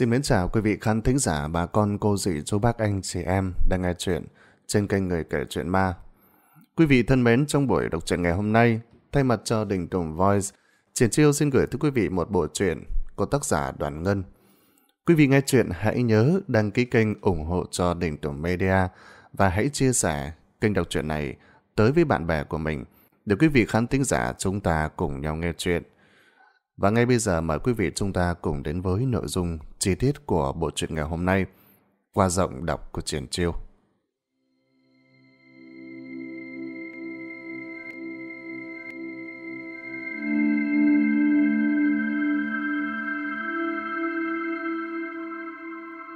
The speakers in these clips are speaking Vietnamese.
Xin mến chào quý vị khán thính giả bà con cô dì chú bác anh chị em đang nghe chuyện trên kênh Người Kể Chuyện Ma. Quý vị thân mến, trong buổi đọc truyện ngày hôm nay, thay mặt cho Đình Tùng Voice, Triển Chiêu xin gửi tới quý vị một bộ truyện của tác giả Đoàn Ngân. Quý vị nghe chuyện hãy nhớ đăng ký kênh ủng hộ cho Đình Tùng Media và hãy chia sẻ kênh đọc truyện này tới với bạn bè của mình để quý vị khán thính giả chúng ta cùng nhau nghe chuyện. Và ngay bây giờ mời quý vị chúng ta cùng đến với nội dung chi tiết của bộ truyện ngày hôm nay qua giọng đọc của Triển Chiêu.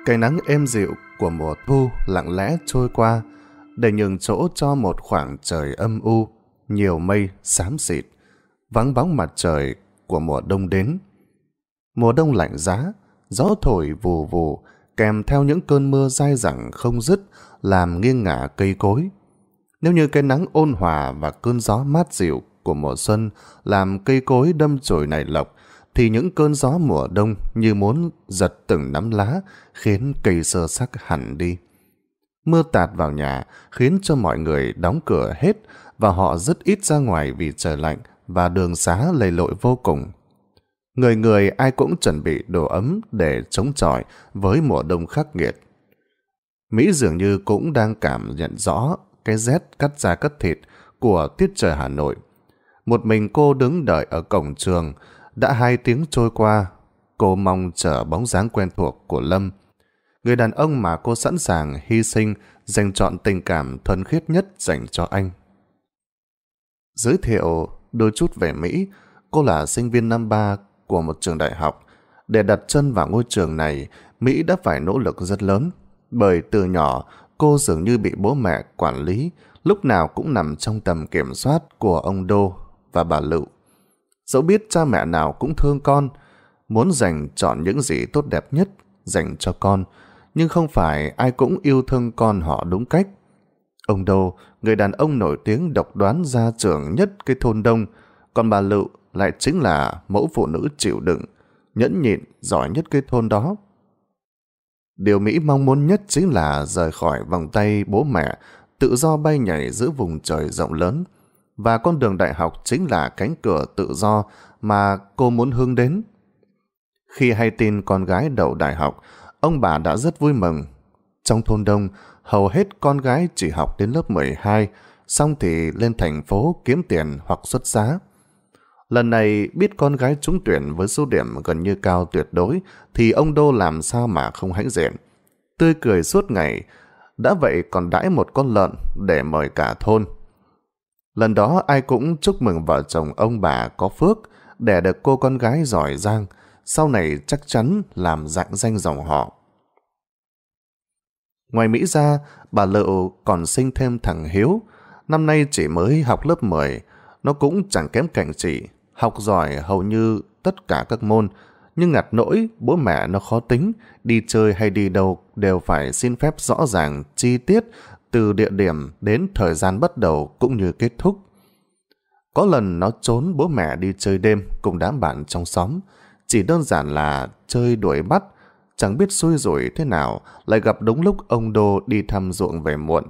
Cái nắng êm dịu của mùa thu lặng lẽ trôi qua để nhường chỗ cho một khoảng trời âm u, nhiều mây, xám xịt, vắng bóng mặt trời của mùa đông đến. Mùa đông lạnh giá, gió thổi vù vù, kèm theo những cơn mưa dai dẳng không dứt, làm nghiêng ngả cây cối. Nếu như cái nắng ôn hòa và cơn gió mát dịu của mùa xuân làm cây cối đâm chồi nảy lộc, thì những cơn gió mùa đông như muốn giật từng nắm lá, khiến cây sơ sắc hẳn đi. Mưa tạt vào nhà khiến cho mọi người đóng cửa hết và họ rất ít ra ngoài vì trời lạnh và đường xá lầy lội vô cùng. Người người ai cũng chuẩn bị đồ ấm để chống chọi với mùa đông khắc nghiệt. Mỹ dường như cũng đang cảm nhận rõ cái rét cắt da cắt thịt của tiết trời Hà Nội. Một mình cô đứng đợi ở cổng trường, đã hai tiếng trôi qua, cô mong chờ bóng dáng quen thuộc của Lâm. Người đàn ông mà cô sẵn sàng hy sinh dành chọn tình cảm thuần khiết nhất dành cho anh. Giới thiệu đôi chút về Mỹ, cô là sinh viên năm ba của một trường đại học. Để đặt chân vào ngôi trường này, Mỹ đã phải nỗ lực rất lớn. Bởi từ nhỏ, cô dường như bị bố mẹ quản lý, lúc nào cũng nằm trong tầm kiểm soát của ông Đô và bà Lựu. Dẫu biết cha mẹ nào cũng thương con, muốn dành chọn những gì tốt đẹp nhất dành cho con, nhưng không phải ai cũng yêu thương con họ đúng cách. Ông Đô, người đàn ông nổi tiếng độc đoán gia trưởng nhất cái thôn đông, còn bà Lự lại chính là mẫu phụ nữ chịu đựng, nhẫn nhịn, giỏi nhất cái thôn đó. Điều Mỹ mong muốn nhất chính là rời khỏi vòng tay bố mẹ, tự do bay nhảy giữa vùng trời rộng lớn. Và con đường đại học chính là cánh cửa tự do mà cô muốn hướng đến. Khi hay tin con gái đậu đại học, ông bà đã rất vui mừng. Trong thôn đông, hầu hết con gái chỉ học đến lớp 12, xong thì lên thành phố kiếm tiền hoặc xuất giá. Lần này biết con gái trúng tuyển với số điểm gần như cao tuyệt đối thì ông Đô làm sao mà không hãnh diện. Tươi cười suốt ngày, đã vậy còn đãi một con lợn để mời cả thôn. Lần đó ai cũng chúc mừng vợ chồng ông bà có phước, để được cô con gái giỏi giang, sau này chắc chắn làm dạng danh dòng họ. Ngoài Mỹ ra, bà Lựu còn sinh thêm thằng Hiếu. Năm nay chỉ mới học lớp 10, nó cũng chẳng kém cạnh chị. Học giỏi hầu như tất cả các môn, nhưng ngặt nỗi bố mẹ nó khó tính, đi chơi hay đi đâu đều phải xin phép rõ ràng, chi tiết từ địa điểm đến thời gian bắt đầu cũng như kết thúc. Có lần nó trốn bố mẹ đi chơi đêm cùng đám bạn trong xóm, chỉ đơn giản là chơi đuổi bắt, chẳng biết xui rủi thế nào lại gặp đúng lúc ông Đô đi thăm ruộng về muộn.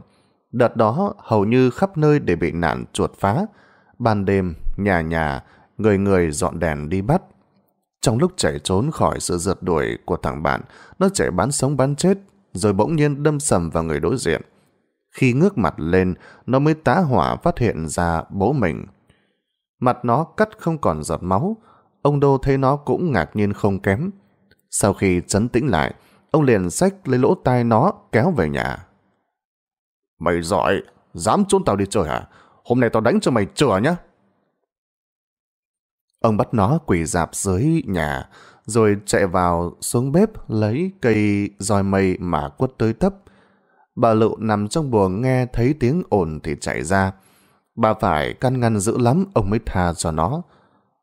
Đợt đó hầu như khắp nơi để bị nạn chuột phá. Ban đêm, nhà nhà, người người dọn đèn đi bắt. Trong lúc chạy trốn khỏi sự rượt đuổi của thằng bạn, nó chạy bán sống bán chết, rồi bỗng nhiên đâm sầm vào người đối diện. Khi ngước mặt lên, nó mới tá hỏa phát hiện ra bố mình. Mặt nó cắt không còn giọt máu, ông Đô thấy nó cũng ngạc nhiên không kém. Sau khi chấn tĩnh lại, ông liền xách lấy lỗ tai nó kéo về nhà. Mày giỏi, dám trốn tao đi chơi hả? Hôm nay tao đánh cho mày chừa nhá. Ông bắt nó quỳ dạp dưới nhà, rồi chạy vào xuống bếp lấy cây roi mây mà quất tới tấp. Bà Lựu nằm trong buồng nghe thấy tiếng ồn thì chạy ra. Bà phải căn ngăn dữ lắm ông mới tha cho nó.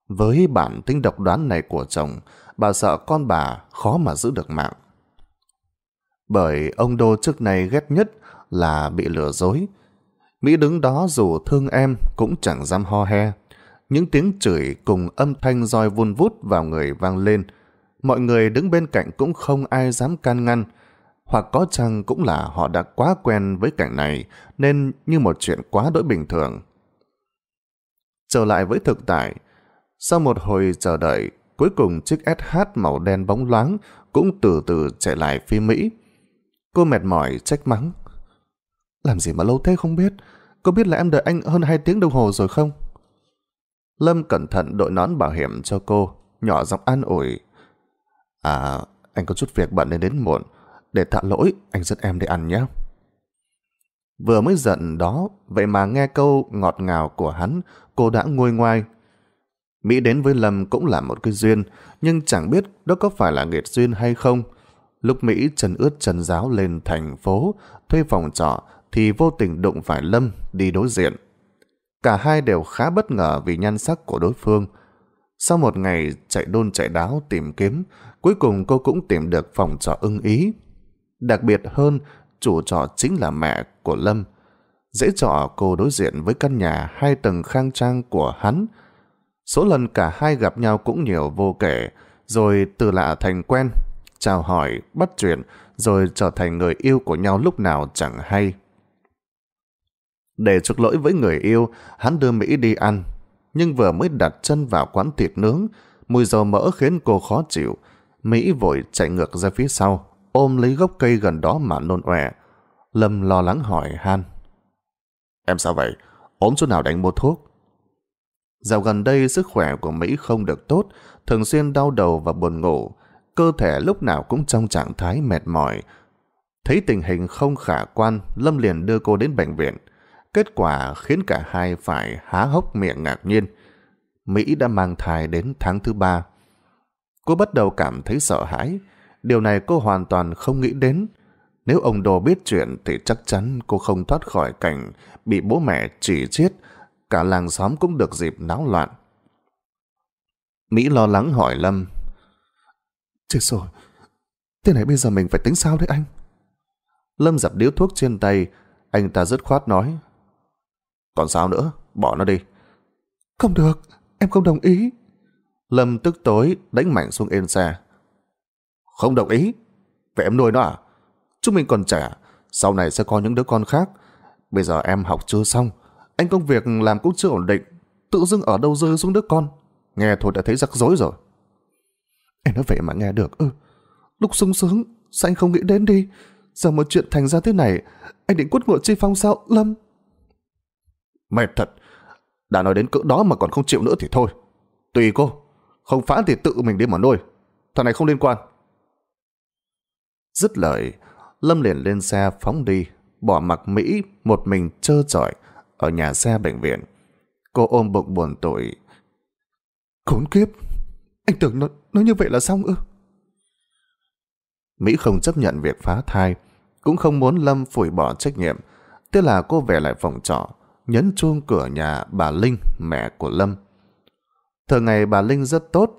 Với bản tính độc đoán này của chồng, bà sợ con bà khó mà giữ được mạng. Bởi ông Đô trước này ghét nhất là bị lừa dối. Mỹ đứng đó dù thương em cũng chẳng dám ho he. Những tiếng chửi cùng âm thanh roi vun vút vào người vang lên. Mọi người đứng bên cạnh cũng không ai dám can ngăn. Hoặc có chăng cũng là họ đã quá quen với cảnh này nên như một chuyện quá đỗi bình thường. Trở lại với thực tại, sau một hồi chờ đợi, cuối cùng chiếc SH màu đen bóng loáng cũng từ từ chạy lại phía Mỹ. Cô mệt mỏi trách mắng. Làm gì mà lâu thế không biết? cô biết là em đợi anh hơn 2 tiếng đồng hồ rồi không? Lâm cẩn thận đội nón bảo hiểm cho cô, nhỏ giọng an ủi. À, anh có chút việc bận nên đến muộn. Để tạ lỗi, anh dẫn em đi ăn nhé. Vừa mới giận đó, vậy mà nghe câu ngọt ngào của hắn, cô đã nguôi ngoai Mỹ đến với Lâm cũng là một cái duyên, nhưng chẳng biết đó có phải là nghiệt duyên hay không. Lúc Mỹ trần ướt trần giáo lên thành phố, thuê phòng trọ, thì vô tình đụng phải Lâm đi đối diện. Cả hai đều khá bất ngờ vì nhan sắc của đối phương. Sau một ngày chạy đôn chạy đáo tìm kiếm, cuối cùng cô cũng tìm được phòng trọ ưng ý. Đặc biệt hơn, chủ trọ chính là mẹ của Lâm. Dễ trọ cô đối diện với căn nhà hai tầng khang trang của hắn, Số lần cả hai gặp nhau cũng nhiều vô kể, rồi từ lạ thành quen, chào hỏi, bắt chuyện, rồi trở thành người yêu của nhau lúc nào chẳng hay. Để chuộc lỗi với người yêu, hắn đưa Mỹ đi ăn. Nhưng vừa mới đặt chân vào quán thịt nướng, mùi dầu mỡ khiến cô khó chịu. Mỹ vội chạy ngược ra phía sau, ôm lấy gốc cây gần đó mà nôn ọe. Lâm lo lắng hỏi Han. Em sao vậy? Ốm chỗ nào đánh mua thuốc? Dạo gần đây sức khỏe của Mỹ không được tốt, thường xuyên đau đầu và buồn ngủ, cơ thể lúc nào cũng trong trạng thái mệt mỏi. Thấy tình hình không khả quan, Lâm liền đưa cô đến bệnh viện. Kết quả khiến cả hai phải há hốc miệng ngạc nhiên. Mỹ đã mang thai đến tháng thứ ba. Cô bắt đầu cảm thấy sợ hãi. Điều này cô hoàn toàn không nghĩ đến. Nếu ông đồ biết chuyện thì chắc chắn cô không thoát khỏi cảnh bị bố mẹ chỉ chiết cả làng xóm cũng được dịp náo loạn. Mỹ lo lắng hỏi Lâm. Chết rồi, thế này bây giờ mình phải tính sao đấy anh? Lâm dập điếu thuốc trên tay, anh ta dứt khoát nói. Còn sao nữa, bỏ nó đi. Không được, em không đồng ý. Lâm tức tối đánh mạnh xuống yên xe. Không đồng ý? Vậy em nuôi nó à? Chúng mình còn trẻ, sau này sẽ có những đứa con khác. Bây giờ em học chưa xong, anh công việc làm cũng chưa ổn định, tự dưng ở đâu rơi xuống đứa con. Nghe thôi đã thấy rắc rối rồi. Em nói vậy mà nghe được, ừ. Lúc sung sướng, sao anh không nghĩ đến đi? Giờ một chuyện thành ra thế này, anh định quất ngựa chi phong sao, Lâm? Mệt thật, đã nói đến cỡ đó mà còn không chịu nữa thì thôi. Tùy cô, không phá thì tự mình đi mà nuôi. Thằng này không liên quan. Dứt lời, Lâm liền lên xe phóng đi, bỏ mặc Mỹ một mình trơ trọi ở nhà xe bệnh viện. Cô ôm bụng buồn tội. Khốn kiếp! Anh tưởng nó, nó như vậy là xong ư? Mỹ không chấp nhận việc phá thai, cũng không muốn Lâm phủi bỏ trách nhiệm. Tức là cô về lại phòng trọ, nhấn chuông cửa nhà bà Linh, mẹ của Lâm. Thời ngày bà Linh rất tốt,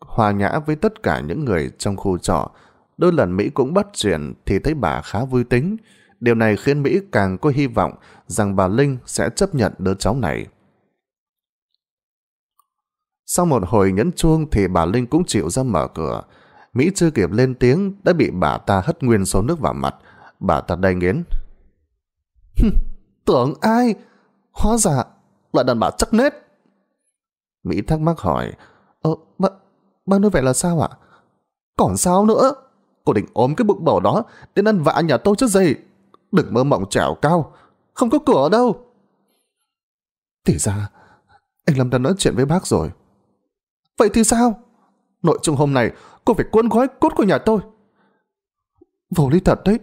hòa nhã với tất cả những người trong khu trọ. Đôi lần Mỹ cũng bắt chuyện thì thấy bà khá vui tính, Điều này khiến Mỹ càng có hy vọng rằng bà Linh sẽ chấp nhận đứa cháu này. Sau một hồi nhấn chuông thì bà Linh cũng chịu ra mở cửa. Mỹ chưa kịp lên tiếng đã bị bà ta hất nguyên số nước vào mặt. Bà ta đầy nghiến. Tưởng ai? Hóa ra là đàn bà chắc nết. Mỹ thắc mắc hỏi. Ờ, bà, bà nói vậy là sao ạ? Còn sao nữa? Cô định ốm cái bụng bầu đó đến ăn vạ nhà tôi chứ gì? Đừng mơ mộng trèo cao, không có cửa ở đâu. Thì ra, anh Lâm đã nói chuyện với bác rồi. Vậy thì sao? Nội dung hôm nay cô phải cuốn gói cốt của nhà tôi. Vô lý thật đấy,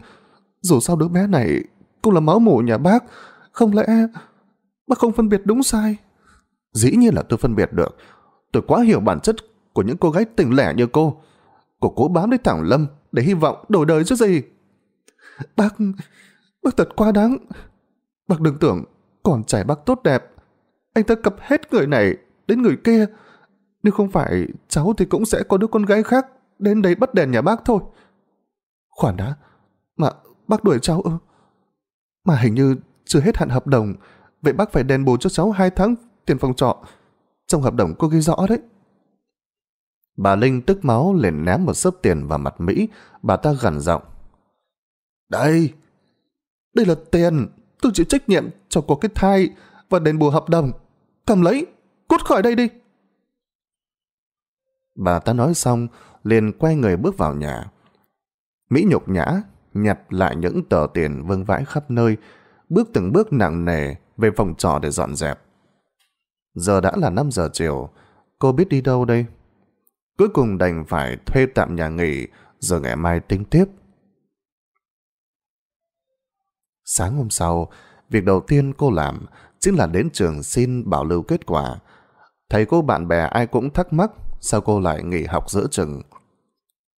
dù sao đứa bé này cũng là máu mủ nhà bác, không lẽ bác không phân biệt đúng sai? Dĩ nhiên là tôi phân biệt được, tôi quá hiểu bản chất của những cô gái tình lẻ như cô. Cô cố bám lấy thẳng Lâm để hy vọng đổi đời chứ gì. Bác... Bác thật quá đáng. Bác đừng tưởng còn trai bác tốt đẹp. Anh ta cặp hết người này đến người kia. Nếu không phải cháu thì cũng sẽ có đứa con gái khác đến đấy bắt đèn nhà bác thôi. Khoản đã. Mà bác đuổi cháu ư? Mà hình như chưa hết hạn hợp đồng. Vậy bác phải đền bù cho cháu 2 tháng tiền phòng trọ. Trong hợp đồng có ghi rõ đấy. Bà Linh tức máu liền ném một sớp tiền vào mặt Mỹ. Bà ta gằn giọng. Đây, đây là tiền, tôi chịu trách nhiệm cho cuộc cái thai và đền bù hợp đồng. Cầm lấy, cút khỏi đây đi. Bà ta nói xong, liền quay người bước vào nhà. Mỹ nhục nhã, nhặt lại những tờ tiền vương vãi khắp nơi, bước từng bước nặng nề về phòng trọ để dọn dẹp. Giờ đã là năm giờ chiều, cô biết đi đâu đây? Cuối cùng đành phải thuê tạm nhà nghỉ, giờ ngày mai tính tiếp. Sáng hôm sau, việc đầu tiên cô làm chính là đến trường xin bảo lưu kết quả. Thầy cô bạn bè ai cũng thắc mắc sao cô lại nghỉ học giữa chừng.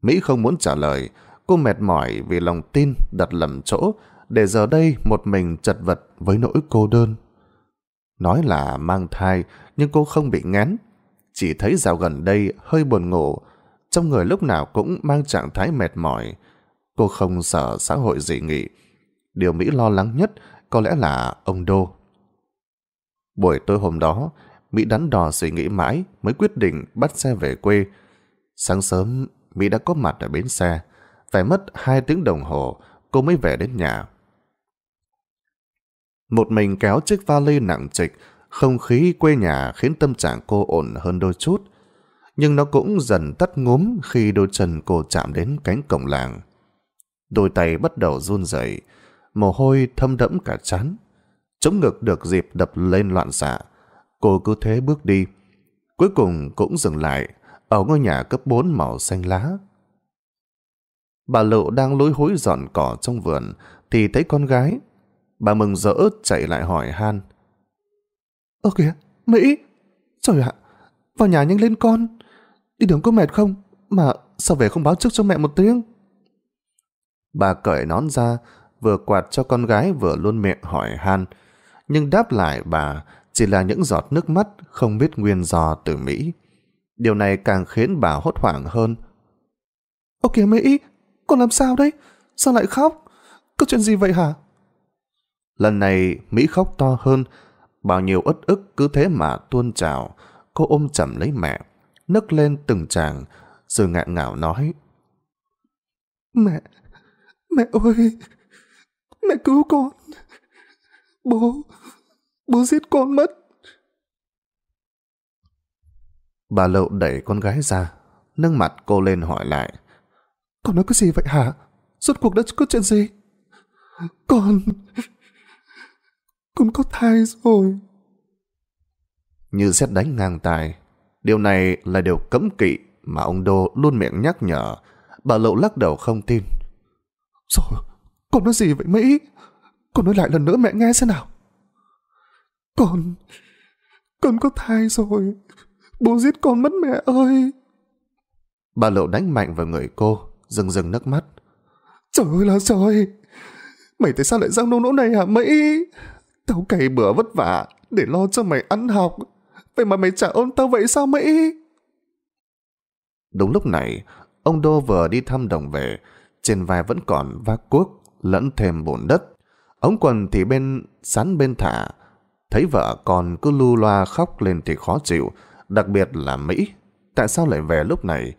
Mỹ không muốn trả lời, cô mệt mỏi vì lòng tin đặt lầm chỗ, để giờ đây một mình chật vật với nỗi cô đơn. Nói là mang thai, nhưng cô không bị ngán. Chỉ thấy dạo gần đây hơi buồn ngủ, trong người lúc nào cũng mang trạng thái mệt mỏi. Cô không sợ xã hội dị nghị, Điều Mỹ lo lắng nhất có lẽ là ông Đô. Buổi tối hôm đó, Mỹ đắn đo suy nghĩ mãi mới quyết định bắt xe về quê. Sáng sớm, Mỹ đã có mặt ở bến xe. Phải mất 2 tiếng đồng hồ, cô mới về đến nhà. Một mình kéo chiếc vali nặng trịch, không khí quê nhà khiến tâm trạng cô ổn hơn đôi chút. Nhưng nó cũng dần tắt ngốm khi đôi chân cô chạm đến cánh cổng làng. Đôi tay bắt đầu run rẩy mồ hôi thâm đẫm cả chán. Chống ngực được dịp đập lên loạn xạ. Cô cứ thế bước đi. Cuối cùng cũng dừng lại ở ngôi nhà cấp 4 màu xanh lá. Bà lộ đang lối hối dọn cỏ trong vườn thì thấy con gái. Bà mừng rỡ chạy lại hỏi Han. Ơ kìa, Mỹ! Trời ạ, vào nhà nhanh lên con! Đi đường có mệt không? Mà sao về không báo trước cho mẹ một tiếng? Bà cởi nón ra vừa quạt cho con gái vừa luôn miệng hỏi han. Nhưng đáp lại bà chỉ là những giọt nước mắt không biết nguyên do từ Mỹ. Điều này càng khiến bà hốt hoảng hơn. Ô kìa Mỹ, con làm sao đấy? Sao lại khóc? Có chuyện gì vậy hả? Lần này Mỹ khóc to hơn, bao nhiêu ất ức cứ thế mà tuôn trào. Cô ôm chầm lấy mẹ, nấc lên từng tràng, rồi ngạn ngào nói. Mẹ, mẹ ơi, Mẹ cứu con. Bố, bố giết con mất. Bà Lậu đẩy con gái ra, nâng mặt cô lên hỏi lại. Con nói cái gì vậy hả? Rốt cuộc đã có chuyện gì? Con... Con có thai rồi. Như xét đánh ngang tài, điều này là điều cấm kỵ mà ông Đô luôn miệng nhắc nhở. Bà Lậu lắc đầu không tin. Rồi, Cô nói gì vậy Mỹ? Cô nói lại lần nữa mẹ nghe xem nào. Con... Con có thai rồi. Bố giết con mất mẹ ơi. Bà Lộ đánh mạnh vào người cô, rừng rừng nước mắt. Trời ơi là trời! Mày tại sao lại răng nô nỗ này hả Mỹ? Tao cày bữa vất vả để lo cho mày ăn học. Vậy mà mày trả ơn tao vậy sao Mỹ? Đúng lúc này, ông Đô vừa đi thăm đồng về, trên vai vẫn còn vác cuốc lẫn thêm bùn đất. Ống quần thì bên sắn bên thả, thấy vợ còn cứ lu loa khóc lên thì khó chịu, đặc biệt là Mỹ. Tại sao lại về lúc này?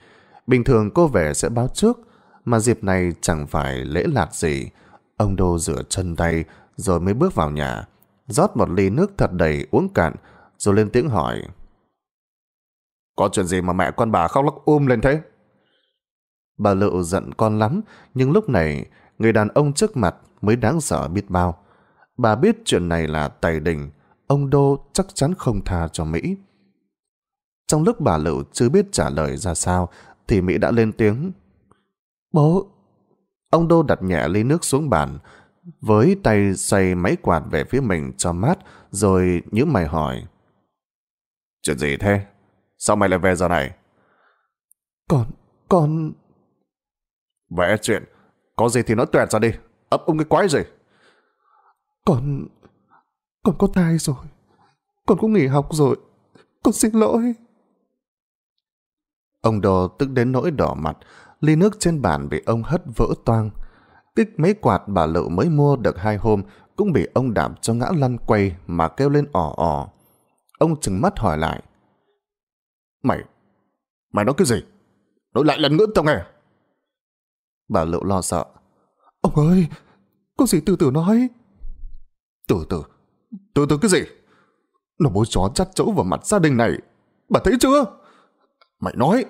Bình thường cô về sẽ báo trước, mà dịp này chẳng phải lễ lạc gì. Ông Đô rửa chân tay rồi mới bước vào nhà, rót một ly nước thật đầy uống cạn, rồi lên tiếng hỏi. Có chuyện gì mà mẹ con bà khóc lóc um lên thế? Bà Lựu giận con lắm, nhưng lúc này người đàn ông trước mặt mới đáng sợ biết bao. Bà biết chuyện này là tài đình, ông Đô chắc chắn không tha cho Mỹ. Trong lúc bà Lựu chưa biết trả lời ra sao, thì Mỹ đã lên tiếng. Bố! Ông Đô đặt nhẹ ly nước xuống bàn, với tay xoay máy quạt về phía mình cho mát, rồi những mày hỏi. Chuyện gì thế? Sao mày lại về giờ này? Con, con Vẽ chuyện, có gì thì nói tuẹt ra đi. Ấp ung cái quái gì? Con... Con có tai rồi. Con cũng nghỉ học rồi. Con xin lỗi. Ông đồ tức đến nỗi đỏ mặt. Ly nước trên bàn bị ông hất vỡ toang. Kích mấy quạt bà Lự mới mua được hai hôm cũng bị ông đạp cho ngã lăn quay mà kêu lên ỏ ỏ. Ông chừng mắt hỏi lại. Mày, mày nói cái gì? Nói lại lần nữa tao nghe. Bà Lậu lo sợ. Ông ơi, có gì từ từ nói. Từ từ, từ từ cái gì? Nó muốn chó chắt chấu vào mặt gia đình này. Bà thấy chưa? Mày nói,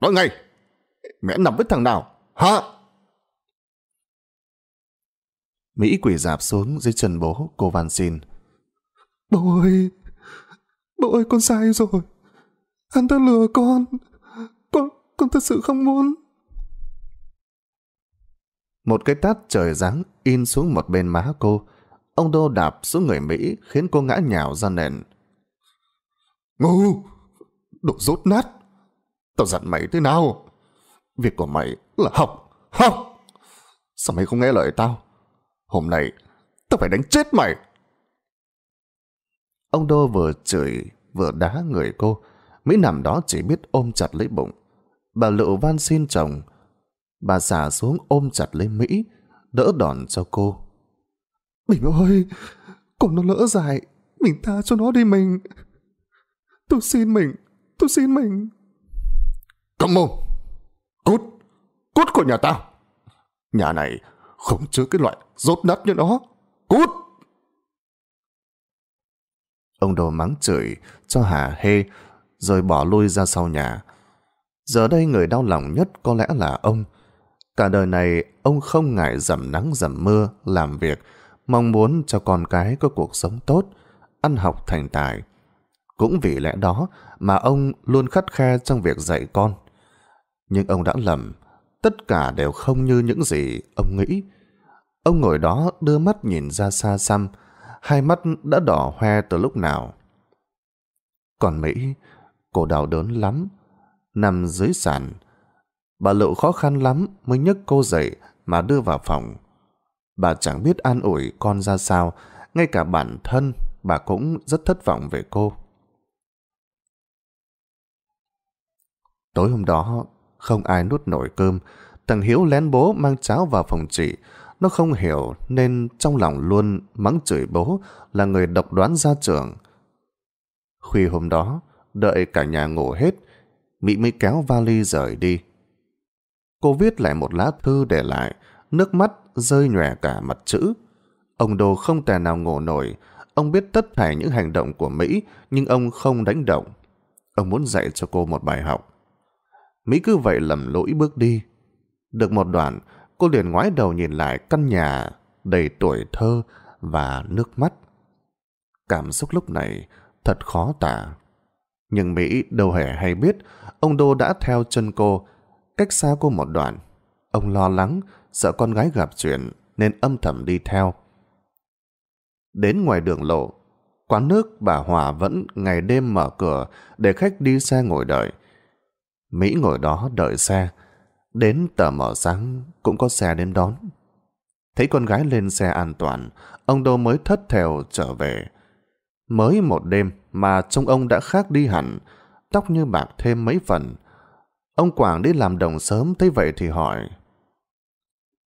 nói ngay. Mẹ nằm với thằng nào? Hả? Mỹ quỷ dạp xuống dưới chân bố, cô van xin. Bố ơi, bố ơi con sai rồi. Hắn ta lừa con. Con, con thật sự không muốn. Một cái tát trời giáng in xuống một bên má cô. Ông Đô đạp xuống người Mỹ khiến cô ngã nhào ra nền. Ngu! Đồ rốt nát! Tao giận mày thế nào? Việc của mày là học! Học! Sao mày không nghe lời tao? Hôm nay tao phải đánh chết mày! Ông Đô vừa chửi vừa đá người cô. Mỹ nằm đó chỉ biết ôm chặt lấy bụng. Bà Lựu van xin chồng Bà xả xuống ôm chặt lấy Mỹ, đỡ đòn cho cô. Mình ơi, còn nó lỡ dài, mình tha cho nó đi mình. Tôi xin mình, tôi xin mình. Cầm mồm, cút, cút của nhà tao. Nhà này không chứa cái loại rốt nát như nó. Cút! Ông đồ mắng chửi cho hà hê, rồi bỏ lui ra sau nhà. Giờ đây người đau lòng nhất có lẽ là ông, Cả đời này, ông không ngại dầm nắng dầm mưa, làm việc, mong muốn cho con cái có cuộc sống tốt, ăn học thành tài. Cũng vì lẽ đó mà ông luôn khắt khe trong việc dạy con. Nhưng ông đã lầm, tất cả đều không như những gì ông nghĩ. Ông ngồi đó đưa mắt nhìn ra xa xăm, hai mắt đã đỏ hoe từ lúc nào. Còn Mỹ, cổ đào đớn lắm, nằm dưới sàn, Bà lộ khó khăn lắm mới nhấc cô dậy mà đưa vào phòng. Bà chẳng biết an ủi con ra sao, ngay cả bản thân bà cũng rất thất vọng về cô. Tối hôm đó, không ai nuốt nổi cơm. Thằng Hiếu lén bố mang cháo vào phòng chị. Nó không hiểu nên trong lòng luôn mắng chửi bố là người độc đoán ra trường. Khuya hôm đó, đợi cả nhà ngủ hết, Mỹ mới kéo vali rời đi. Cô viết lại một lá thư để lại, nước mắt rơi nhòe cả mặt chữ. Ông Đô không tài nào ngộ nổi, ông biết tất thảy những hành động của Mỹ nhưng ông không đánh động. Ông muốn dạy cho cô một bài học. Mỹ cứ vậy lầm lỗi bước đi. Được một đoạn, cô liền ngoái đầu nhìn lại căn nhà đầy tuổi thơ và nước mắt. Cảm xúc lúc này thật khó tả. Nhưng Mỹ đâu hề hay biết ông Đô đã theo chân cô cách xa cô một đoạn. Ông lo lắng, sợ con gái gặp chuyện nên âm thầm đi theo. Đến ngoài đường lộ, quán nước bà Hòa vẫn ngày đêm mở cửa để khách đi xe ngồi đợi. Mỹ ngồi đó đợi xe, đến tờ mở sáng cũng có xe đến đón. Thấy con gái lên xe an toàn, ông Đô mới thất thèo trở về. Mới một đêm mà trông ông đã khác đi hẳn, tóc như bạc thêm mấy phần, Ông Quảng đi làm đồng sớm thấy vậy thì hỏi.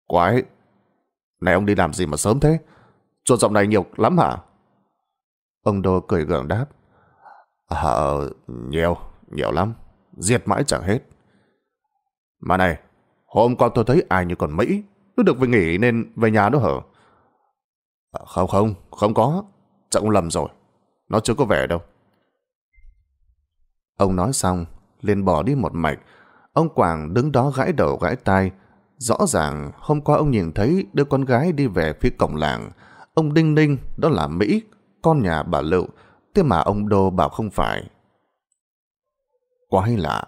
Quái! Này ông đi làm gì mà sớm thế? Chuột giọng này nhiều lắm hả? Ông Đô cười gượng đáp. Ờ, à, nhiều, nhiều lắm. Diệt mãi chẳng hết. Mà này, hôm qua tôi thấy ai như còn Mỹ. Nó được về nghỉ nên về nhà đó hả? À, không không, không có. Chắc ông lầm rồi. Nó chưa có vẻ đâu. Ông nói xong, liền bỏ đi một mạch. Ông Quảng đứng đó gãi đầu gãi tai. Rõ ràng hôm qua ông nhìn thấy đứa con gái đi về phía cổng làng. Ông Đinh Ninh đó là Mỹ, con nhà bà Lựu. Thế mà ông Đô bảo không phải. Quá hay lạ.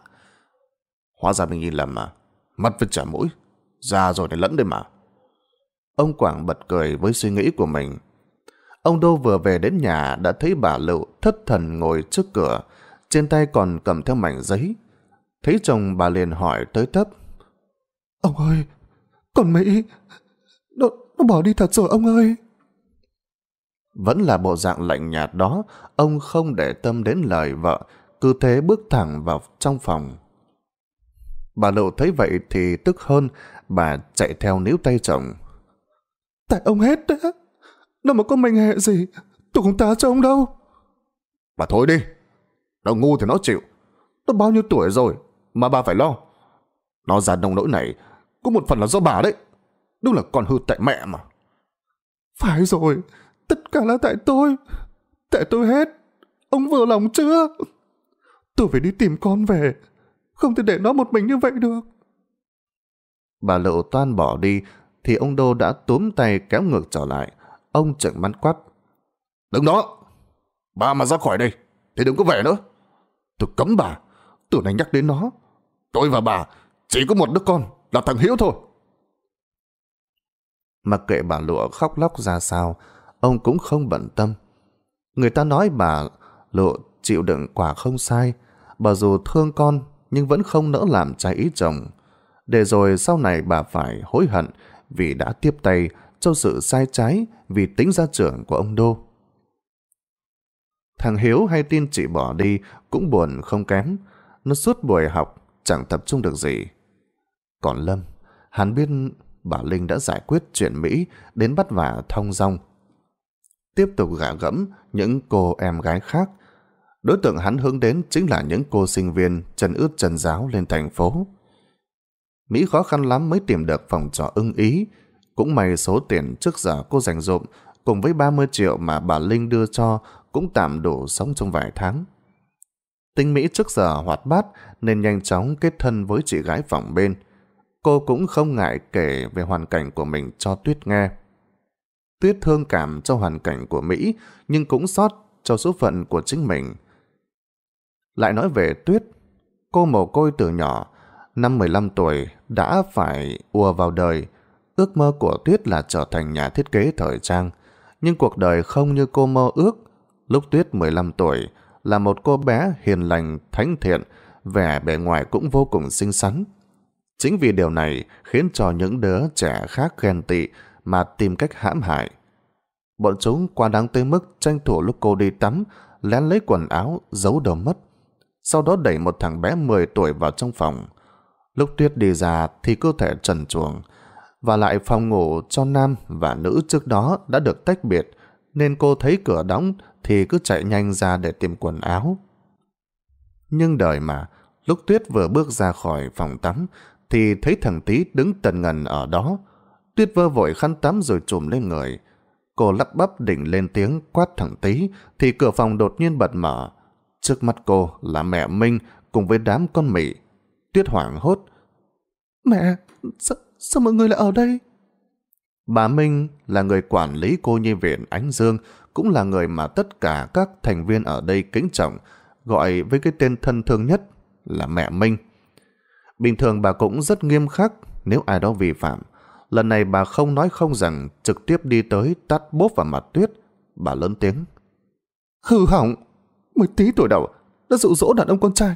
Hóa ra mình nhìn lầm mà. Mắt với trả mũi. Già rồi này lẫn đây mà. Ông Quảng bật cười với suy nghĩ của mình. Ông Đô vừa về đến nhà đã thấy bà Lựu thất thần ngồi trước cửa trên tay còn cầm theo mảnh giấy. Thấy chồng bà liền hỏi tới tấp. Ông ơi, con Mỹ, nó, nó bỏ đi thật rồi ông ơi. Vẫn là bộ dạng lạnh nhạt đó, ông không để tâm đến lời vợ, cứ thế bước thẳng vào trong phòng. Bà Lộ thấy vậy thì tức hơn, bà chạy theo níu tay chồng. Tại ông hết đó, nó mà có mệnh hệ gì, tôi không tá cho ông đâu. Bà thôi đi, nó ngu thì nó chịu. Nó bao nhiêu tuổi rồi mà bà phải lo. Nó ra nông nỗi này cũng một phần là do bà đấy. Đúng là con hư tại mẹ mà. Phải rồi, tất cả là tại tôi. Tại tôi hết. Ông vừa lòng chưa? Tôi phải đi tìm con về. Không thể để nó một mình như vậy được. Bà Lộ toan bỏ đi thì ông Đô đã túm tay kéo ngược trở lại. Ông trợn mắt quát. Đứng đó! Bà mà ra khỏi đây thì đừng có về nữa. Tôi cấm bà, tưởng này nhắc đến nó. Tôi và bà chỉ có một đứa con là thằng Hiếu thôi. Mặc kệ bà Lụa khóc lóc ra sao, ông cũng không bận tâm. Người ta nói bà Lụa chịu đựng quả không sai, bà dù thương con nhưng vẫn không nỡ làm trái ý chồng. Để rồi sau này bà phải hối hận vì đã tiếp tay cho sự sai trái vì tính gia trưởng của ông Đô. Thằng Hiếu hay tin chị bỏ đi cũng buồn không kém. Nó suốt buổi học chẳng tập trung được gì. Còn Lâm, hắn biết bà Linh đã giải quyết chuyện Mỹ đến bắt vả thông rong. Tiếp tục gã gẫm những cô em gái khác. Đối tượng hắn hướng đến chính là những cô sinh viên chân ướt chân giáo lên thành phố. Mỹ khó khăn lắm mới tìm được phòng trọ ưng ý. Cũng may số tiền trước giờ cô dành dụm cùng với 30 triệu mà bà Linh đưa cho cũng tạm đủ sống trong vài tháng. Tinh Mỹ trước giờ hoạt bát nên nhanh chóng kết thân với chị gái phòng bên. Cô cũng không ngại kể về hoàn cảnh của mình cho Tuyết nghe. Tuyết thương cảm cho hoàn cảnh của Mỹ nhưng cũng xót cho số phận của chính mình. Lại nói về Tuyết, cô mồ côi từ nhỏ, năm 15 tuổi đã phải ùa vào đời. Ước mơ của Tuyết là trở thành nhà thiết kế thời trang, nhưng cuộc đời không như cô mơ ước Lúc Tuyết 15 tuổi, là một cô bé hiền lành, thánh thiện, vẻ bề ngoài cũng vô cùng xinh xắn. Chính vì điều này khiến cho những đứa trẻ khác ghen tị mà tìm cách hãm hại. Bọn chúng quá đáng tới mức tranh thủ lúc cô đi tắm, lén lấy quần áo, giấu đầu mất. Sau đó đẩy một thằng bé 10 tuổi vào trong phòng. Lúc Tuyết đi ra thì cơ thể trần chuồng, và lại phòng ngủ cho nam và nữ trước đó đã được tách biệt, nên cô thấy cửa đóng thì cứ chạy nhanh ra để tìm quần áo. Nhưng đời mà, lúc Tuyết vừa bước ra khỏi phòng tắm, thì thấy thằng Tý đứng tần ngần ở đó. Tuyết vơ vội khăn tắm rồi trùm lên người. Cô lắp bắp định lên tiếng quát thằng Tý, thì cửa phòng đột nhiên bật mở. Trước mắt cô là mẹ Minh cùng với đám con Mỹ. Tuyết hoảng hốt. Mẹ, sao, sao mọi người lại ở đây? Bà Minh là người quản lý cô nhi viện Ánh Dương cũng là người mà tất cả các thành viên ở đây kính trọng, gọi với cái tên thân thương nhất là mẹ Minh. Bình thường bà cũng rất nghiêm khắc nếu ai đó vi phạm. Lần này bà không nói không rằng trực tiếp đi tới tát bốp vào mặt tuyết. Bà lớn tiếng. Hư hỏng! Mới tí tuổi đầu đã dụ dỗ đàn ông con trai.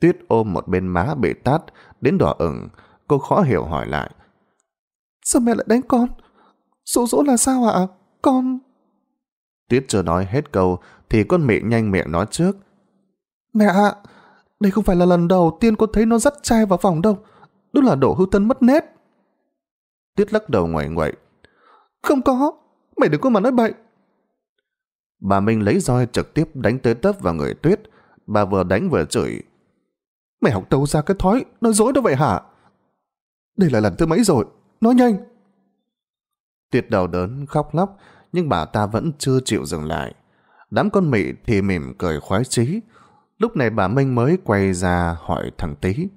Tuyết ôm một bên má bị tát đến đỏ ửng. Cô khó hiểu hỏi lại. Sao mẹ lại đánh con? Dụ dỗ là sao ạ? À? con. Tuyết chưa nói hết câu thì con mẹ nhanh miệng nói trước. Mẹ ạ, đây không phải là lần đầu tiên con thấy nó dắt chai vào phòng đâu. Đó là đổ hư tân mất nét. Tuyết lắc đầu ngoại ngoại. Không có, mày đừng có mà nói bậy. Bà Minh lấy roi trực tiếp đánh tới tấp vào người Tuyết. Bà vừa đánh vừa chửi. Mày học đâu ra cái thói, nói dối đâu vậy hả? Đây là lần thứ mấy rồi, nói nhanh. Tuyết đau đớn, khóc lóc, nhưng bà ta vẫn chưa chịu dừng lại. Đám con mị thì mỉm cười khoái chí. Lúc này bà Minh mới quay ra hỏi thằng Tý.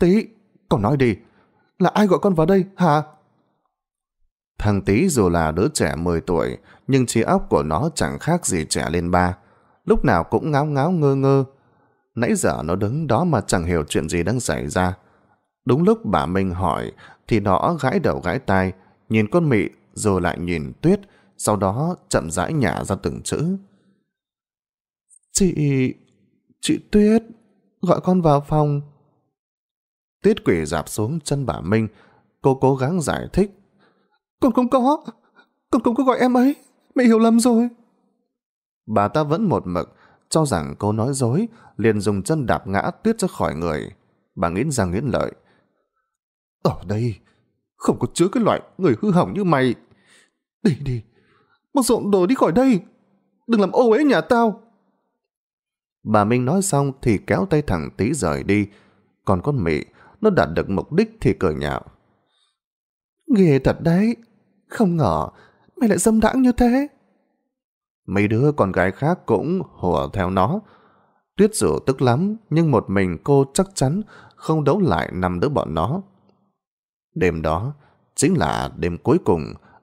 Tý, con nói đi, là ai gọi con vào đây hả? Thằng Tý dù là đứa trẻ 10 tuổi, nhưng trí óc của nó chẳng khác gì trẻ lên ba. Lúc nào cũng ngáo ngáo ngơ ngơ. Nãy giờ nó đứng đó mà chẳng hiểu chuyện gì đang xảy ra. Đúng lúc bà Minh hỏi, thì nó gãi đầu gãi tai, nhìn con mị rồi lại nhìn tuyết, sau đó chậm rãi nhả ra từng chữ. Chị... chị Tuyết, gọi con vào phòng. Tuyết quỷ dạp xuống chân bà Minh, cô cố gắng giải thích. Con không có, con không có gọi em ấy, mẹ hiểu lầm rồi. Bà ta vẫn một mực, cho rằng cô nói dối, liền dùng chân đạp ngã Tuyết ra khỏi người. Bà nghĩ răng nghiến lợi. Ở đây, không có chứa cái loại người hư hỏng như mày. Đi đi, mau dọn đồ đi khỏi đây, đừng làm ô uế nhà tao. Bà Minh nói xong thì kéo tay thằng tí rời đi, còn con mị nó đạt được mục đích thì cười nhạo. Ghê thật đấy, không ngờ mày lại dâm đãng như thế. Mấy đứa con gái khác cũng hùa theo nó. Tuyết rủ tức lắm, nhưng một mình cô chắc chắn không đấu lại năm đứa bọn nó. Đêm đó, chính là đêm cuối cùng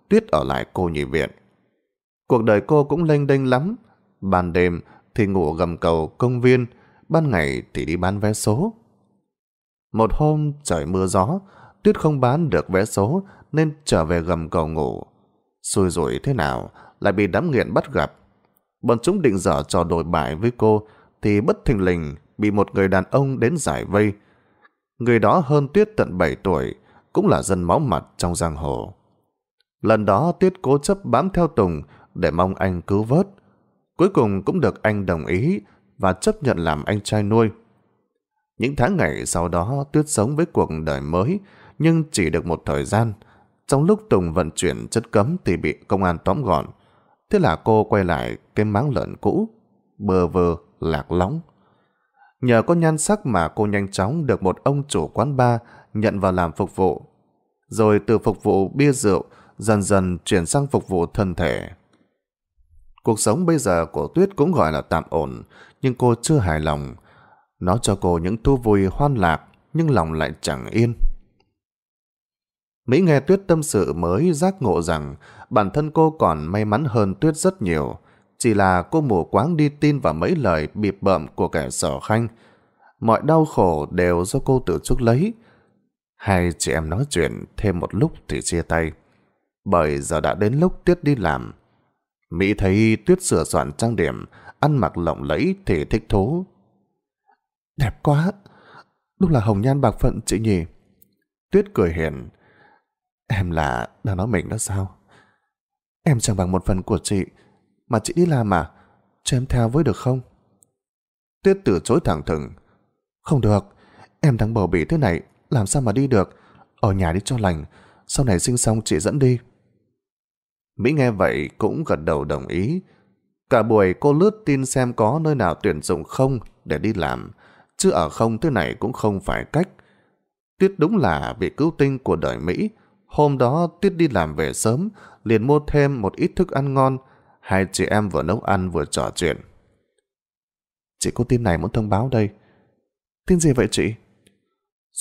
Tuyết ở lại cô nhị viện. Cuộc đời cô cũng lênh đênh lắm. Ban đêm thì ngủ gầm cầu công viên, ban ngày thì đi bán vé số. Một hôm trời mưa gió, Tuyết không bán được vé số nên trở về gầm cầu ngủ. Xui rủi thế nào lại bị đám nghiện bắt gặp. Bọn chúng định dở trò đổi bại với cô thì bất thình lình bị một người đàn ông đến giải vây. Người đó hơn Tuyết tận 7 tuổi, cũng là dân máu mặt trong giang hồ. Lần đó Tuyết cố chấp bám theo Tùng để mong anh cứu vớt. Cuối cùng cũng được anh đồng ý và chấp nhận làm anh trai nuôi. Những tháng ngày sau đó Tuyết sống với cuộc đời mới nhưng chỉ được một thời gian. Trong lúc Tùng vận chuyển chất cấm thì bị công an tóm gọn. Thế là cô quay lại cái máng lợn cũ, bơ vơ, lạc lõng. Nhờ có nhan sắc mà cô nhanh chóng được một ông chủ quán bar nhận vào làm phục vụ. Rồi từ phục vụ bia rượu dần dần chuyển sang phục vụ thân thể. Cuộc sống bây giờ của Tuyết cũng gọi là tạm ổn, nhưng cô chưa hài lòng. Nó cho cô những thú vui hoan lạc, nhưng lòng lại chẳng yên. Mỹ nghe Tuyết tâm sự mới giác ngộ rằng bản thân cô còn may mắn hơn Tuyết rất nhiều. Chỉ là cô mù quáng đi tin vào mấy lời bịp bợm của kẻ sở khanh. Mọi đau khổ đều do cô tự chuốc lấy. Hai chị em nói chuyện thêm một lúc thì chia tay. Bởi giờ đã đến lúc Tuyết đi làm. Mỹ thấy Tuyết sửa soạn trang điểm, ăn mặc lộng lẫy thì thích thú. Đẹp quá! Đúng là hồng nhan bạc phận chị nhỉ? Tuyết cười hiền. Em là đang nói mình đó sao? Em chẳng bằng một phần của chị, mà chị đi làm à? Cho em theo với được không? Tuyết từ chối thẳng thừng. Không được, em đang bầu bỉ thế này làm sao mà đi được, ở nhà đi cho lành, sau này sinh xong chị dẫn đi. Mỹ nghe vậy cũng gật đầu đồng ý. Cả buổi cô lướt tin xem có nơi nào tuyển dụng không để đi làm, chứ ở không thế này cũng không phải cách. Tuyết đúng là vị cứu tinh của đời Mỹ. Hôm đó Tuyết đi làm về sớm, liền mua thêm một ít thức ăn ngon. Hai chị em vừa nấu ăn vừa trò chuyện. Chị có tin này muốn thông báo đây. Tin gì vậy chị?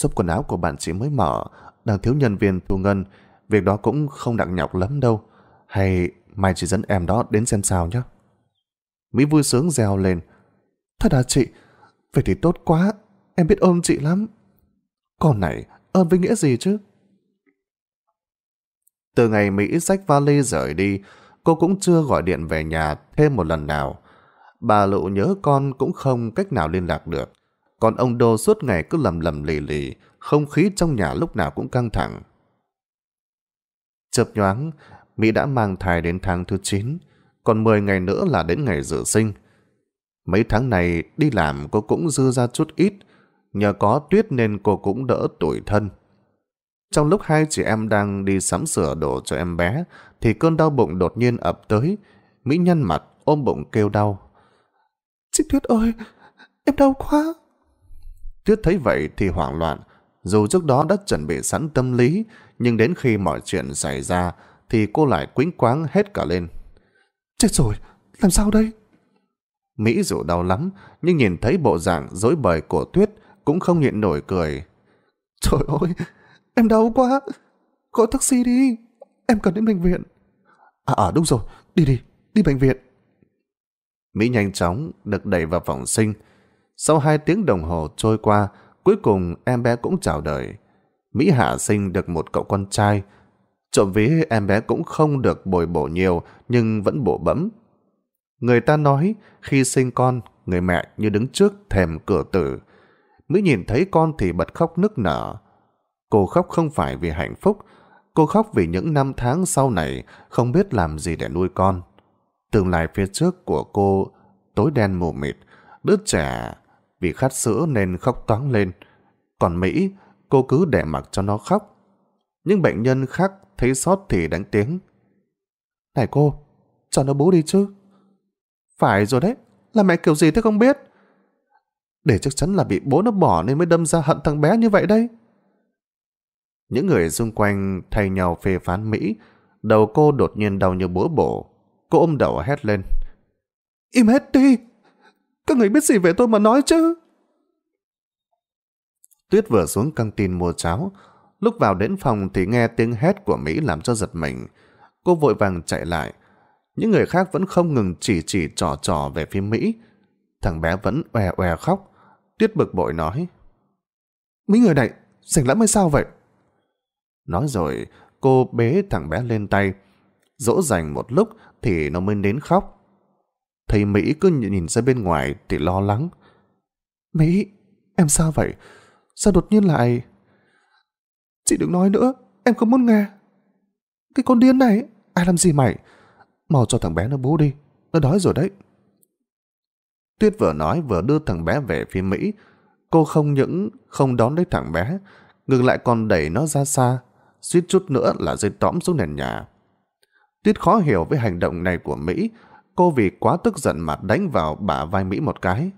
Xốp quần áo của bạn chỉ mới mở, đang thiếu nhân viên thu ngân. Việc đó cũng không nặng nhọc lắm đâu. Hay mai chị dẫn em đó đến xem sao nhé. Mỹ vui sướng reo lên. Thật à chị? Vậy thì tốt quá, em biết ơn chị lắm. Con này, ơn với nghĩa gì chứ? Từ ngày Mỹ sách vali rời đi, cô cũng chưa gọi điện về nhà thêm một lần nào. Bà Lụ nhớ con cũng không cách nào liên lạc được. Còn ông Đô suốt ngày cứ lầm lầm lì lì, không khí trong nhà lúc nào cũng căng thẳng. Chợp nhoáng, Mỹ đã mang thai đến tháng thứ 9, còn 10 ngày nữa là đến ngày dự sinh. Mấy tháng này đi làm cô cũng dư ra chút ít, nhờ có tuyết nên cô cũng đỡ tuổi thân. Trong lúc hai chị em đang đi sắm sửa đồ cho em bé, thì cơn đau bụng đột nhiên ập tới. Mỹ nhăn mặt ôm bụng kêu đau. Chị Tuyết ơi, em đau quá. Tuyết thấy vậy thì hoảng loạn, dù trước đó đã chuẩn bị sẵn tâm lý, nhưng đến khi mọi chuyện xảy ra thì cô lại quính quáng hết cả lên. Chết rồi, làm sao đây? Mỹ dù đau lắm, nhưng nhìn thấy bộ dạng dối bời của Tuyết cũng không nhịn nổi cười. Trời ơi, em đau quá, gọi taxi đi, em cần đến bệnh viện. À, à đúng rồi, đi đi, đi bệnh viện. Mỹ nhanh chóng được đẩy vào phòng sinh, sau hai tiếng đồng hồ trôi qua, cuối cùng em bé cũng chào đời. Mỹ Hạ sinh được một cậu con trai. Trộm ví em bé cũng không được bồi bổ nhiều nhưng vẫn bổ bẫm. Người ta nói khi sinh con, người mẹ như đứng trước thèm cửa tử. Mỹ nhìn thấy con thì bật khóc nức nở. Cô khóc không phải vì hạnh phúc, cô khóc vì những năm tháng sau này không biết làm gì để nuôi con. Tương lai phía trước của cô tối đen mù mịt, đứa trẻ vì khát sữa nên khóc toáng lên. Còn Mỹ, cô cứ để mặc cho nó khóc. Những bệnh nhân khác thấy sót thì đánh tiếng. Này cô, cho nó bú đi chứ. Phải rồi đấy, là mẹ kiểu gì thế không biết. Để chắc chắn là bị bố nó bỏ nên mới đâm ra hận thằng bé như vậy đây. Những người xung quanh thay nhau phê phán Mỹ, đầu cô đột nhiên đau như búa bổ. Cô ôm đầu hét lên. Im hết đi! Các người biết gì về tôi mà nói chứ? Tuyết vừa xuống căng tin mua cháo. Lúc vào đến phòng thì nghe tiếng hét của Mỹ làm cho giật mình. Cô vội vàng chạy lại. Những người khác vẫn không ngừng chỉ chỉ trò trò về phía Mỹ. Thằng bé vẫn oe oe khóc. Tuyết bực bội nói. Mấy người này, rảnh lắm hay sao vậy? Nói rồi, cô bế thằng bé lên tay. Dỗ dành một lúc thì nó mới đến khóc. Thầy Mỹ cứ nhìn ra bên ngoài thì lo lắng. Mỹ, em sao vậy? Sao đột nhiên lại... Chị đừng nói nữa, em không muốn nghe. Cái con điên này, ai làm gì mày? Mau cho thằng bé nó bú đi, nó đói rồi đấy. Tuyết vừa nói vừa đưa thằng bé về phía Mỹ. Cô không những không đón lấy thằng bé, ngược lại còn đẩy nó ra xa, suýt chút nữa là rơi tõm xuống nền nhà. Tuyết khó hiểu với hành động này của Mỹ, cô vì quá tức giận mà đánh vào bả vai Mỹ một cái.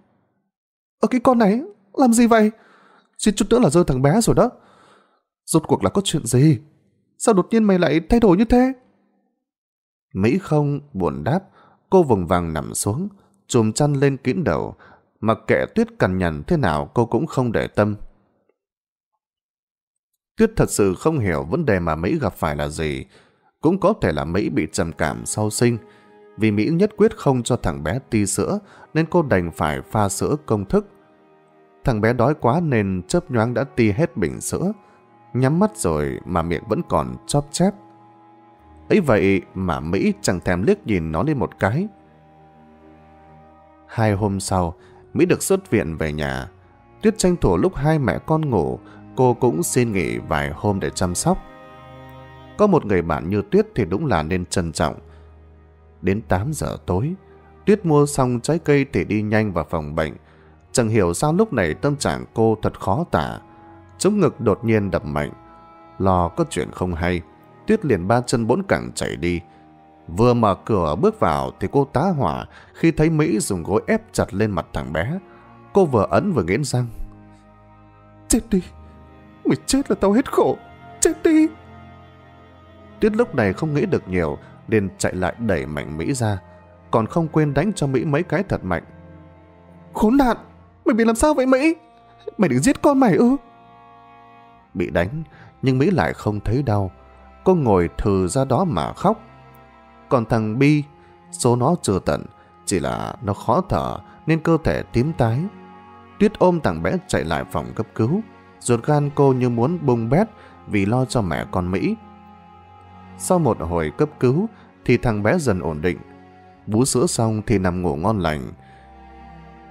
Ở cái con này, làm gì vậy? Suýt chút nữa là rơi thằng bé rồi đó. Rốt cuộc là có chuyện gì? Sao đột nhiên mày lại thay đổi như thế? Mỹ không buồn đáp, cô vùng vàng nằm xuống, chùm chăn lên kín đầu, mặc kệ Tuyết cằn nhằn thế nào cô cũng không để tâm. Tuyết thật sự không hiểu vấn đề mà Mỹ gặp phải là gì, cũng có thể là Mỹ bị trầm cảm sau sinh, vì Mỹ nhất quyết không cho thằng bé ti sữa nên cô đành phải pha sữa công thức. Thằng bé đói quá nên chớp nhoáng đã ti hết bình sữa. Nhắm mắt rồi mà miệng vẫn còn chóp chép. ấy vậy mà Mỹ chẳng thèm liếc nhìn nó lên một cái. Hai hôm sau, Mỹ được xuất viện về nhà. Tuyết tranh thủ lúc hai mẹ con ngủ, cô cũng xin nghỉ vài hôm để chăm sóc. Có một người bạn như Tuyết thì đúng là nên trân trọng đến 8 giờ tối. Tuyết mua xong trái cây thì đi nhanh vào phòng bệnh. Chẳng hiểu sao lúc này tâm trạng cô thật khó tả. Chống ngực đột nhiên đập mạnh. Lo có chuyện không hay. Tuyết liền ba chân bốn cẳng chạy đi. Vừa mở cửa bước vào thì cô tá hỏa khi thấy Mỹ dùng gối ép chặt lên mặt thằng bé. Cô vừa ấn vừa nghiến răng. Chết đi! Mày chết là tao hết khổ! Chết đi! Tuyết lúc này không nghĩ được nhiều liền chạy lại đẩy mạnh Mỹ ra, còn không quên đánh cho Mỹ mấy cái thật mạnh. Khốn nạn! Mày bị làm sao vậy Mỹ? Mày đừng giết con mày ư? Bị đánh, nhưng Mỹ lại không thấy đau. Cô ngồi thừ ra đó mà khóc. Còn thằng Bi, số nó chưa tận, chỉ là nó khó thở nên cơ thể tím tái. Tuyết ôm thằng bé chạy lại phòng cấp cứu. Ruột gan cô như muốn bung bét vì lo cho mẹ con Mỹ. Sau một hồi cấp cứu, thì thằng bé dần ổn định. Bú sữa xong thì nằm ngủ ngon lành.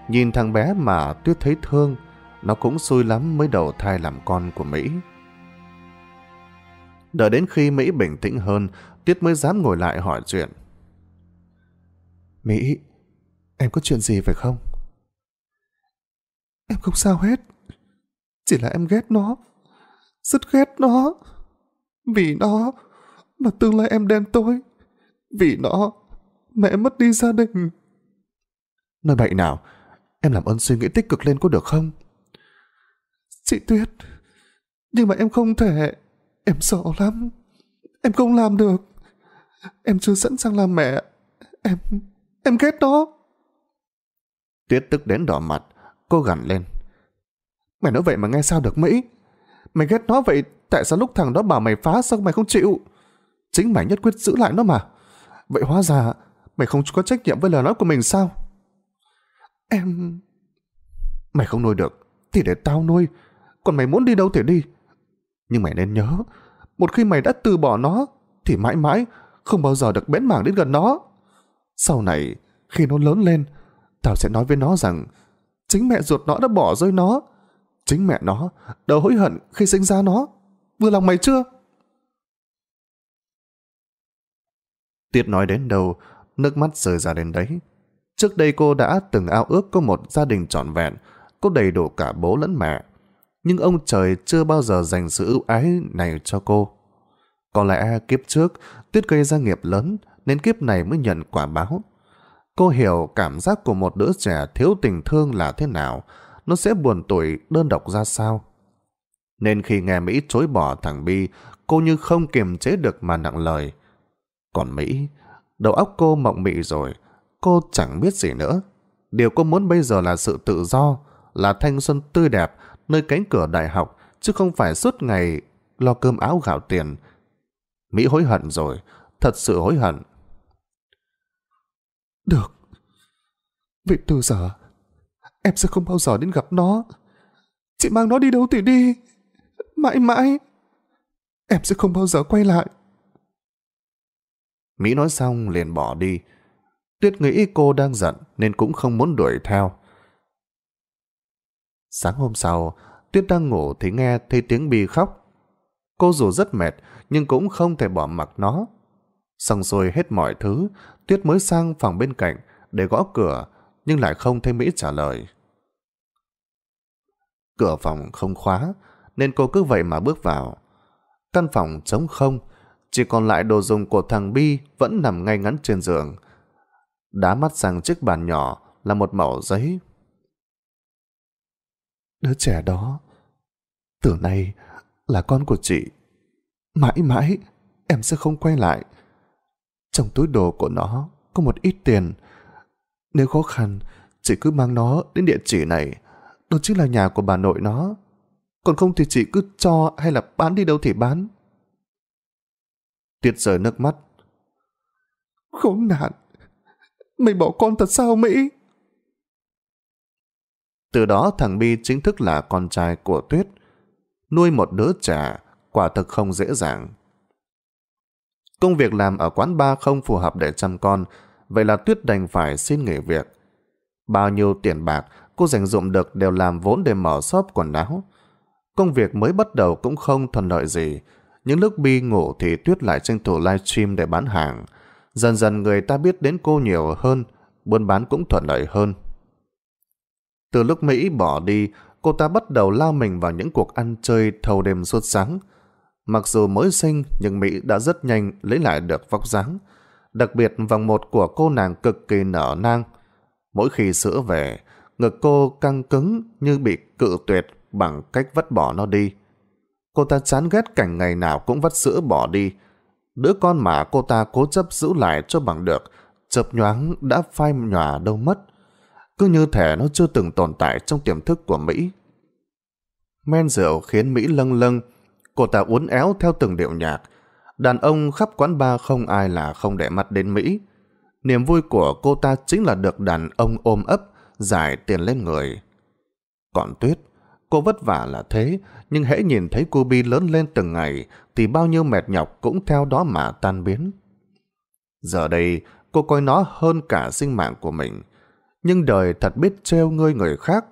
Nhìn thằng bé mà Tuyết thấy thương, nó cũng xui lắm mới đầu thai làm con của Mỹ. Đợi đến khi Mỹ bình tĩnh hơn, Tuyết mới dám ngồi lại hỏi chuyện. Mỹ, em có chuyện gì phải không? Em không sao hết. Chỉ là em ghét nó. Rất ghét nó. Vì nó mà tương lai em đen tối. Vì nó, mẹ mất đi gia đình. Nói bậy nào, em làm ơn suy nghĩ tích cực lên có được không? Chị Tuyết, nhưng mà em không thể, em sợ lắm. Em không làm được. Em chưa sẵn sàng làm mẹ. Em, em ghét nó. Tuyết tức đến đỏ mặt, cô gằn lên. Mày nói vậy mà nghe sao được Mỹ? Mày ghét nó vậy, tại sao lúc thằng đó bảo mày phá sao mày không chịu? Chính mày nhất quyết giữ lại nó mà. Vậy hóa ra, mày không có trách nhiệm với lời nói của mình sao? Em... Mày không nuôi được, thì để tao nuôi. Còn mày muốn đi đâu thì đi. Nhưng mày nên nhớ, một khi mày đã từ bỏ nó, thì mãi mãi không bao giờ được bén mảng đến gần nó. Sau này, khi nó lớn lên, tao sẽ nói với nó rằng chính mẹ ruột nó đã bỏ rơi nó. Chính mẹ nó đã hối hận khi sinh ra nó. Vừa lòng mày chưa? Tuyết nói đến đâu, nước mắt rơi ra đến đấy. Trước đây cô đã từng ao ước có một gia đình trọn vẹn, có đầy đủ cả bố lẫn mẹ. Nhưng ông trời chưa bao giờ dành sự ưu ái này cho cô. Có lẽ kiếp trước, Tuyết gây ra nghiệp lớn, nên kiếp này mới nhận quả báo. Cô hiểu cảm giác của một đứa trẻ thiếu tình thương là thế nào, nó sẽ buồn tuổi đơn độc ra sao. Nên khi nghe Mỹ chối bỏ thằng Bi, cô như không kiềm chế được mà nặng lời. Còn Mỹ, đầu óc cô mộng mị rồi, cô chẳng biết gì nữa. Điều cô muốn bây giờ là sự tự do, là thanh xuân tươi đẹp, nơi cánh cửa đại học, chứ không phải suốt ngày lo cơm áo gạo tiền. Mỹ hối hận rồi, thật sự hối hận. Được. Vậy từ giờ, em sẽ không bao giờ đến gặp nó. Chị mang nó đi đâu thì đi. Mãi mãi, em sẽ không bao giờ quay lại. Mỹ nói xong liền bỏ đi. Tuyết nghĩ cô đang giận nên cũng không muốn đuổi theo. Sáng hôm sau, Tuyết đang ngủ thì nghe thấy tiếng Bi khóc. Cô dù rất mệt nhưng cũng không thể bỏ mặc nó. Xong rồi hết mọi thứ, Tuyết mới sang phòng bên cạnh để gõ cửa nhưng lại không thấy Mỹ trả lời. Cửa phòng không khóa nên cô cứ vậy mà bước vào. Căn phòng trống không, chỉ còn lại đồ dùng của thằng Bi vẫn nằm ngay ngắn trên giường. Đá mắt sang chiếc bàn nhỏ là một mẩu giấy. Đứa trẻ đó, từ nay là con của chị. Mãi mãi, em sẽ không quay lại. Trong túi đồ của nó có một ít tiền. Nếu khó khăn, chị cứ mang nó đến địa chỉ này. Đó chính là nhà của bà nội nó. Còn không thì chị cứ cho hay là bán đi đâu thì bán. Tuyết rơi nước mắt. Khốn nạn! Mày bỏ con thật sao Mỹ? Từ đó thằng Bi chính thức là con trai của Tuyết. Nuôi một đứa trẻ quả thực không dễ dàng. Công việc làm ở quán bar không phù hợp để chăm con, vậy là Tuyết đành phải xin nghỉ việc. Bao nhiêu tiền bạc cô dành dụng được đều làm vốn để mở shop quần áo. Công việc mới bắt đầu cũng không thuận lợi gì, những lúc Bi ngủ thì Tuyết lại tranh thủ livestream để bán hàng. Dần dần người ta biết đến cô nhiều hơn, buôn bán cũng thuận lợi hơn. Từ lúc Mỹ bỏ đi, cô ta bắt đầu lao mình vào những cuộc ăn chơi thâu đêm suốt sáng. Mặc dù mới sinh nhưng Mỹ đã rất nhanh lấy lại được vóc dáng. Đặc biệt vòng một của cô nàng cực kỳ nở nang. Mỗi khi sữa về, ngực cô căng cứng như bị cự tuyệt bằng cách vắt bỏ nó đi. Cô ta chán ghét cảnh ngày nào cũng vắt sữa bỏ đi. Đứa con mà cô ta cố chấp giữ lại cho bằng được, chập nhoáng đã phai nhòa đâu mất. Cứ như thể nó chưa từng tồn tại trong tiềm thức của Mỹ. Men rượu khiến Mỹ lâng lâng, cô ta uốn éo theo từng điệu nhạc. Đàn ông khắp quán bar không ai là không để mặt đến Mỹ. Niềm vui của cô ta chính là được đàn ông ôm ấp, giải tiền lên người. Còn Tuyết, Cô vất vả là thế, nhưng hễ nhìn thấy cô Bi lớn lên từng ngày, thì bao nhiêu mệt nhọc cũng theo đó mà tan biến. Giờ đây, cô coi nó hơn cả sinh mạng của mình. Nhưng đời thật biết trêu ngươi người khác.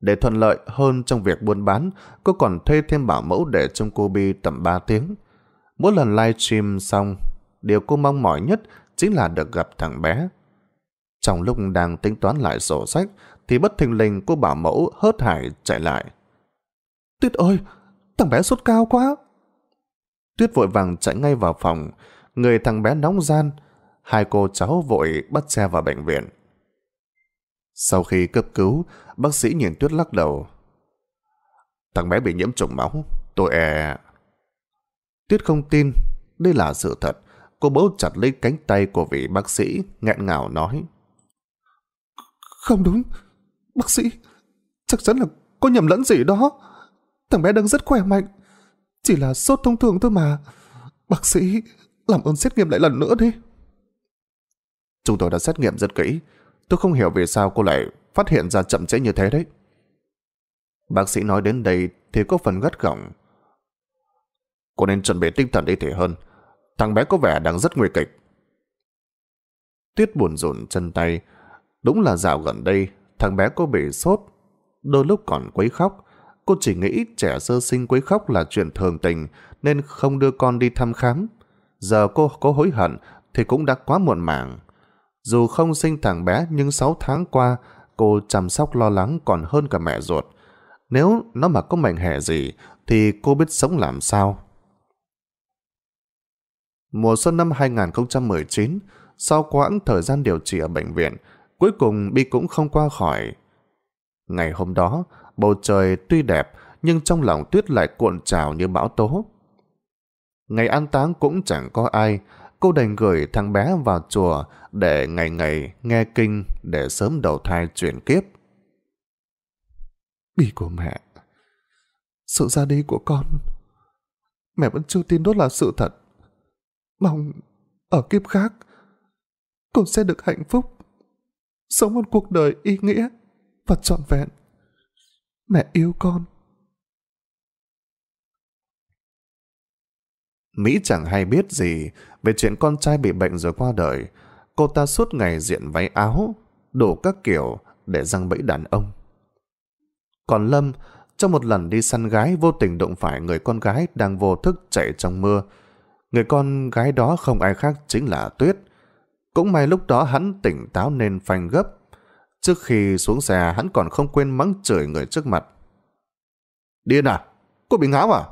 Để thuận lợi hơn trong việc buôn bán, cô còn thuê thêm bảo mẫu để trông cô Bi tầm 3 tiếng. Mỗi lần live stream xong, điều cô mong mỏi nhất chính là được gặp thằng bé. Trong lúc đang tính toán lại sổ sách, thì bất thình lình cô bảo mẫu hớt hải chạy lại. Tuyết ơi, thằng bé sốt cao quá. Tuyết vội vàng chạy ngay vào phòng, người thằng bé nóng gian, hai cô cháu vội bắt xe vào bệnh viện. Sau khi cấp cứu, bác sĩ nhìn Tuyết lắc đầu. Thằng bé bị nhiễm trùng máu, tôi e... Tuyết không tin, đây là sự thật. Cô bấu chặt lấy cánh tay của vị bác sĩ, nghẹn ngào nói. Không đúng, Bác sĩ, chắc chắn là có nhầm lẫn gì đó. Thằng bé đang rất khỏe mạnh. Chỉ là sốt thông thường thôi mà. Bác sĩ, làm ơn xét nghiệm lại lần nữa đi. Chúng tôi đã xét nghiệm rất kỹ. Tôi không hiểu vì sao cô lại phát hiện ra chậm trễ như thế đấy. Bác sĩ nói đến đây thì có phần gắt gỏng. Cô nên chuẩn bị tinh thần đi thể hơn. Thằng bé có vẻ đang rất nguy kịch. Tuyết buồn rộn chân tay. Đúng là dạo gần đây, thằng bé cô bị sốt, đôi lúc còn quấy khóc. Cô chỉ nghĩ trẻ sơ sinh quấy khóc là chuyện thường tình nên không đưa con đi thăm khám. Giờ cô có hối hận thì cũng đã quá muộn màng. Dù không sinh thằng bé nhưng 6 tháng qua cô chăm sóc lo lắng còn hơn cả mẹ ruột. Nếu nó mà có mảnh hẻ gì thì cô biết sống làm sao. Mùa xuân năm 2019, sau quãng thời gian điều trị ở bệnh viện, cuối cùng Bi cũng không qua khỏi. Ngày hôm đó, bầu trời tuy đẹp, nhưng trong lòng tuyết lại cuộn trào như bão tố. Ngày an táng cũng chẳng có ai, cô đành gửi thằng bé vào chùa để ngày ngày nghe kinh để sớm đầu thai chuyển kiếp. Bi của mẹ, sự ra đi của con, mẹ vẫn chưa tin đó là sự thật. Mong ở kiếp khác, con sẽ được hạnh phúc sống một cuộc đời ý nghĩa và trọn vẹn. Mẹ yêu con. Mỹ chẳng hay biết gì về chuyện con trai bị bệnh rồi qua đời. Cô ta suốt ngày diện váy áo, đủ các kiểu để răng bẫy đàn ông. Còn Lâm, trong một lần đi săn gái vô tình đụng phải người con gái đang vô thức chạy trong mưa. Người con gái đó không ai khác chính là Tuyết cũng may lúc đó hắn tỉnh táo nên phanh gấp. Trước khi xuống xe hắn còn không quên mắng chửi người trước mặt. Điên à? Cô bị ngáo à?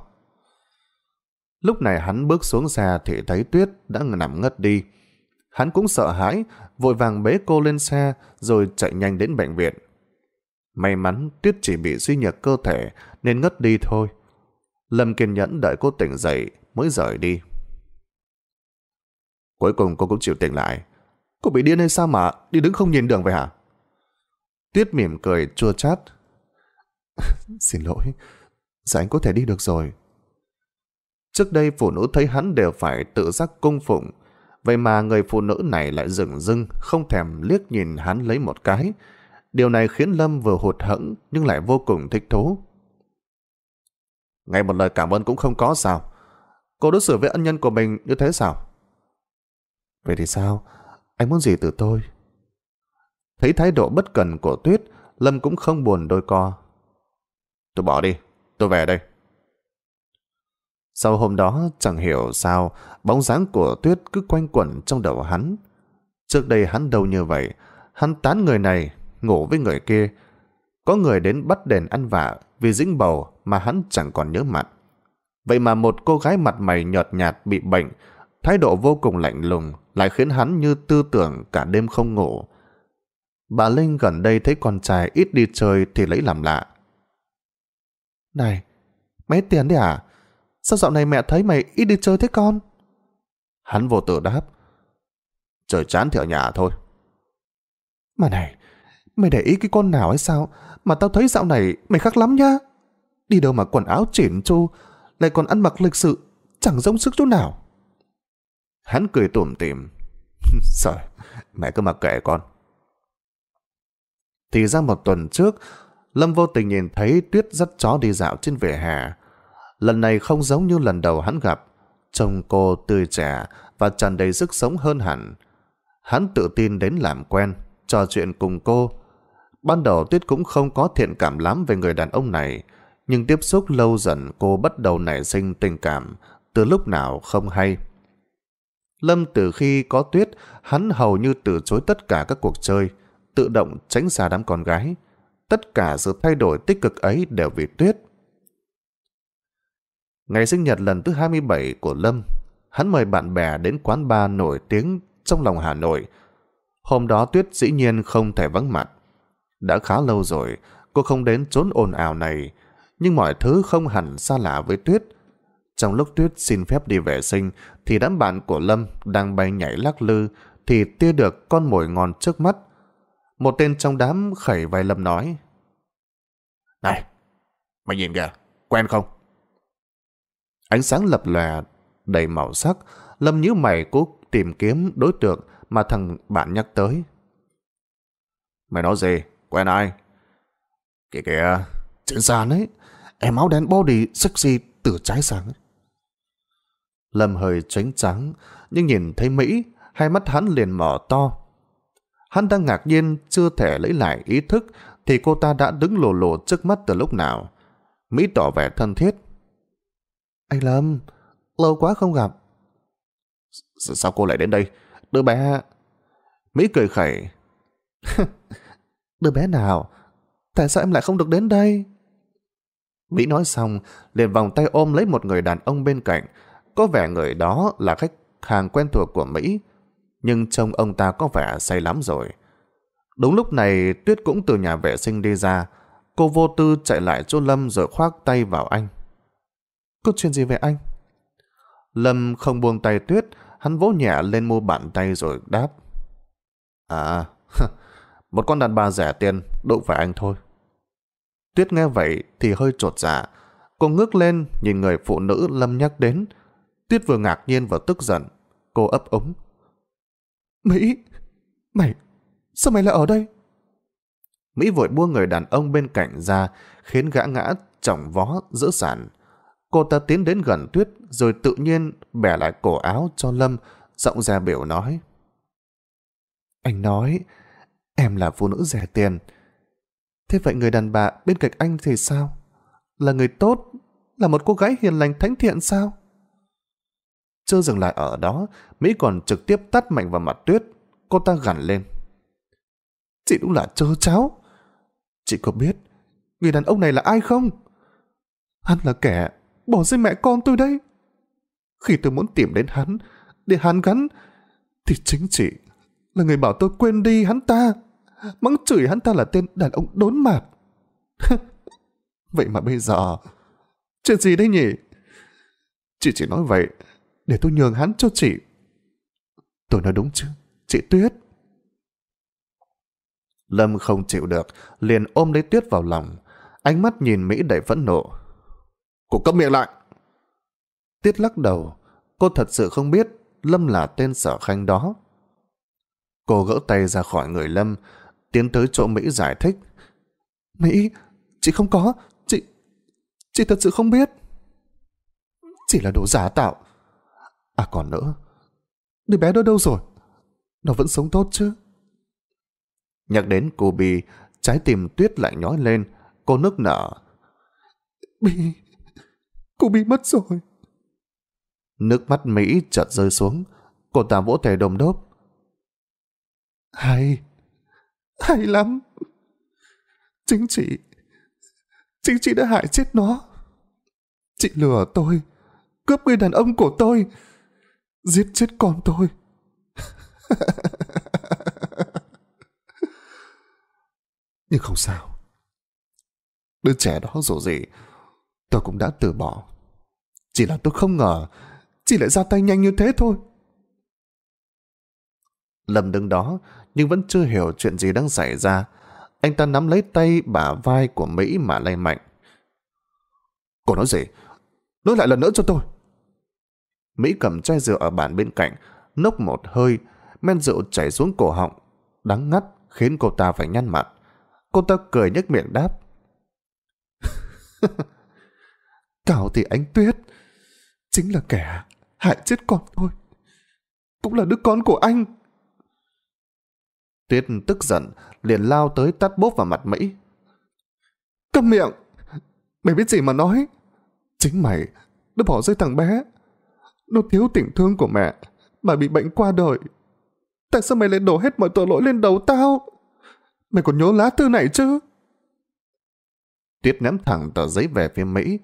Lúc này hắn bước xuống xe thì thấy Tuyết đã nằm ngất đi. Hắn cũng sợ hãi, vội vàng bế cô lên xe rồi chạy nhanh đến bệnh viện. May mắn Tuyết chỉ bị suy nhược cơ thể nên ngất đi thôi. Lâm kiên nhẫn đợi cô tỉnh dậy mới rời đi. Cuối cùng cô cũng chịu tỉnh lại. Cô bị điên hay sao mà đi đứng không nhìn đường vậy hả? Tuyết mỉm cười chua chát. Xin lỗi, giờ anh có thể đi được rồi. Trước đây phụ nữ thấy hắn đều phải tự giác cung phụng. Vậy mà người phụ nữ này lại dừng dưng, không thèm liếc nhìn hắn lấy một cái. Điều này khiến Lâm vừa hụt hẫng nhưng lại vô cùng thích thú. Ngay một lời cảm ơn cũng không có sao. Cô đối xử với ân nhân của mình như thế sao? Vậy thì sao? Anh muốn gì từ tôi? Thấy thái độ bất cần của Tuyết, Lâm cũng không buồn đôi co. Tôi bỏ đi, tôi về đây. Sau hôm đó, chẳng hiểu sao, bóng dáng của Tuyết cứ quanh quẩn trong đầu hắn. Trước đây hắn đâu như vậy, hắn tán người này, ngủ với người kia. Có người đến bắt đền ăn vạ vì dính bầu mà hắn chẳng còn nhớ mặt. Vậy mà một cô gái mặt mày nhợt nhạt bị bệnh, thái độ vô cùng lạnh lùng, lại khiến hắn như tư tưởng cả đêm không ngủ. Bà Linh gần đây thấy con trai ít đi chơi thì lấy làm lạ. Này, mấy tiền đấy à? Sao dạo này mẹ thấy mày ít đi chơi thế con? Hắn vô tử đáp. Trời chán thì ở nhà thôi. Mà này, mày để ý cái con nào hay sao? Mà tao thấy dạo này mày khác lắm nhá. Đi đâu mà quần áo chỉn chu, lại còn ăn mặc lịch sự, chẳng giống sức chút nào. Hắn cười tủm tỉm. Sợ, mẹ cứ mặc kệ con. Thì ra một tuần trước, Lâm vô tình nhìn thấy Tuyết dắt chó đi dạo trên vỉa hè. Lần này không giống như lần đầu hắn gặp. Trông cô tươi trẻ và tràn đầy sức sống hơn hẳn. Hắn tự tin đến làm quen, trò chuyện cùng cô. Ban đầu Tuyết cũng không có thiện cảm lắm về người đàn ông này, nhưng tiếp xúc lâu dần cô bắt đầu nảy sinh tình cảm, từ lúc nào không hay. Lâm từ khi có tuyết, hắn hầu như từ chối tất cả các cuộc chơi, tự động tránh xa đám con gái. Tất cả sự thay đổi tích cực ấy đều vì tuyết. Ngày sinh nhật lần thứ 27 của Lâm, hắn mời bạn bè đến quán bar nổi tiếng trong lòng Hà Nội. Hôm đó Tuyết dĩ nhiên không thể vắng mặt. Đã khá lâu rồi, cô không đến chốn ồn ào này, nhưng mọi thứ không hẳn xa lạ với Tuyết. Trong lúc Tuyết xin phép đi vệ sinh thì đám bạn của Lâm đang bay nhảy lắc lư thì tia được con mồi ngon trước mắt. Một tên trong đám khẩy vai Lâm nói Này, mày nhìn kìa, quen không? Ánh sáng lập lòe đầy màu sắc, Lâm nhíu mày cố tìm kiếm đối tượng mà thằng bạn nhắc tới. Mày nói gì? Quen ai? Kìa kìa, chuyện sàn đấy Em áo đen body sexy từ trái sang ấy. Lâm hơi tránh trắng, nhưng nhìn thấy Mỹ, hai mắt hắn liền mở to. Hắn đang ngạc nhiên, chưa thể lấy lại ý thức, thì cô ta đã đứng lồ lồ trước mắt từ lúc nào. Mỹ tỏ vẻ thân thiết. Anh Lâm, lâu quá không gặp. S sao cô lại đến đây? Đứa bé... Mỹ cười khẩy. Đứa bé nào? Tại sao em lại không được đến đây? Mỹ nói xong, liền vòng tay ôm lấy một người đàn ông bên cạnh, có vẻ người đó là khách hàng quen thuộc của Mỹ, nhưng trông ông ta có vẻ say lắm rồi. Đúng lúc này Tuyết cũng từ nhà vệ sinh đi ra, cô vô tư chạy lại chỗ Lâm rồi khoác tay vào anh. Có chuyện gì về anh? Lâm không buông tay Tuyết, hắn vỗ nhẹ lên mua bàn tay rồi đáp. À, một con đàn bà rẻ tiền, đụng phải anh thôi. Tuyết nghe vậy thì hơi trột dạ. Cô ngước lên nhìn người phụ nữ Lâm nhắc đến. Tuyết vừa ngạc nhiên và tức giận. Cô ấp ống. Mỹ! Mày! Sao mày lại ở đây? Mỹ vội buông người đàn ông bên cạnh ra, khiến gã ngã trọng vó giữa sàn. Cô ta tiến đến gần Tuyết rồi tự nhiên bẻ lại cổ áo cho Lâm, giọng ra biểu nói. Anh nói, em là phụ nữ rẻ tiền. Thế vậy người đàn bà bên cạnh anh thì sao? Là người tốt? Là một cô gái hiền lành thánh thiện sao? Chưa dừng lại ở đó, Mỹ còn trực tiếp tắt mạnh vào mặt Tuyết. Cô ta gằn lên. Chị đúng là trơ cháo. Chị có biết người đàn ông này là ai không? Hắn là kẻ bỏ rơi mẹ con tôi đây. Khi tôi muốn tìm đến hắn, để hắn gắn, thì chính chị là người bảo tôi quên đi hắn ta. Mắng chửi hắn ta là tên đàn ông đốn mạt. vậy mà bây giờ... Chuyện gì đây nhỉ? Chị chỉ nói vậy để tôi nhường hắn cho chị. Tôi nói đúng chứ, chị Tuyết. Lâm không chịu được, liền ôm lấy Tuyết vào lòng. Ánh mắt nhìn Mỹ đầy phẫn nộ. Cô cấm miệng lại! Tuyết lắc đầu, cô thật sự không biết Lâm là tên sở khanh đó. Cô gỡ tay ra khỏi người Lâm, tiến tới chỗ Mỹ giải thích. Mỹ, chị không có, chị... chị thật sự không biết. Chỉ là đồ giả tạo. À còn nữa, đứa bé đó đâu rồi? Nó vẫn sống tốt chứ? Nhắc đến cô Bi, trái tim Tuyết lại nhói lên, cô nức nở. Bi, cô Bi mất rồi. Nước mắt Mỹ chợt rơi xuống, cô ta vỗ thể đồng đốp. Hay, hay lắm. Chính chị, chính chị đã hại chết nó. Chị lừa tôi, cướp người đàn ông của tôi. Tôi giết chết con tôi. Nhưng không sao. Đứa trẻ đó dù gì, tôi cũng đã từ bỏ. Chỉ là tôi không ngờ, chỉ lại ra tay nhanh như thế thôi. Lâm đứng đó, nhưng vẫn chưa hiểu chuyện gì đang xảy ra. Anh ta nắm lấy tay bả vai của Mỹ mà lay mạnh. Cô nói gì? Nói lại lần nữa cho tôi. Mỹ cầm chai rượu ở bàn bên cạnh, nốc một hơi, men rượu chảy xuống cổ họng, đắng ngắt khiến cô ta phải nhăn mặt. Cô ta cười nhếch miệng đáp. Cảo thì ánh tuyết, chính là kẻ hại chết con thôi. Cũng là đứa con của anh. Tuyết tức giận, liền lao tới tát bốp vào mặt Mỹ. Câm miệng! Mày biết gì mà nói? Chính mày đã bỏ rơi thằng bé nó thiếu tình thương của mẹ, mà bị bệnh qua đời. Tại sao mày lại đổ hết mọi tội lỗi lên đầu tao? Mày còn nhớ lá thư này chứ? Tuyết ném thẳng tờ giấy về phía Mỹ.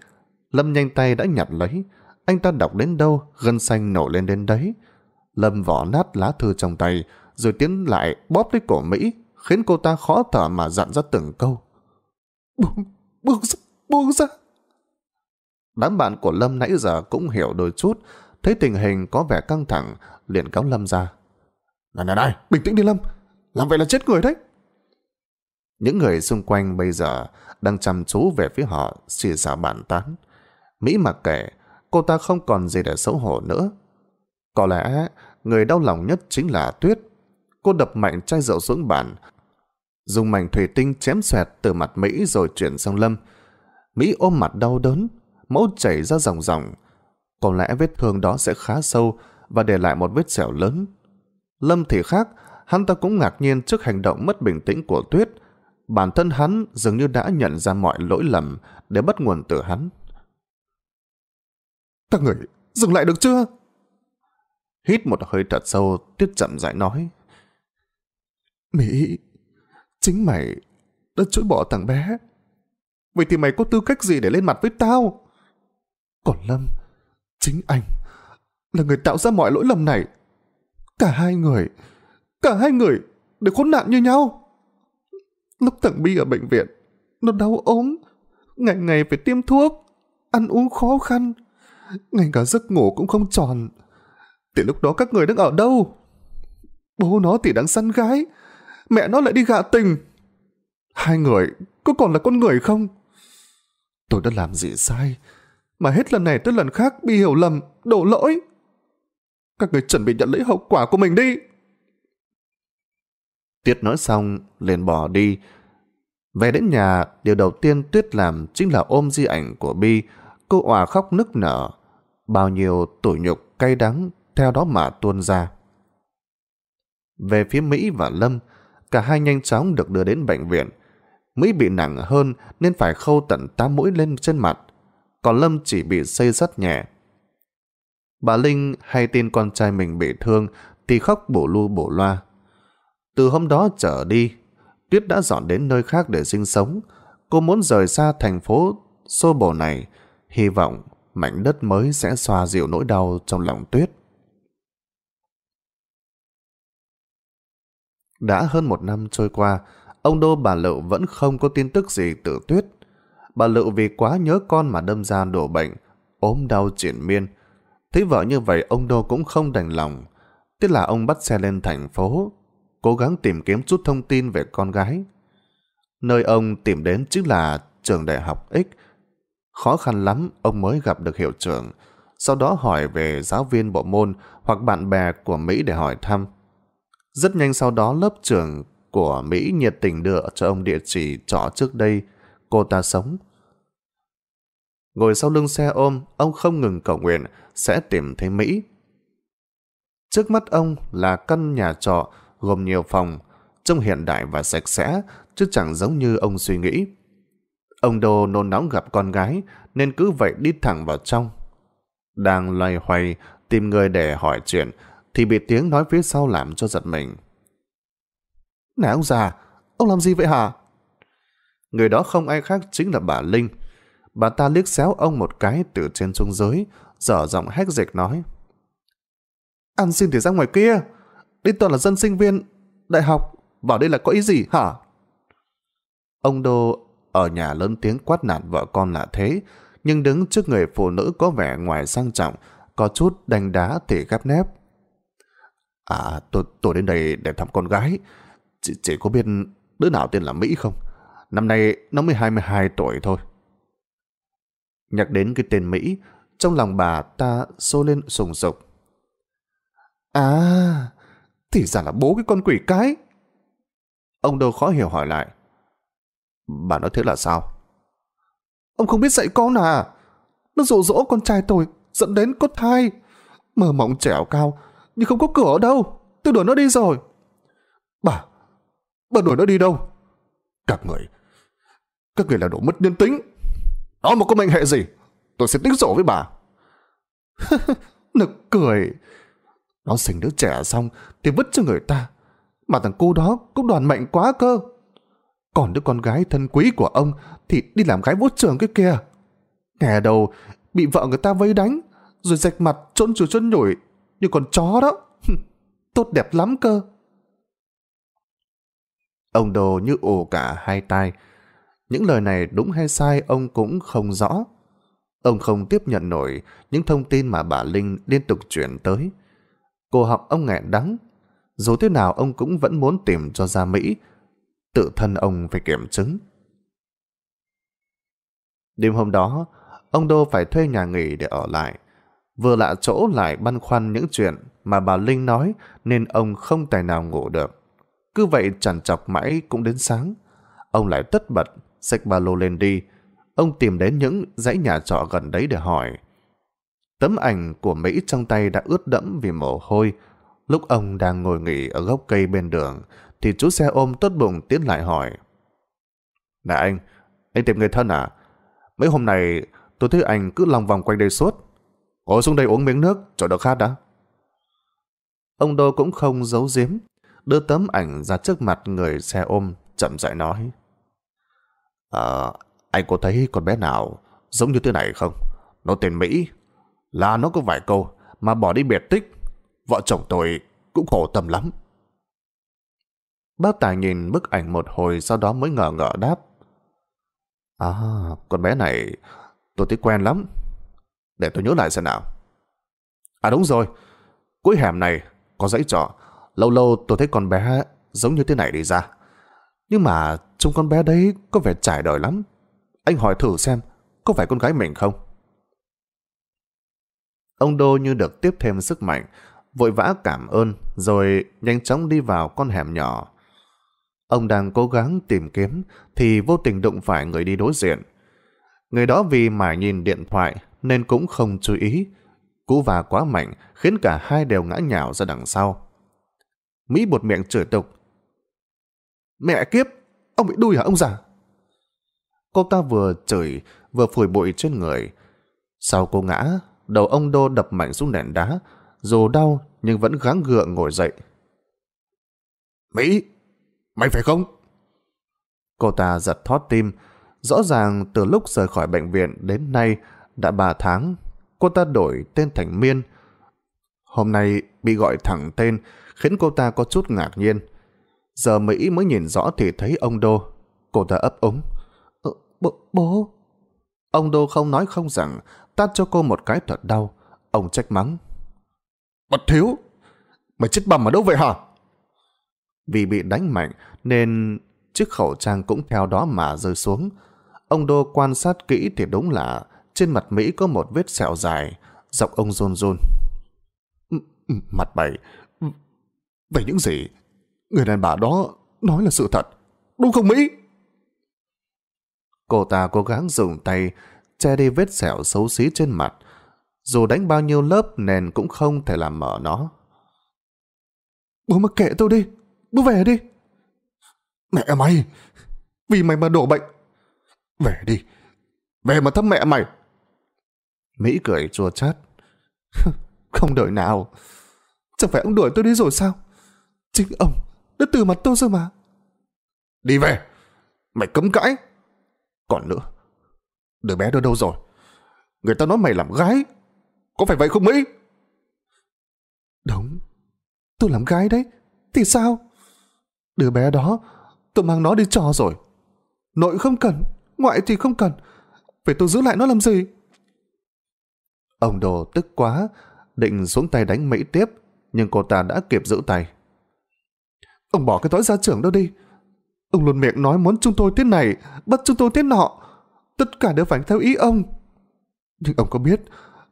Lâm nhanh tay đã nhặt lấy. Anh ta đọc đến đâu, gân xanh nổi lên đến đấy. Lâm vỏ nát lá thư trong tay, rồi tiến lại bóp lấy cổ Mỹ, khiến cô ta khó thở mà dặn ra từng câu. Buông, buông ra, buông ra. Đám bạn của Lâm nãy giờ cũng hiểu đôi chút, thấy tình hình có vẻ căng thẳng, liền cáo Lâm ra. Này này này, bình tĩnh đi Lâm, làm vậy là chết người đấy. Những người xung quanh bây giờ đang chăm chú về phía họ, xì xào bàn tán. Mỹ mặc kệ, cô ta không còn gì để xấu hổ nữa. Có lẽ người đau lòng nhất chính là Tuyết. Cô đập mạnh chai rượu xuống bàn, dùng mảnh thủy tinh chém xoẹt từ mặt Mỹ rồi chuyển sang Lâm. Mỹ ôm mặt đau đớn, máu chảy ra ròng ròng, có lẽ vết thương đó sẽ khá sâu và để lại một vết sẹo lớn. Lâm thì khác, hắn ta cũng ngạc nhiên trước hành động mất bình tĩnh của Tuyết. Bản thân hắn dường như đã nhận ra mọi lỗi lầm để bắt nguồn từ hắn. Các người, dừng lại được chưa? Hít một hơi thật sâu, Tuyết chậm rãi nói. Mỹ, chính mày đã chối bỏ thằng bé. Vậy thì mày có tư cách gì để lên mặt với tao? Còn Lâm, Chính anh là người tạo ra mọi lỗi lầm này. Cả hai người, cả hai người đều khốn nạn như nhau. Lúc thằng Bi ở bệnh viện, nó đau ốm, ngày ngày phải tiêm thuốc, ăn uống khó khăn, ngay cả giấc ngủ cũng không tròn. Thì lúc đó các người đang ở đâu? Bố nó thì đang săn gái, mẹ nó lại đi gạ tình. Hai người có còn là con người không? Tôi đã làm gì sai? mà hết lần này tới lần khác bị hiểu lầm, đổ lỗi. Các người chuẩn bị nhận lấy hậu quả của mình đi. Tuyết nói xong, liền bỏ đi. Về đến nhà, điều đầu tiên Tuyết làm chính là ôm di ảnh của Bi. Cô òa khóc nức nở. Bao nhiêu tủi nhục cay đắng theo đó mà tuôn ra. Về phía Mỹ và Lâm, cả hai nhanh chóng được đưa đến bệnh viện. Mỹ bị nặng hơn nên phải khâu tận 8 mũi lên trên mặt còn Lâm chỉ bị xây rất nhẹ. Bà Linh hay tin con trai mình bị thương thì khóc bổ lu bổ loa. Từ hôm đó trở đi, Tuyết đã dọn đến nơi khác để sinh sống. Cô muốn rời xa thành phố xô bồ này, hy vọng mảnh đất mới sẽ xoa dịu nỗi đau trong lòng Tuyết. Đã hơn một năm trôi qua, ông Đô bà lựu vẫn không có tin tức gì từ Tuyết bà Lự vì quá nhớ con mà đâm ra đổ bệnh, ốm đau triển miên. Thấy vợ như vậy ông Đô cũng không đành lòng. Tức là ông bắt xe lên thành phố, cố gắng tìm kiếm chút thông tin về con gái. Nơi ông tìm đến chính là trường đại học X. Khó khăn lắm ông mới gặp được hiệu trưởng, sau đó hỏi về giáo viên bộ môn hoặc bạn bè của Mỹ để hỏi thăm. Rất nhanh sau đó lớp trưởng của Mỹ nhiệt tình đưa cho ông địa chỉ trọ trước đây, cô ta sống. Ngồi sau lưng xe ôm, ông không ngừng cầu nguyện sẽ tìm thấy Mỹ. Trước mắt ông là căn nhà trọ gồm nhiều phòng, trông hiện đại và sạch sẽ, chứ chẳng giống như ông suy nghĩ. Ông Đô nôn nóng gặp con gái, nên cứ vậy đi thẳng vào trong. Đang loay hoay, tìm người để hỏi chuyện, thì bị tiếng nói phía sau làm cho giật mình. Này ông già, ông làm gì vậy hả? Người đó không ai khác chính là bà Linh bà ta liếc xéo ông một cái từ trên xuống dưới, dở giọng hách dịch nói. Ăn xin thì ra ngoài kia, đi toàn là dân sinh viên, đại học, vào đây là có ý gì hả? Ông Đô ở nhà lớn tiếng quát nạt vợ con là thế, nhưng đứng trước người phụ nữ có vẻ ngoài sang trọng, có chút đánh đá thì gắp nép. À, tôi, tôi đến đây để thăm con gái. Chị, chị có biết đứa nào tên là Mỹ không? Năm nay nó mới 22 tuổi thôi. Nhắc đến cái tên Mỹ, trong lòng bà ta sôi lên sùng sục. À, thì giả là bố cái con quỷ cái. Ông đâu khó hiểu hỏi lại. Bà nói thế là sao? Ông không biết dạy con à? Nó dụ dỗ con trai tôi, dẫn đến cốt thai. Mơ mộng trẻo cao, nhưng không có cửa ở đâu. Tôi đuổi nó đi rồi. Bà, bà đuổi nó đi đâu? Các người, các người là đồ mất nhân tính. Nó một có mệnh hệ gì Tôi sẽ tính sổ với bà Nực cười Nó sinh đứa trẻ xong Thì vứt cho người ta Mà thằng cô đó cũng đoàn mệnh quá cơ Còn đứa con gái thân quý của ông Thì đi làm gái vũ trường cái kia Nghe đầu Bị vợ người ta vây đánh Rồi rạch mặt trôn chùi trôn nhủi Như con chó đó Tốt đẹp lắm cơ Ông đồ như ổ cả hai tay những lời này đúng hay sai ông cũng không rõ. Ông không tiếp nhận nổi những thông tin mà bà Linh liên tục chuyển tới. Cô học ông nghẹn đắng. Dù thế nào ông cũng vẫn muốn tìm cho ra Mỹ. Tự thân ông phải kiểm chứng. Đêm hôm đó, ông Đô phải thuê nhà nghỉ để ở lại. Vừa lạ chỗ lại băn khoăn những chuyện mà bà Linh nói nên ông không tài nào ngủ được. Cứ vậy chẳng chọc mãi cũng đến sáng. Ông lại tất bật xách ba lô lên đi. Ông tìm đến những dãy nhà trọ gần đấy để hỏi. Tấm ảnh của Mỹ trong tay đã ướt đẫm vì mồ hôi. Lúc ông đang ngồi nghỉ ở gốc cây bên đường, thì chú xe ôm tốt bụng tiến lại hỏi. Nè anh, anh tìm người thân à? Mấy hôm nay tôi thấy anh cứ lòng vòng quanh đây suốt. Ngồi xuống đây uống miếng nước, cho đỡ khát đã. Ông Đô cũng không giấu giếm, đưa tấm ảnh ra trước mặt người xe ôm, chậm rãi nói. À, anh có thấy con bé nào giống như thế này không? Nó tên Mỹ. Là nó có vài câu mà bỏ đi biệt tích. Vợ chồng tôi cũng khổ tâm lắm. Bác Tài nhìn bức ảnh một hồi sau đó mới ngờ ngỡ đáp. À, con bé này tôi thấy quen lắm. Để tôi nhớ lại xem nào. À đúng rồi, cuối hẻm này có dãy trọ. Lâu lâu tôi thấy con bé giống như thế này đi ra. Nhưng mà trông con bé đấy có vẻ trải đời lắm. Anh hỏi thử xem, có phải con gái mình không? Ông Đô như được tiếp thêm sức mạnh, vội vã cảm ơn rồi nhanh chóng đi vào con hẻm nhỏ. Ông đang cố gắng tìm kiếm thì vô tình đụng phải người đi đối diện. Người đó vì mải nhìn điện thoại nên cũng không chú ý. Cú và quá mạnh khiến cả hai đều ngã nhào ra đằng sau. Mỹ bột miệng chửi tục. Mẹ kiếp, Ông bị đuôi hả ông già? Cô ta vừa chửi, vừa phủi bụi trên người. Sau cô ngã, đầu ông Đô đập mạnh xuống nền đá, dù đau nhưng vẫn gắng gượng ngồi dậy. Mỹ, mày phải không? Cô ta giật thoát tim. Rõ ràng từ lúc rời khỏi bệnh viện đến nay đã 3 tháng, cô ta đổi tên thành Miên. Hôm nay bị gọi thẳng tên khiến cô ta có chút ngạc nhiên. Giờ Mỹ mới nhìn rõ thì thấy ông Đô. Cô ta ấp ống. Ờ, bố, bố. Ông Đô không nói không rằng, tát cho cô một cái thật đau. Ông trách mắng. Bật thiếu! Mày chết bầm ở đâu vậy hả? Vì bị đánh mạnh nên chiếc khẩu trang cũng theo đó mà rơi xuống. Ông Đô quan sát kỹ thì đúng là trên mặt Mỹ có một vết sẹo dài, giọng ông run run. Mặt mày, về những gì? Người đàn bà đó nói là sự thật. Đúng không Mỹ? Cô ta cố gắng dùng tay che đi vết sẹo xấu xí trên mặt. Dù đánh bao nhiêu lớp nền cũng không thể làm mở nó. Bố mà kệ tôi đi. Bố về đi. Mẹ mày! Vì mày mà đổ bệnh. Về đi. Về mà thăm mẹ mày. Mỹ cười chua chát. Không đợi nào. Chẳng phải ông đuổi tôi đi rồi sao? Chính ông đã từ mặt tôi rồi mà. Đi về. Mày cấm cãi. Còn nữa, đứa bé đó đâu rồi? Người ta nói mày làm gái. Có phải vậy không Mỹ? Đúng. Tôi làm gái đấy. Thì sao? Đứa bé đó, tôi mang nó đi cho rồi. Nội không cần, ngoại thì không cần. phải tôi giữ lại nó làm gì? Ông đồ tức quá, định xuống tay đánh Mỹ tiếp, nhưng cô ta đã kịp giữ tay. Ông bỏ cái thói gia trưởng đó đi. Ông luôn miệng nói muốn chúng tôi tiết này, bắt chúng tôi tiết nọ. Tất cả đều phải theo ý ông. Nhưng ông có biết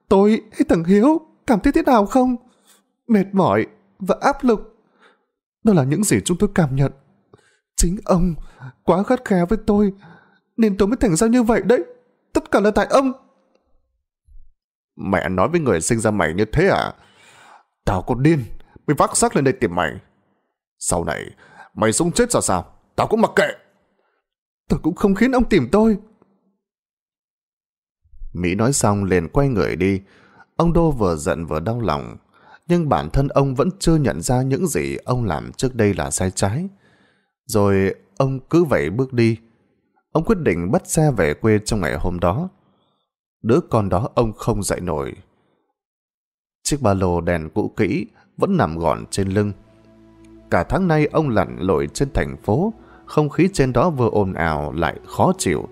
tôi hay thằng Hiếu cảm thấy thế nào không? Mệt mỏi và áp lực. Đó là những gì chúng tôi cảm nhận. Chính ông quá khát khe với tôi nên tôi mới thành ra như vậy đấy. Tất cả là tại ông. Mẹ nói với người sinh ra mày như thế à? Tao có điên, mới vác xác lên đây tìm mày. Sau này, mày sống chết ra sao? Tao cũng mặc kệ. Tôi cũng không khiến ông tìm tôi. Mỹ nói xong liền quay người đi. Ông Đô vừa giận vừa đau lòng. Nhưng bản thân ông vẫn chưa nhận ra những gì ông làm trước đây là sai trái. Rồi ông cứ vậy bước đi. Ông quyết định bắt xe về quê trong ngày hôm đó. Đứa con đó ông không dạy nổi. Chiếc ba lô đèn cũ kỹ vẫn nằm gọn trên lưng. Cả tháng nay ông lặn lội trên thành phố, không khí trên đó vừa ồn ào lại khó chịu.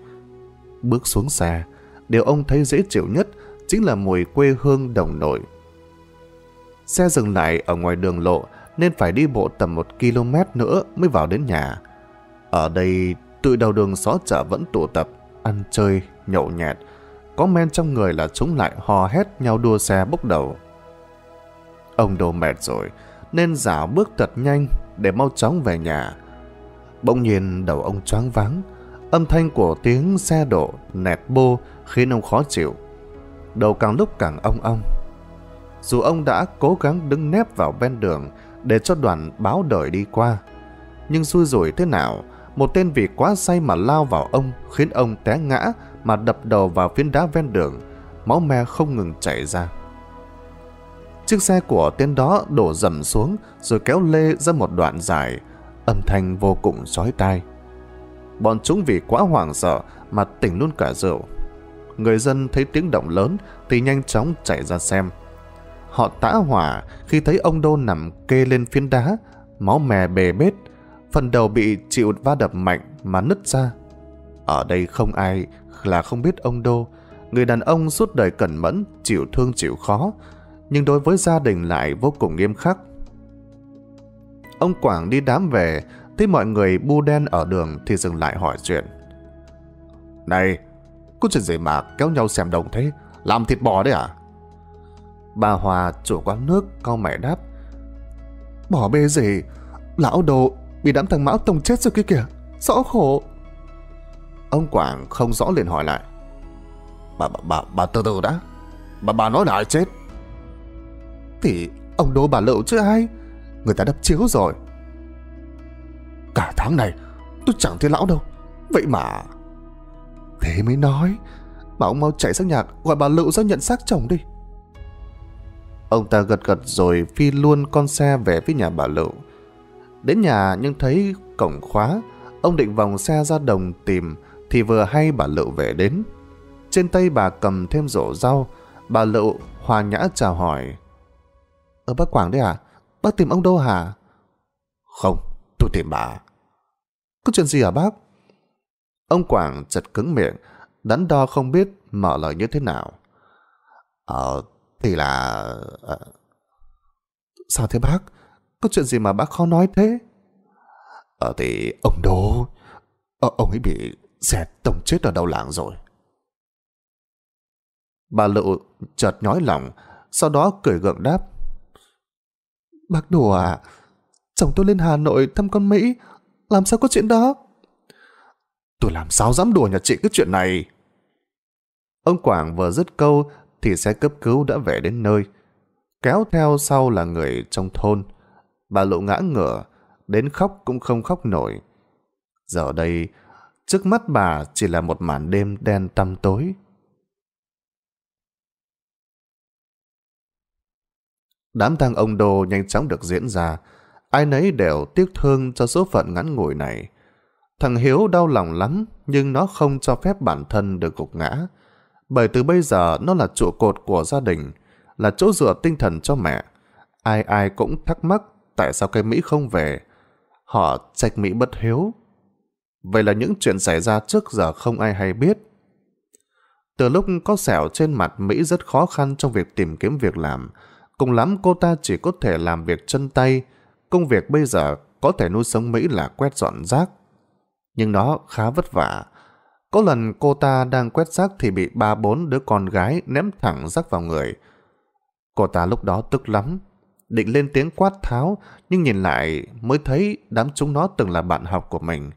Bước xuống xe, điều ông thấy dễ chịu nhất chính là mùi quê hương đồng nội. Xe dừng lại ở ngoài đường lộ nên phải đi bộ tầm một km nữa mới vào đến nhà. Ở đây, từ đầu đường xó chợ vẫn tụ tập, ăn chơi, nhậu nhẹt. Có men trong người là chúng lại hò hét nhau đua xe bốc đầu. Ông đồ mệt rồi, nên dạo bước thật nhanh để mau chóng về nhà. Bỗng nhiên đầu ông choáng váng, âm thanh của tiếng xe đổ nẹt bô khiến ông khó chịu. Đầu càng lúc càng ong ong. Dù ông đã cố gắng đứng nép vào ven đường để cho đoàn báo đời đi qua, nhưng xui rủi thế nào, một tên vì quá say mà lao vào ông khiến ông té ngã mà đập đầu vào phiến đá ven đường, máu me không ngừng chảy ra. Chiếc xe của tên đó đổ dầm xuống rồi kéo lê ra một đoạn dài, âm thanh vô cùng chói tai. Bọn chúng vì quá hoảng sợ mà tỉnh luôn cả rượu. Người dân thấy tiếng động lớn thì nhanh chóng chạy ra xem. Họ tã hỏa khi thấy ông Đô nằm kê lên phiến đá, máu mè bề bết, phần đầu bị chịu va đập mạnh mà nứt ra. Ở đây không ai là không biết ông Đô, người đàn ông suốt đời cẩn mẫn, chịu thương chịu khó, nhưng đối với gia đình lại vô cùng nghiêm khắc. Ông Quảng đi đám về, thấy mọi người bu đen ở đường thì dừng lại hỏi chuyện. Này, có chuyện gì mà kéo nhau xem đồng thế? Làm thịt bò đấy à? Bà Hòa chủ quán nước cau mẹ đáp. Bỏ bê gì? Lão đồ bị đám thằng Mão tông chết rồi kia kìa. Rõ khổ. Ông Quảng không rõ liền hỏi lại. Bà, bà, bà, bà từ từ đã. Bà, bà nói lại chết thì ông đố bà lậu chứ ai. Người ta đắp chiếu rồi. Cả tháng này tôi chẳng thấy lão đâu. Vậy mà... Thế mới nói. Bảo ông mau chạy sang nhà gọi bà lậu ra nhận xác chồng đi. Ông ta gật gật rồi phi luôn con xe về phía nhà bà lậu. Đến nhà nhưng thấy cổng khóa, ông định vòng xe ra đồng tìm thì vừa hay bà lậu về đến. Trên tay bà cầm thêm rổ rau, bà lậu hòa nhã chào hỏi. Ở bác Quảng đấy à? Bác tìm ông đâu hả? Không, tôi tìm bà. Có chuyện gì hả bác? Ông Quảng chật cứng miệng, đắn đo không biết mở lời như thế nào. Ờ, thì là... À... Sao thế bác? Có chuyện gì mà bác khó nói thế? Ờ thì ông Đô... Ờ, ông ấy bị xe tổng chết ở đầu làng rồi. Bà Lựu chợt nhói lòng, sau đó cười gượng đáp. Bác đùa à? Chồng tôi lên Hà Nội thăm con Mỹ, làm sao có chuyện đó? Tôi làm sao dám đùa nhà chị cái chuyện này? Ông Quảng vừa dứt câu thì xe cấp cứu đã về đến nơi. Kéo theo sau là người trong thôn. Bà Lộ ngã ngửa, đến khóc cũng không khóc nổi. Giờ đây, trước mắt bà chỉ là một màn đêm đen tăm tối. Đám tang ông Đô nhanh chóng được diễn ra. Ai nấy đều tiếc thương cho số phận ngắn ngủi này. Thằng Hiếu đau lòng lắm, nhưng nó không cho phép bản thân được gục ngã. Bởi từ bây giờ nó là trụ cột của gia đình, là chỗ dựa tinh thần cho mẹ. Ai ai cũng thắc mắc tại sao cái Mỹ không về. Họ trách Mỹ bất hiếu. Vậy là những chuyện xảy ra trước giờ không ai hay biết. Từ lúc có sẹo trên mặt Mỹ rất khó khăn trong việc tìm kiếm việc làm. Cùng lắm cô ta chỉ có thể làm việc chân tay. Công việc bây giờ có thể nuôi sống Mỹ là quét dọn rác. Nhưng nó khá vất vả. Có lần cô ta đang quét rác thì bị ba bốn đứa con gái ném thẳng rác vào người. Cô ta lúc đó tức lắm. Định lên tiếng quát tháo nhưng nhìn lại mới thấy đám chúng nó từng là bạn học của mình.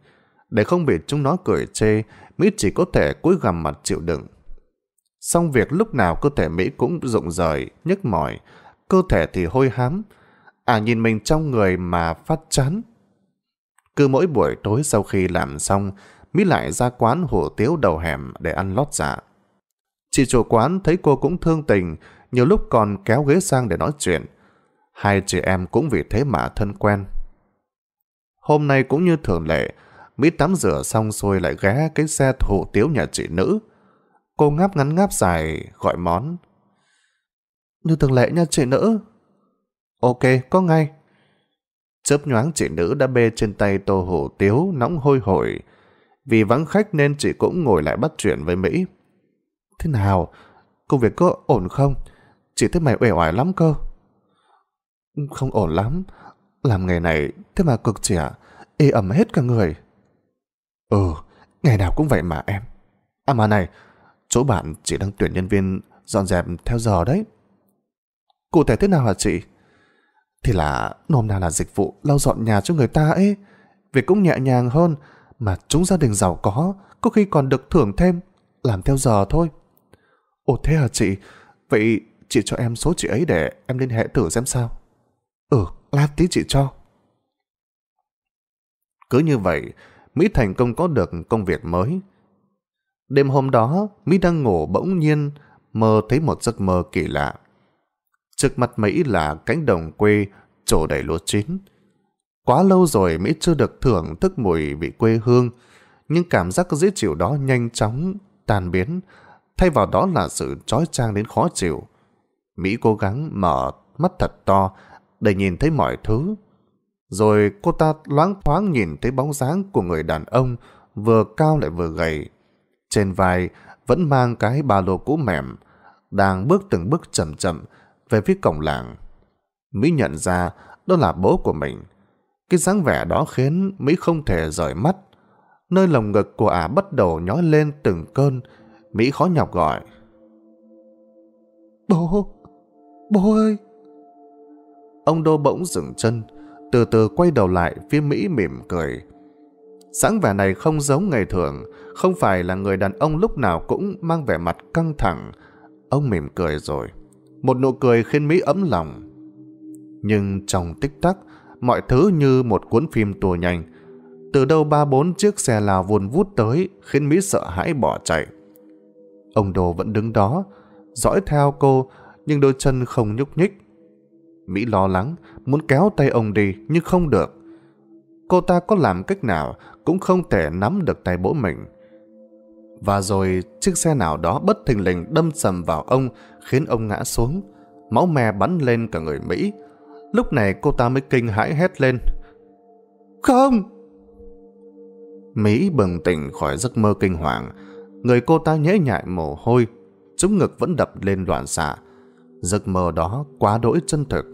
Để không bị chúng nó cười chê, Mỹ chỉ có thể cúi gằm mặt chịu đựng. Xong việc lúc nào cơ thể Mỹ cũng rụng rời, nhức mỏi, cơ thể thì hôi hám. À nhìn mình trong người mà phát chán. Cứ mỗi buổi tối sau khi làm xong, Mỹ lại ra quán hủ tiếu đầu hẻm để ăn lót dạ. Chị chủ quán thấy cô cũng thương tình, nhiều lúc còn kéo ghế sang để nói chuyện. Hai chị em cũng vì thế mà thân quen. Hôm nay cũng như thường lệ, Mỹ tắm rửa xong rồi lại ghé cái xe hủ tiếu nhà chị nữ. Cô ngáp ngắn ngáp dài, gọi món. Như thường lệ nha chị nữ. Ok, có ngay. Chớp nhoáng chị nữ đã bê trên tay tô hủ tiếu nóng hôi hổi. Vì vắng khách nên chị cũng ngồi lại bắt chuyện với Mỹ. Thế nào? Công việc có ổn không? Chị thấy mày uể oải lắm cơ. Không ổn lắm. Làm nghề này thế mà cực trẻ, à? ê ẩm hết cả người. Ừ, ngày nào cũng vậy mà em. À mà này, chỗ bạn chỉ đang tuyển nhân viên dọn dẹp theo giờ đấy. Cụ thể thế nào hả chị? Thì là nôm na là dịch vụ lau dọn nhà cho người ta ấy. Việc cũng nhẹ nhàng hơn mà chúng gia đình giàu có có khi còn được thưởng thêm làm theo giờ thôi. Ồ thế hả chị? Vậy chị cho em số chị ấy để em liên hệ thử xem sao. Ừ, lát tí chị cho. Cứ như vậy, Mỹ thành công có được công việc mới. Đêm hôm đó, Mỹ đang ngủ bỗng nhiên, mơ thấy một giấc mơ kỳ lạ. Trước mặt Mỹ là cánh đồng quê trổ đầy lúa chín. Quá lâu rồi Mỹ chưa được thưởng thức mùi vị quê hương, nhưng cảm giác dễ chịu đó nhanh chóng, tan biến, thay vào đó là sự trói trang đến khó chịu. Mỹ cố gắng mở mắt thật to để nhìn thấy mọi thứ. Rồi cô ta loáng thoáng nhìn thấy bóng dáng của người đàn ông vừa cao lại vừa gầy. Trên vai vẫn mang cái ba lô cũ mềm, đang bước từng bước chậm chậm về phía cổng làng. Mỹ nhận ra đó là bố của mình. Cái dáng vẻ đó khiến Mỹ không thể rời mắt. Nơi lồng ngực của ả bắt đầu nhói lên từng cơn. Mỹ khó nhọc gọi. Bố! Bố ơi! Ông Đô bỗng dừng chân, từ từ quay đầu lại phía Mỹ mỉm cười. Sáng vẻ này không giống ngày thường, không phải là người đàn ông lúc nào cũng mang vẻ mặt căng thẳng. Ông mỉm cười rồi. Một nụ cười khiến Mỹ ấm lòng. Nhưng trong tích tắc, mọi thứ như một cuốn phim tua nhanh. Từ đâu ba bốn chiếc xe là vùn vút tới khiến Mỹ sợ hãi bỏ chạy. Ông Đồ vẫn đứng đó, dõi theo cô nhưng đôi chân không nhúc nhích. Mỹ lo lắng, muốn kéo tay ông đi nhưng không được. Cô ta có làm cách nào cũng không thể nắm được tay bố mình. Và rồi chiếc xe nào đó bất thình lình đâm sầm vào ông khiến ông ngã xuống. Máu me bắn lên cả người Mỹ. Lúc này cô ta mới kinh hãi hét lên. Không! Mỹ bừng tỉnh khỏi giấc mơ kinh hoàng. Người cô ta nhễ nhại mồ hôi. Trúng ngực vẫn đập lên loạn xạ. Giấc mơ đó quá đỗi chân thực.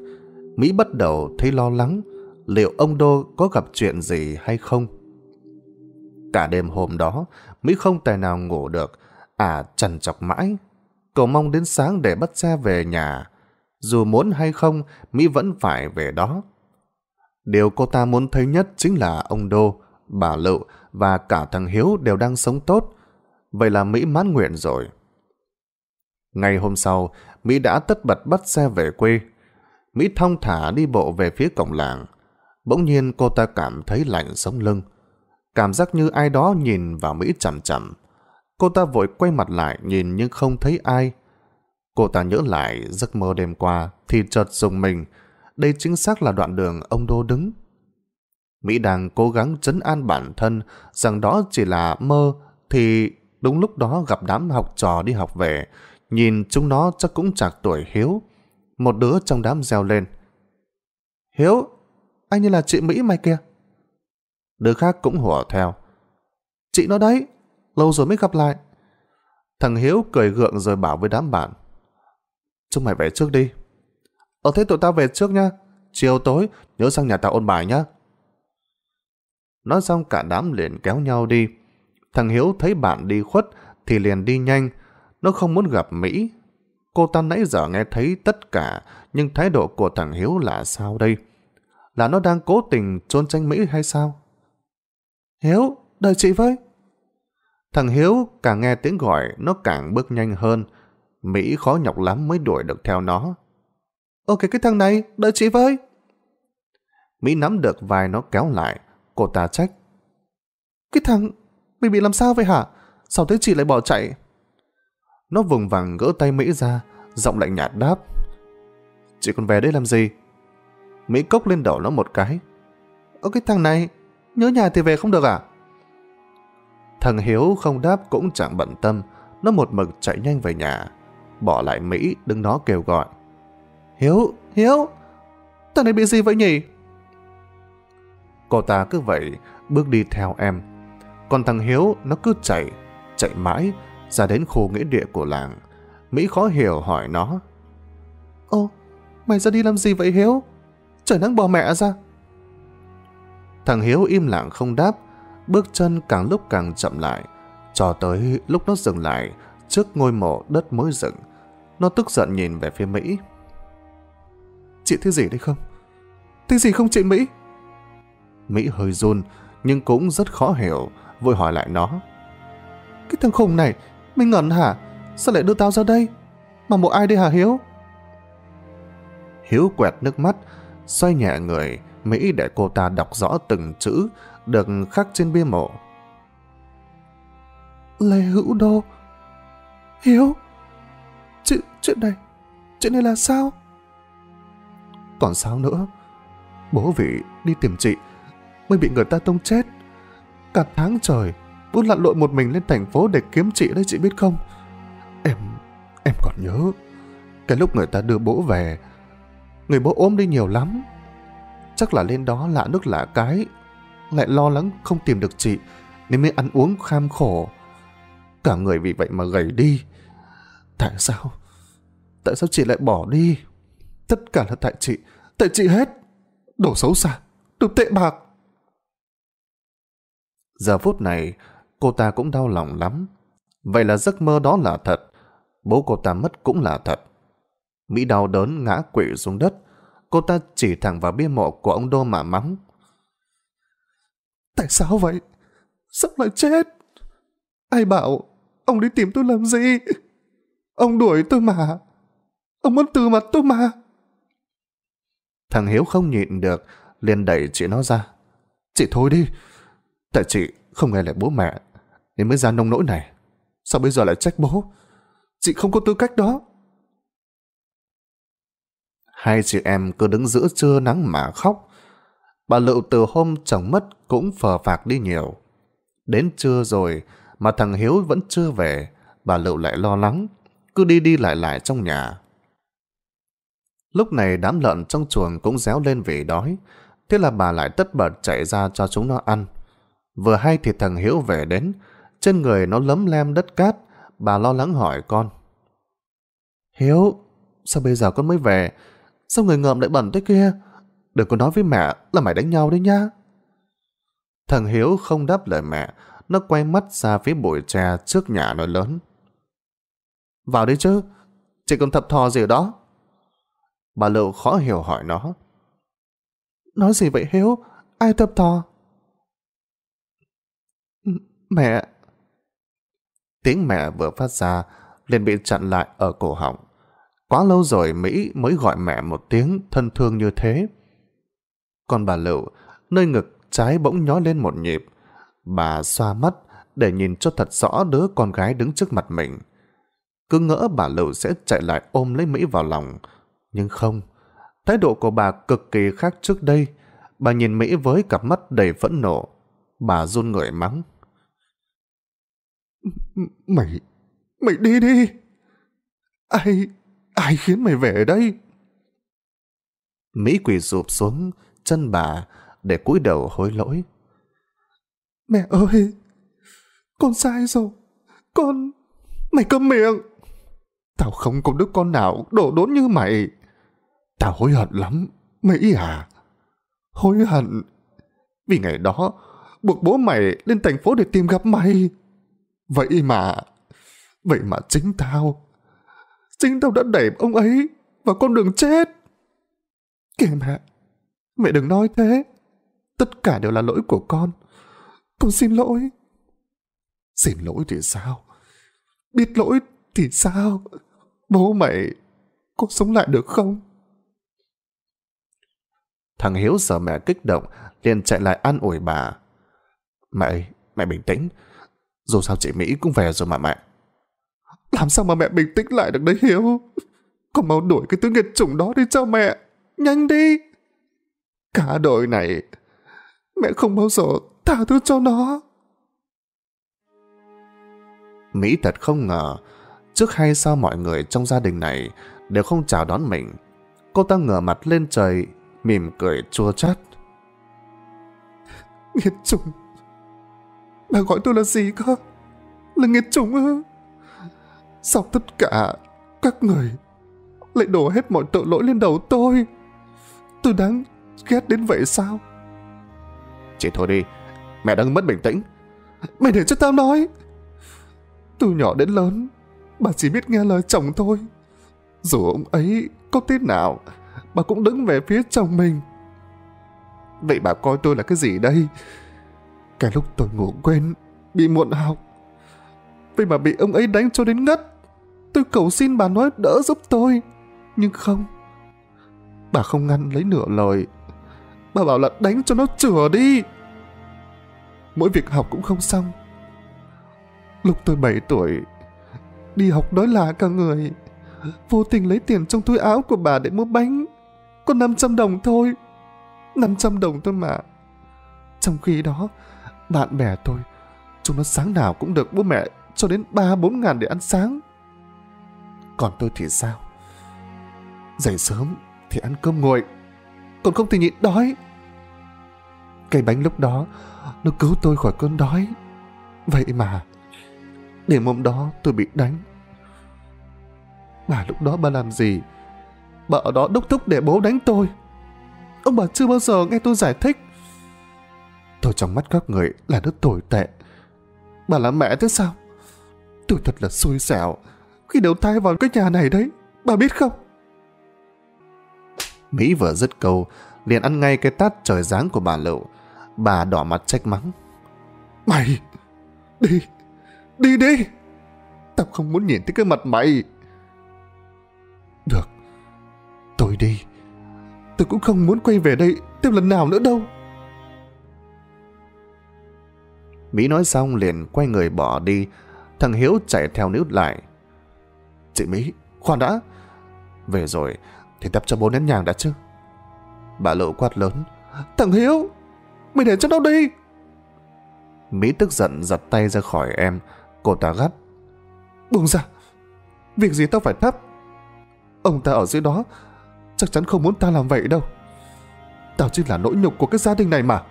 Mỹ bắt đầu thấy lo lắng liệu ông Đô có gặp chuyện gì hay không. Cả đêm hôm đó, Mỹ không tài nào ngủ được, à trần chọc mãi, Cậu mong đến sáng để bắt xe về nhà. Dù muốn hay không, Mỹ vẫn phải về đó. Điều cô ta muốn thấy nhất chính là ông Đô, bà Lựu và cả thằng Hiếu đều đang sống tốt. Vậy là Mỹ mãn nguyện rồi. Ngày hôm sau, Mỹ đã tất bật bắt xe về quê. Mỹ thong thả đi bộ về phía cổng làng. Bỗng nhiên cô ta cảm thấy lạnh sống lưng. Cảm giác như ai đó nhìn vào Mỹ chậm chậm Cô ta vội quay mặt lại nhìn nhưng không thấy ai. Cô ta nhớ lại giấc mơ đêm qua thì chợt dùng mình. Đây chính xác là đoạn đường ông Đô đứng. Mỹ đang cố gắng trấn an bản thân rằng đó chỉ là mơ thì đúng lúc đó gặp đám học trò đi học về. Nhìn chúng nó chắc cũng chạc tuổi Hiếu. Một đứa trong đám reo lên. Hiếu, anh như là chị Mỹ mày kìa. Đứa khác cũng hùa theo. Chị nó đấy, lâu rồi mới gặp lại. Thằng Hiếu cười gượng rồi bảo với đám bạn. Chúng mày về trước đi. ở ờ, thế tụi tao về trước nha. Chiều tối nhớ sang nhà tao ôn bài nhá. Nói xong cả đám liền kéo nhau đi. Thằng Hiếu thấy bạn đi khuất thì liền đi nhanh. Nó không muốn gặp Mỹ. Cô ta nãy giờ nghe thấy tất cả nhưng thái độ của thằng Hiếu là sao đây? Là nó đang cố tình trốn tránh Mỹ hay sao? Hiếu, đợi chị với. Thằng Hiếu càng nghe tiếng gọi nó càng bước nhanh hơn. Mỹ khó nhọc lắm mới đuổi được theo nó. Ok cái thằng này, đợi chị với. Mỹ nắm được vai nó kéo lại. Cô ta trách. Cái thằng, mày bị làm sao vậy hả? Sao thế chị lại bỏ chạy? Nó vùng vằng gỡ tay Mỹ ra, giọng lạnh nhạt đáp. Chị còn về đây làm gì? Mỹ cốc lên đầu nó một cái. Ơ cái thằng này, nhớ nhà thì về không được à? Thằng Hiếu không đáp cũng chẳng bận tâm, nó một mực chạy nhanh về nhà, bỏ lại Mỹ đứng đó kêu gọi. Hiếu, Hiếu, thằng này bị gì vậy nhỉ? Cô ta cứ vậy, bước đi theo em. Còn thằng Hiếu nó cứ chạy, chạy mãi, ra đến khu nghĩa địa của làng. Mỹ khó hiểu hỏi nó. Ô, mày ra đi làm gì vậy Hiếu? Trời nắng bỏ mẹ ra. Thằng Hiếu im lặng không đáp, bước chân càng lúc càng chậm lại, cho tới lúc nó dừng lại trước ngôi mộ đất mới dựng. Nó tức giận nhìn về phía Mỹ. Chị thấy gì đấy không? Thấy gì không chị Mỹ? Mỹ hơi run, nhưng cũng rất khó hiểu, vội hỏi lại nó. Cái thằng khùng này, mình ngẩn hả? Sao lại đưa tao ra đây? Mà một ai đây hả Hiếu? Hiếu quẹt nước mắt, xoay nhẹ người, Mỹ để cô ta đọc rõ từng chữ, được khắc trên bia mộ. Lê Hữu Đô Hiếu Chuyện, chuyện này Chuyện này là sao Còn sao nữa Bố vị đi tìm chị Mới bị người ta tông chết Cả tháng trời Bố lặn lội một mình lên thành phố để kiếm chị đấy chị biết không Em Em còn nhớ Cái lúc người ta đưa bố về Người bố ốm đi nhiều lắm Chắc là lên đó lạ nước lạ cái lại lo lắng không tìm được chị, nên mới ăn uống kham khổ. Cả người vì vậy mà gầy đi. Tại sao? Tại sao chị lại bỏ đi? Tất cả là tại chị, tại chị hết. Đồ xấu xa, đồ tệ bạc. Giờ phút này, cô ta cũng đau lòng lắm. Vậy là giấc mơ đó là thật, bố cô ta mất cũng là thật. Mỹ đau đớn ngã quỵ xuống đất, cô ta chỉ thẳng vào bia mộ của ông Đô mà mắng. Tại sao vậy? Sao lại chết? Ai bảo ông đi tìm tôi làm gì? Ông đuổi tôi mà. Ông muốn từ mặt tôi mà. Thằng Hiếu không nhịn được, liền đẩy chị nó ra. Chị thôi đi. Tại chị không nghe lại bố mẹ, nên mới ra nông nỗi này. Sao bây giờ lại trách bố? Chị không có tư cách đó. Hai chị em cứ đứng giữa trưa nắng mà khóc bà Lựu từ hôm chồng mất cũng phờ phạc đi nhiều. Đến trưa rồi mà thằng Hiếu vẫn chưa về, bà Lựu lại lo lắng, cứ đi đi lại lại trong nhà. Lúc này đám lợn trong chuồng cũng réo lên vì đói, thế là bà lại tất bật chạy ra cho chúng nó ăn. Vừa hay thì thằng Hiếu về đến, trên người nó lấm lem đất cát, bà lo lắng hỏi con. Hiếu, sao bây giờ con mới về? Sao người ngợm lại bẩn thế kia? đừng có nói với mẹ là mày đánh nhau đấy nhá. Thằng Hiếu không đáp lời mẹ, nó quay mắt ra phía bụi tre trước nhà nó lớn. Vào đi chứ, chỉ còn thập thò gì ở đó. Bà Lựu khó hiểu hỏi nó. Nói gì vậy Hiếu, ai thập thò? Mẹ... Tiếng mẹ vừa phát ra, liền bị chặn lại ở cổ họng. Quá lâu rồi Mỹ mới gọi mẹ một tiếng thân thương như thế. Còn bà Lựu, nơi ngực trái bỗng nhó lên một nhịp. Bà xoa mắt để nhìn cho thật rõ đứa con gái đứng trước mặt mình. Cứ ngỡ bà Lựu sẽ chạy lại ôm lấy Mỹ vào lòng. Nhưng không, thái độ của bà cực kỳ khác trước đây. Bà nhìn Mỹ với cặp mắt đầy phẫn nộ. Bà run người mắng. Mày, mày đi đi. Ai, ai khiến mày về đây? Mỹ quỳ rụp xuống, chân bà để cúi đầu hối lỗi. Mẹ ơi! Con sai rồi! Con... Mày câm miệng! Tao không có đứa con nào đổ đốn như mày! Tao hối hận lắm! Mỹ à! Hối hận! Vì ngày đó, buộc bố mày lên thành phố để tìm gặp mày! Vậy mà... Vậy mà chính tao... Chính tao đã đẩy ông ấy vào con đường chết! Kìa mẹ! Mẹ đừng nói thế. Tất cả đều là lỗi của con. Con xin lỗi. Xin lỗi thì sao? Biết lỗi thì sao? Bố mày, có sống lại được không? Thằng Hiếu sợ mẹ kích động, liền chạy lại an ủi bà. Mẹ, mẹ bình tĩnh. Dù sao chị Mỹ cũng về rồi mà mẹ. Làm sao mà mẹ bình tĩnh lại được đấy Hiếu? Con mau đuổi cái thứ nghiệt chủng đó đi cho mẹ. Nhanh đi! Cả đội này, mẹ không bao giờ tha thứ cho nó. Mỹ thật không ngờ, trước hay sao mọi người trong gia đình này đều không chào đón mình. Cô ta ngửa mặt lên trời, mỉm cười chua chát. Nghiệt trùng, bà gọi tôi là gì cơ? Là nghiệt trùng ư? Sao tất cả các người lại đổ hết mọi tội lỗi lên đầu tôi? Tôi đáng ghét đến vậy sao? Chị thôi đi, mẹ đang mất bình tĩnh. Mày để cho tao nói. Từ nhỏ đến lớn, bà chỉ biết nghe lời chồng thôi. Dù ông ấy có thế nào, bà cũng đứng về phía chồng mình. Vậy bà coi tôi là cái gì đây? Cái lúc tôi ngủ quên, bị muộn học. Vậy mà bị ông ấy đánh cho đến ngất. Tôi cầu xin bà nói đỡ giúp tôi. Nhưng không, bà không ngăn lấy nửa lời. Bà bảo là đánh cho nó chửa đi. Mỗi việc học cũng không xong. Lúc tôi 7 tuổi, đi học đói lạ cả người. Vô tình lấy tiền trong túi áo của bà để mua bánh. Có 500 đồng thôi. 500 đồng thôi mà. Trong khi đó, bạn bè tôi, chúng nó sáng nào cũng được bố mẹ cho đến 3-4 ngàn để ăn sáng. Còn tôi thì sao? Dậy sớm thì ăn cơm nguội, còn không thể nhịn đói. Cây bánh lúc đó, nó cứu tôi khỏi cơn đói. Vậy mà, đêm hôm đó tôi bị đánh. Bà lúc đó bà làm gì? Bà ở đó đốc thúc để bố đánh tôi. Ông bà chưa bao giờ nghe tôi giải thích. Tôi trong mắt các người là đứa tồi tệ. Bà là mẹ thế sao? Tôi thật là xui xẻo khi đầu thai vào cái nhà này đấy. Bà biết không? Mỹ vừa dứt câu, liền ăn ngay cái tát trời giáng của bà Lậu. Bà đỏ mặt trách mắng. Mày! Đi! Đi đi! Tao không muốn nhìn thấy cái mặt mày! Được. Tôi đi. Tôi cũng không muốn quay về đây thêm lần nào nữa đâu. Mỹ nói xong liền quay người bỏ đi. Thằng Hiếu chạy theo níu lại. Chị Mỹ, khoan đã. Về rồi, thì đập cho bố nén nhàng đã chứ. Bà Lộ quát lớn. Thằng Hiếu, mày để cho nó đi. Mỹ tức giận giật tay ra khỏi em, cô ta gắt. Buông ra, việc gì tao phải thắp. Ông ta ở dưới đó, chắc chắn không muốn ta làm vậy đâu. Tao chỉ là nỗi nhục của cái gia đình này mà.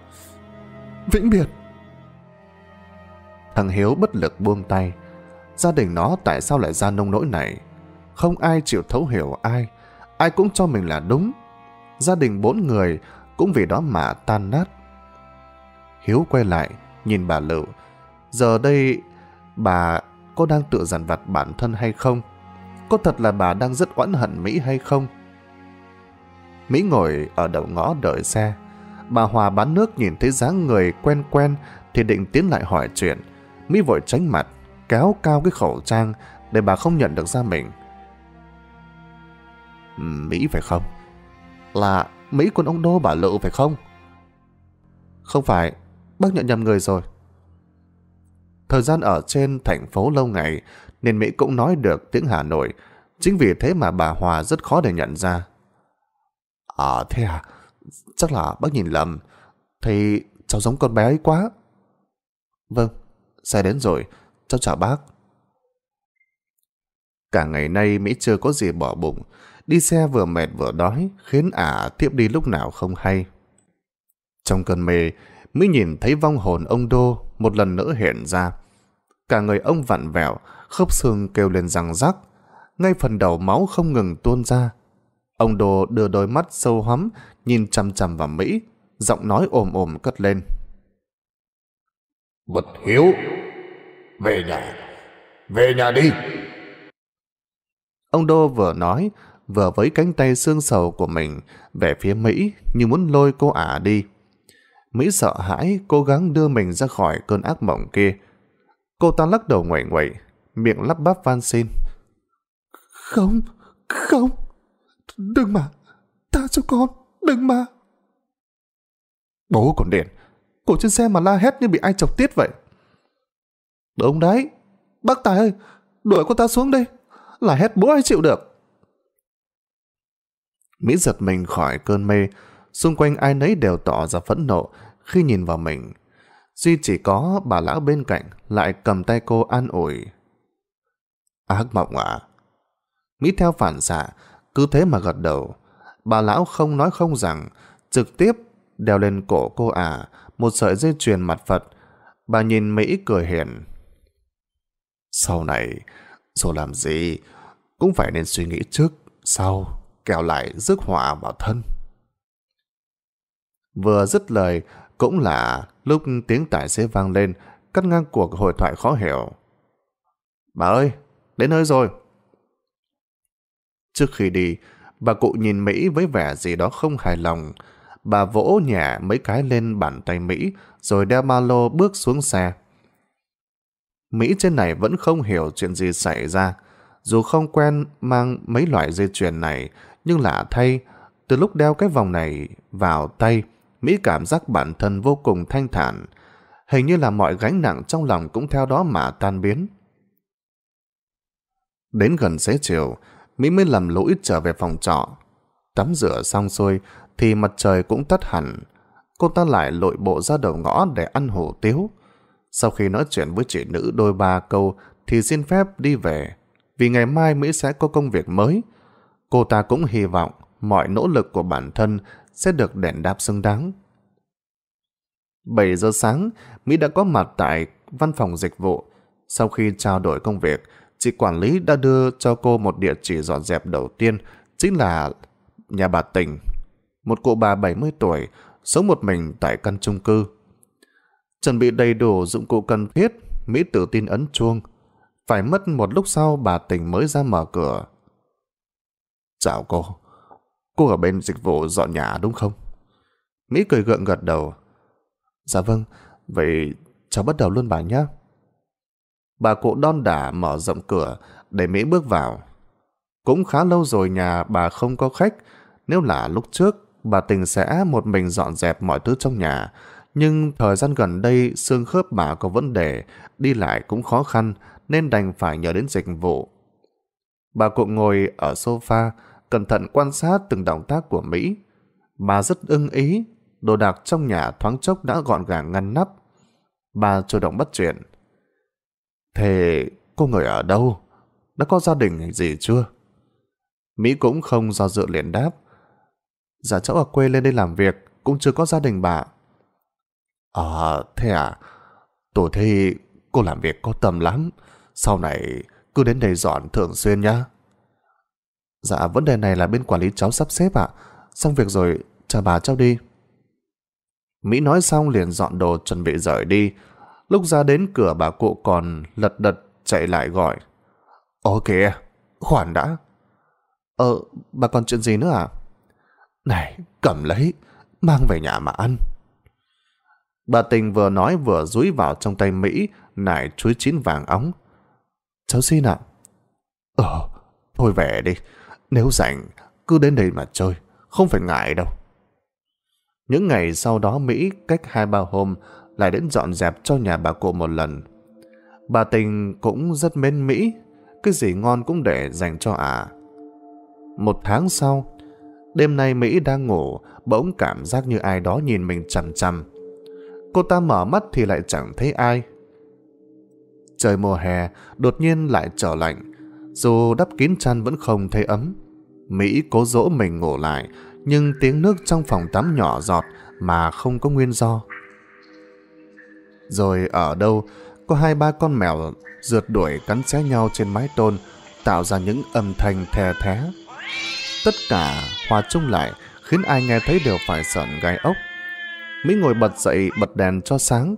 Vĩnh biệt. Thằng Hiếu bất lực buông tay. Gia đình nó tại sao lại ra nông nỗi này? Không ai chịu thấu hiểu ai ai cũng cho mình là đúng. Gia đình bốn người cũng vì đó mà tan nát. Hiếu quay lại, nhìn bà Lựu. Giờ đây, bà có đang tự dằn vặt bản thân hay không? Có thật là bà đang rất oán hận Mỹ hay không? Mỹ ngồi ở đầu ngõ đợi xe. Bà Hòa bán nước nhìn thấy dáng người quen quen thì định tiến lại hỏi chuyện. Mỹ vội tránh mặt, kéo cao cái khẩu trang để bà không nhận được ra mình. Mỹ phải không? Là Mỹ quân ông Đô bảo lự phải không? Không phải, bác nhận nhầm người rồi. Thời gian ở trên thành phố lâu ngày nên Mỹ cũng nói được tiếng Hà Nội. Chính vì thế mà bà Hòa rất khó để nhận ra. À thế à, chắc là bác nhìn lầm. Thì cháu giống con bé ấy quá. Vâng, xe đến rồi, cháu chào bác. Cả ngày nay Mỹ chưa có gì bỏ bụng, đi xe vừa mệt vừa đói, khiến ả tiếp đi lúc nào không hay. Trong cơn mê, mới nhìn thấy vong hồn ông Đô một lần nữa hiện ra. Cả người ông vặn vẹo, khớp xương kêu lên răng rắc, ngay phần đầu máu không ngừng tuôn ra. Ông Đô đưa đôi mắt sâu hắm, nhìn chằm chằm vào Mỹ, giọng nói ồm ồm cất lên. Vật hiếu, về nhà, về nhà đi. Ông Đô vừa nói, vừa với cánh tay xương sầu của mình về phía Mỹ như muốn lôi cô ả đi. Mỹ sợ hãi cố gắng đưa mình ra khỏi cơn ác mộng kia. Cô ta lắc đầu ngoảy ngoảy, miệng lắp bắp van xin. Không, không, đừng mà, ta cho con, đừng mà. Bố còn điện, cổ trên xe mà la hét như bị ai chọc tiết vậy. Đúng đấy, bác Tài ơi, đuổi cô ta xuống đi là hét bố ai chịu được. Mỹ giật mình khỏi cơn mê, xung quanh ai nấy đều tỏ ra phẫn nộ khi nhìn vào mình. Duy chỉ có bà lão bên cạnh lại cầm tay cô an ủi. Ác mộng à? Mỹ theo phản xạ, cứ thế mà gật đầu. Bà lão không nói không rằng, trực tiếp đeo lên cổ cô à một sợi dây chuyền mặt Phật. Bà nhìn Mỹ cười hiền. Sau này, dù làm gì, cũng phải nên suy nghĩ trước, sau kéo lại rước họa vào thân. Vừa dứt lời, cũng là lúc tiếng tài xế vang lên, cắt ngang cuộc hội thoại khó hiểu. Bà ơi, đến nơi rồi. Trước khi đi, bà cụ nhìn Mỹ với vẻ gì đó không hài lòng. Bà vỗ nhẹ mấy cái lên bàn tay Mỹ, rồi đeo ba lô bước xuống xe. Mỹ trên này vẫn không hiểu chuyện gì xảy ra. Dù không quen mang mấy loại dây chuyền này, nhưng lạ thay, từ lúc đeo cái vòng này vào tay, Mỹ cảm giác bản thân vô cùng thanh thản. Hình như là mọi gánh nặng trong lòng cũng theo đó mà tan biến. Đến gần xế chiều, Mỹ mới lầm lũi trở về phòng trọ. Tắm rửa xong xuôi thì mặt trời cũng tắt hẳn. Cô ta lại lội bộ ra đầu ngõ để ăn hủ tiếu. Sau khi nói chuyện với chị nữ đôi ba câu thì xin phép đi về. Vì ngày mai Mỹ sẽ có công việc mới Cô ta cũng hy vọng mọi nỗ lực của bản thân sẽ được đền đáp xứng đáng. 7 giờ sáng, Mỹ đã có mặt tại văn phòng dịch vụ. Sau khi trao đổi công việc, chị quản lý đã đưa cho cô một địa chỉ dọn dẹp đầu tiên, chính là nhà bà Tình. Một cụ bà 70 tuổi, sống một mình tại căn chung cư. Chuẩn bị đầy đủ dụng cụ cần thiết, Mỹ tự tin ấn chuông. Phải mất một lúc sau bà Tình mới ra mở cửa. Chào cô. Cô ở bên dịch vụ dọn nhà đúng không? Mỹ cười gượng gật đầu. Dạ vâng, vậy cháu bắt đầu luôn bà nhé. Bà cụ đon đả mở rộng cửa để Mỹ bước vào. Cũng khá lâu rồi nhà bà không có khách. Nếu là lúc trước, bà tình sẽ một mình dọn dẹp mọi thứ trong nhà. Nhưng thời gian gần đây xương khớp bà có vấn đề, đi lại cũng khó khăn nên đành phải nhờ đến dịch vụ. Bà cụ ngồi ở sofa, cẩn thận quan sát từng động tác của Mỹ. Bà rất ưng ý, đồ đạc trong nhà thoáng chốc đã gọn gàng ngăn nắp. Bà chủ động bắt chuyện. Thế cô người ở đâu? Đã có gia đình gì chưa? Mỹ cũng không do dự liền đáp. Dạ cháu ở quê lên đây làm việc, cũng chưa có gia đình bà. À, thế à? Tổ thế cô làm việc có tâm lắm. Sau này cứ đến đây dọn thường xuyên nhá. Dạ vấn đề này là bên quản lý cháu sắp xếp ạ. Xong việc rồi, chờ bà cháu đi. Mỹ nói xong liền dọn đồ chuẩn bị rời đi. Lúc ra đến cửa bà cụ còn lật đật chạy lại gọi. Ồ kìa, khoản đã. Ờ, bà còn chuyện gì nữa à? Này, cầm lấy, mang về nhà mà ăn. Bà tình vừa nói vừa rúi vào trong tay Mỹ, nải chuối chín vàng óng. Cháu xin ạ. Ờ, thôi về đi, nếu rảnh, cứ đến đây mà chơi, không phải ngại đâu. Những ngày sau đó Mỹ cách hai ba hôm lại đến dọn dẹp cho nhà bà cụ một lần. Bà Tình cũng rất mến Mỹ, cái gì ngon cũng để dành cho ả. À. Một tháng sau, đêm nay Mỹ đang ngủ, bỗng cảm giác như ai đó nhìn mình chằm chằm. Cô ta mở mắt thì lại chẳng thấy ai. Trời mùa hè đột nhiên lại trở lạnh, dù đắp kín chăn vẫn không thấy ấm. Mỹ cố dỗ mình ngủ lại, nhưng tiếng nước trong phòng tắm nhỏ giọt mà không có nguyên do. Rồi ở đâu, có hai ba con mèo rượt đuổi cắn xé nhau trên mái tôn, tạo ra những âm thanh thè thé. Tất cả hòa chung lại, khiến ai nghe thấy đều phải sợn gai ốc. Mỹ ngồi bật dậy bật đèn cho sáng,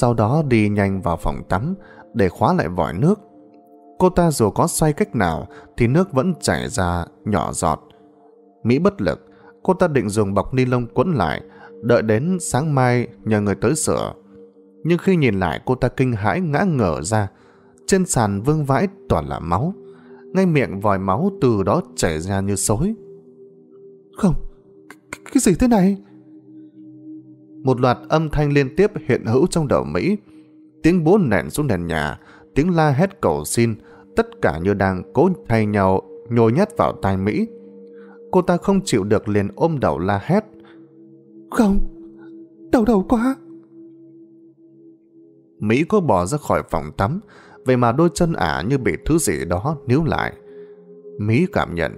sau đó đi nhanh vào phòng tắm để khóa lại vòi nước Cô ta dù có xoay cách nào thì nước vẫn chảy ra nhỏ giọt. Mỹ bất lực, cô ta định dùng bọc ni lông quấn lại, đợi đến sáng mai nhờ người tới sửa. Nhưng khi nhìn lại cô ta kinh hãi ngã ngở ra, trên sàn vương vãi toàn là máu. Ngay miệng vòi máu từ đó chảy ra như sối. Không, cái gì thế này? Một loạt âm thanh liên tiếp hiện hữu trong đầu Mỹ. Tiếng bố nện xuống nền nhà, tiếng la hét cầu xin, tất cả như đang cố thay nhau nhồi nhét vào tai Mỹ. Cô ta không chịu được liền ôm đầu la hét. Không, đau đầu quá. Mỹ cô bỏ ra khỏi phòng tắm, vậy mà đôi chân ả như bị thứ gì đó níu lại. Mỹ cảm nhận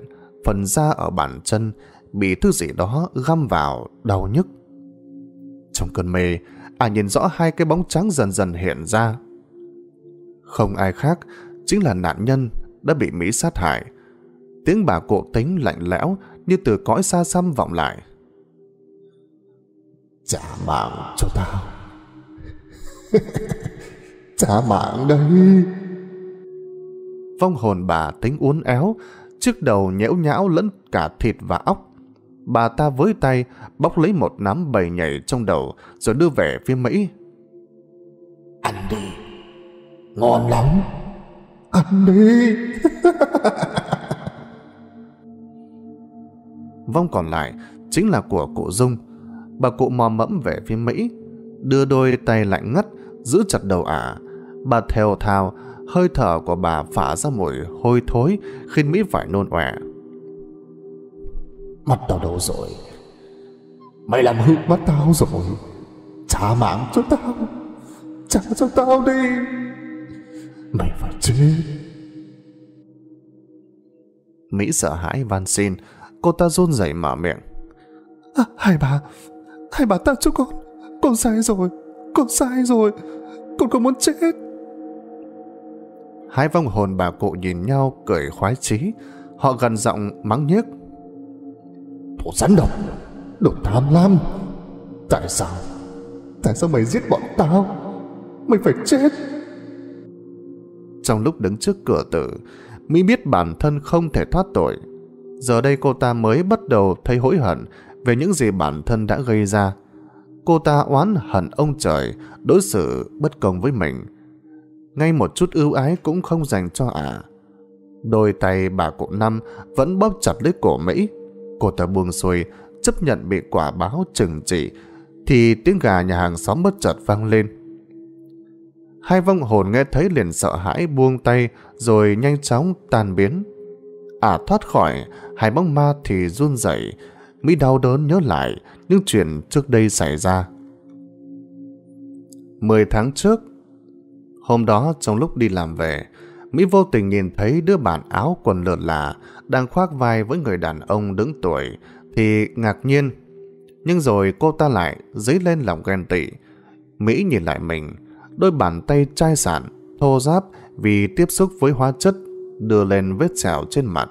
phần da ở bàn chân bị thứ gì đó găm vào, đau nhức. Trong cơn mê, ả nhìn rõ hai cái bóng trắng dần dần hiện ra không ai khác chính là nạn nhân đã bị Mỹ sát hại. Tiếng bà cụ tính lạnh lẽo như từ cõi xa xăm vọng lại. Trả mạng cho tao. Trả mạng đấy. Vong hồn bà tính uốn éo, trước đầu nhễu nhão lẫn cả thịt và óc. Bà ta với tay bóc lấy một nắm bầy nhảy trong đầu rồi đưa về phía Mỹ. Ăn đi. Ngon lắm Ăn đi Vong còn lại Chính là của cụ Dung Bà cụ mò mẫm về phía Mỹ Đưa đôi tay lạnh ngắt Giữ chặt đầu ả Bà theo thao Hơi thở của bà phả ra mùi hôi thối Khiến Mỹ phải nôn ọe Mắt tao đâu rồi Mày làm hư mắt tao rồi Trả mạng cho tao Trả cho tao đi mày phải chết. Mỹ sợ hãi van xin, cô ta run rẩy mở miệng. À, hai bà, hai bà ta cho con, con sai rồi, con sai rồi, con không muốn chết. Hai vong hồn bà cụ nhìn nhau cười khoái chí, họ gần giọng mắng nhiếc. Đồ rắn độc, đồ tham lam, tại sao, tại sao mày giết bọn tao, mày phải chết trong lúc đứng trước cửa tử, Mỹ biết bản thân không thể thoát tội. Giờ đây cô ta mới bắt đầu thấy hối hận về những gì bản thân đã gây ra. Cô ta oán hận ông trời, đối xử bất công với mình. Ngay một chút ưu ái cũng không dành cho ả. À. Đôi tay bà cụ Năm vẫn bóp chặt lấy cổ Mỹ. Cô ta buông xuôi, chấp nhận bị quả báo trừng trị, thì tiếng gà nhà hàng xóm bất chợt vang lên. Hai vong hồn nghe thấy liền sợ hãi buông tay rồi nhanh chóng tan biến. À thoát khỏi, hai bóng ma thì run rẩy, Mỹ đau đớn nhớ lại những chuyện trước đây xảy ra. Mười tháng trước, hôm đó trong lúc đi làm về, Mỹ vô tình nhìn thấy đứa bạn áo quần lượn là đang khoác vai với người đàn ông đứng tuổi thì ngạc nhiên. Nhưng rồi cô ta lại dấy lên lòng ghen tị. Mỹ nhìn lại mình, đôi bàn tay chai sạn, thô ráp vì tiếp xúc với hóa chất đưa lên vết sẹo trên mặt.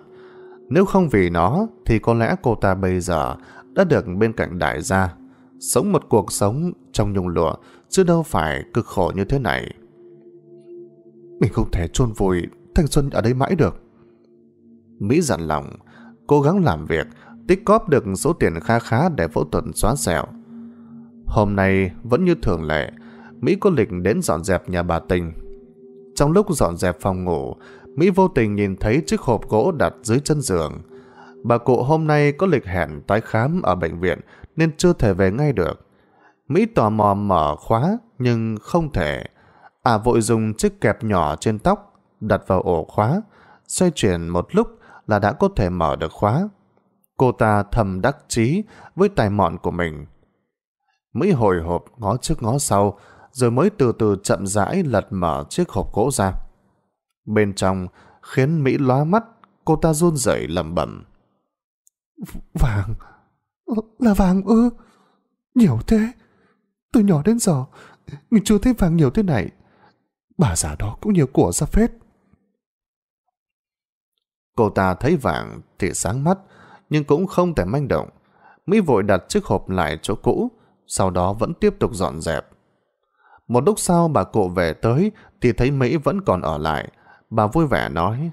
Nếu không vì nó thì có lẽ cô ta bây giờ đã được bên cạnh đại gia, sống một cuộc sống trong nhung lụa chứ đâu phải cực khổ như thế này. Mình không thể chôn vùi thanh xuân ở đây mãi được. Mỹ dặn lòng, cố gắng làm việc, tích cóp được số tiền kha khá để phẫu thuật xóa sẹo. Hôm nay vẫn như thường lệ, Mỹ có lịch đến dọn dẹp nhà bà Tình. Trong lúc dọn dẹp phòng ngủ, Mỹ vô tình nhìn thấy chiếc hộp gỗ đặt dưới chân giường. Bà cụ hôm nay có lịch hẹn tái khám ở bệnh viện nên chưa thể về ngay được. Mỹ tò mò mở khóa nhưng không thể. À vội dùng chiếc kẹp nhỏ trên tóc đặt vào ổ khóa, xoay chuyển một lúc là đã có thể mở được khóa. Cô ta thầm đắc chí với tài mọn của mình. Mỹ hồi hộp ngó trước ngó sau, rồi mới từ từ chậm rãi lật mở chiếc hộp gỗ ra. Bên trong khiến Mỹ lóa mắt, cô ta run rẩy lẩm bẩm. Vàng? Là vàng ư? Nhiều thế? Từ nhỏ đến giờ, mình chưa thấy vàng nhiều thế này. Bà già đó cũng nhiều của ra phết. Cô ta thấy vàng thì sáng mắt, nhưng cũng không thể manh động. Mỹ vội đặt chiếc hộp lại chỗ cũ, sau đó vẫn tiếp tục dọn dẹp. Một lúc sau bà cụ về tới thì thấy Mỹ vẫn còn ở lại. Bà vui vẻ nói.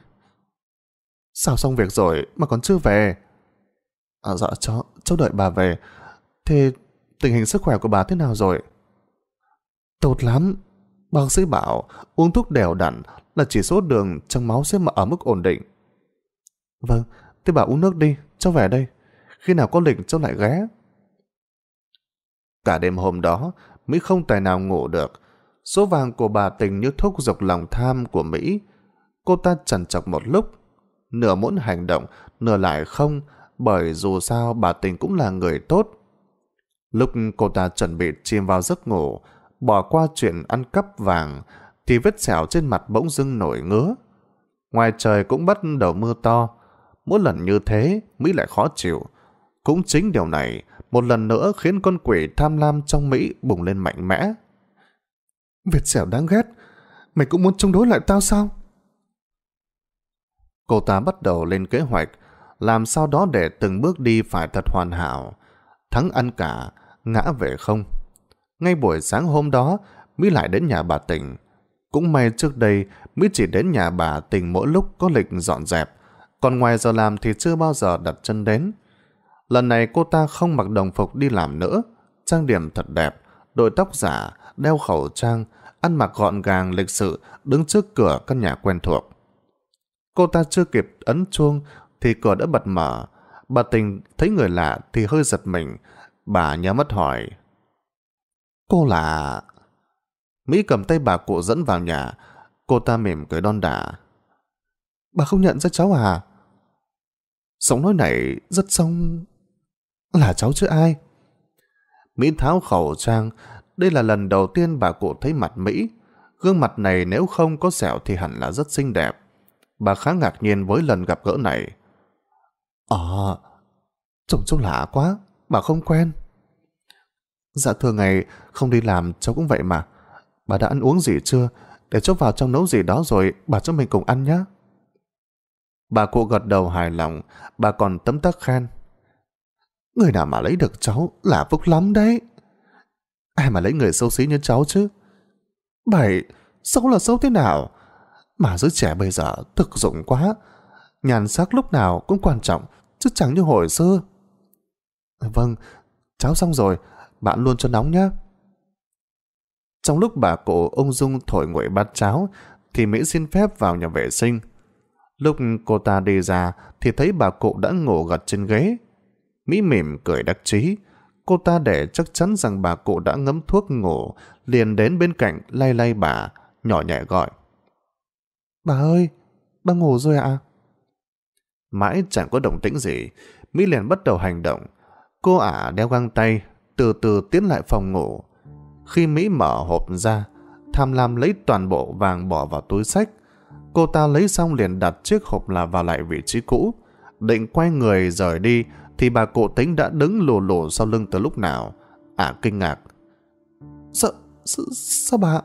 Sao xong việc rồi mà còn chưa về? À dạ cháu, cháu đợi bà về. Thế tình hình sức khỏe của bà thế nào rồi? Tốt lắm. Bác sĩ bảo uống thuốc đều đặn là chỉ số đường trong máu sẽ ở mức ổn định. Vâng, thế bà uống nước đi, cháu về đây. Khi nào có lịch cháu lại ghé. Cả đêm hôm đó, Mỹ không tài nào ngủ được. Số vàng của bà tình như thúc dọc lòng tham của Mỹ. Cô ta trần chọc một lúc, nửa muốn hành động, nửa lại không, bởi dù sao bà tình cũng là người tốt. Lúc cô ta chuẩn bị chìm vào giấc ngủ, bỏ qua chuyện ăn cắp vàng, thì vết sẹo trên mặt bỗng dưng nổi ngứa. Ngoài trời cũng bắt đầu mưa to. Mỗi lần như thế, Mỹ lại khó chịu. Cũng chính điều này một lần nữa khiến con quỷ tham lam trong Mỹ bùng lên mạnh mẽ. Việt xẻo đáng ghét, mày cũng muốn chống đối lại tao sao? Cô ta bắt đầu lên kế hoạch, làm sao đó để từng bước đi phải thật hoàn hảo. Thắng ăn cả, ngã về không. Ngay buổi sáng hôm đó, Mỹ lại đến nhà bà Tình. Cũng may trước đây, Mỹ chỉ đến nhà bà Tình mỗi lúc có lịch dọn dẹp, còn ngoài giờ làm thì chưa bao giờ đặt chân đến. Lần này cô ta không mặc đồng phục đi làm nữa, trang điểm thật đẹp, đội tóc giả, đeo khẩu trang, ăn mặc gọn gàng lịch sự đứng trước cửa căn nhà quen thuộc. Cô ta chưa kịp ấn chuông thì cửa đã bật mở. Bà tình thấy người lạ thì hơi giật mình. Bà nhớ mất hỏi. Cô là... Mỹ cầm tay bà cụ dẫn vào nhà. Cô ta mỉm cười đon đả. Bà không nhận ra cháu à? sống nói này rất sông... Là cháu chứ ai? Mỹ tháo khẩu trang, đây là lần đầu tiên bà cụ thấy mặt Mỹ. Gương mặt này nếu không có sẹo thì hẳn là rất xinh đẹp. Bà khá ngạc nhiên với lần gặp gỡ này. Ờ, trông trông lạ quá, bà không quen. Dạ thường ngày, không đi làm cháu cũng vậy mà. Bà đã ăn uống gì chưa? Để cháu vào trong nấu gì đó rồi, bà cho mình cùng ăn nhé. Bà cụ gật đầu hài lòng, bà còn tấm tắc khen. Người nào mà lấy được cháu là phúc lắm đấy. Ai mà lấy người xấu xí như cháu chứ? Bảy, xấu là xấu thế nào? Mà giới trẻ bây giờ thực dụng quá. Nhàn sắc lúc nào cũng quan trọng, chứ chẳng như hồi xưa. Vâng, cháu xong rồi, bạn luôn cho nóng nhé. Trong lúc bà cụ ông Dung thổi nguội bát cháo, thì Mỹ xin phép vào nhà vệ sinh. Lúc cô ta đi ra, thì thấy bà cụ đã ngủ gật trên ghế. Mỹ mỉm cười đắc chí. Cô ta để chắc chắn rằng bà cụ đã ngấm thuốc ngủ, liền đến bên cạnh lay lay bà, nhỏ nhẹ gọi. Bà ơi, bà ngủ rồi ạ. À? Mãi chẳng có động tĩnh gì, Mỹ liền bắt đầu hành động. Cô ả đeo găng tay, từ từ tiến lại phòng ngủ. Khi Mỹ mở hộp ra, tham lam lấy toàn bộ vàng bỏ vào túi sách. Cô ta lấy xong liền đặt chiếc hộp là vào lại vị trí cũ, định quay người rời đi thì bà cụ tính đã đứng lồ lồ sau lưng từ lúc nào. à, kinh ngạc. Sao, sao, sao bà...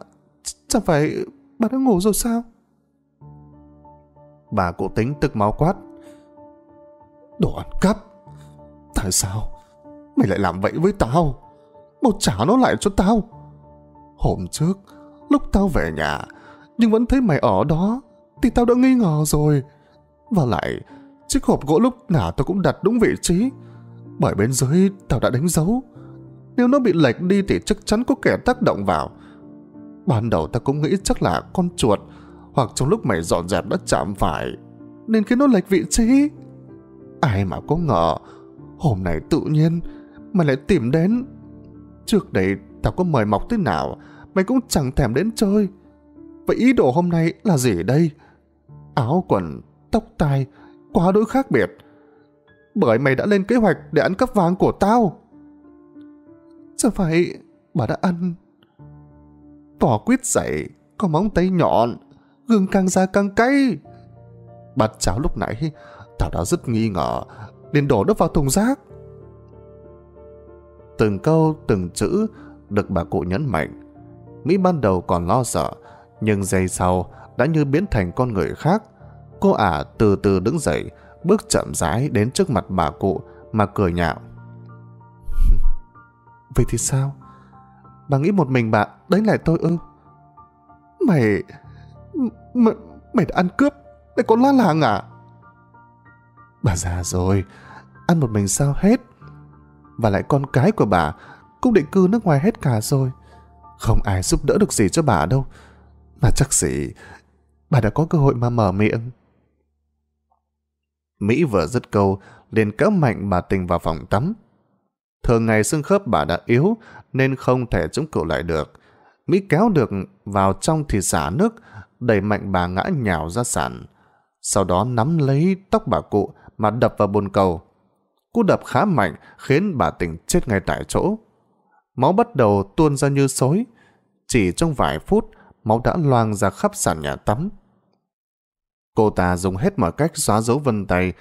Chẳng phải bà đã ngủ rồi sao? Bà cụ tính tức máu quát. Đồ ăn cắp! Tại sao mày lại làm vậy với tao? Mau trả nó lại cho tao! Hôm trước, lúc tao về nhà, nhưng vẫn thấy mày ở đó, thì tao đã nghi ngờ rồi. Và lại, Chiếc hộp gỗ lúc nào tao cũng đặt đúng vị trí. Bởi bên dưới tao đã đánh dấu. Nếu nó bị lệch đi thì chắc chắn có kẻ tác động vào. Ban đầu tao cũng nghĩ chắc là con chuột hoặc trong lúc mày dọn dẹp đã chạm phải nên khiến nó lệch vị trí. Ai mà có ngờ hôm nay tự nhiên mày lại tìm đến. Trước đây tao có mời mọc thế nào mày cũng chẳng thèm đến chơi. Vậy ý đồ hôm nay là gì đây? Áo quần, tóc tai, quá đối khác biệt. Bởi mày đã lên kế hoạch để ăn cắp vàng của tao. Chẳng phải bà đã ăn. Tỏ quyết dậy, có móng tay nhọn, gương càng ra càng cay. Bát cháo lúc nãy, tao đã rất nghi ngờ, nên đổ nó vào thùng rác. Từng câu, từng chữ được bà cụ nhấn mạnh. Mỹ ban đầu còn lo sợ, nhưng giây sau đã như biến thành con người khác Cô ả từ từ đứng dậy, bước chậm rãi đến trước mặt bà cụ mà cười nhạo. Vậy thì sao? Bà nghĩ một mình bà đánh lại tôi ư? Mày... mày... mày đã ăn cướp, lại còn la làng à? Bà già rồi, ăn một mình sao hết. Và lại con cái của bà cũng định cư nước ngoài hết cả rồi. Không ai giúp đỡ được gì cho bà đâu. Mà chắc gì bà đã có cơ hội mà mở miệng. Mỹ vừa dứt câu, liền kéo mạnh bà Tình vào phòng tắm. Thường ngày xương khớp bà đã yếu, nên không thể chống cự lại được. Mỹ kéo được vào trong thì xả nước, đẩy mạnh bà ngã nhào ra sàn. Sau đó nắm lấy tóc bà cụ mà đập vào bồn cầu. Cú đập khá mạnh khiến bà Tình chết ngay tại chỗ. Máu bắt đầu tuôn ra như sối. Chỉ trong vài phút, máu đã loang ra khắp sàn nhà tắm. Cô ta dùng hết mọi cách xóa dấu vân tay,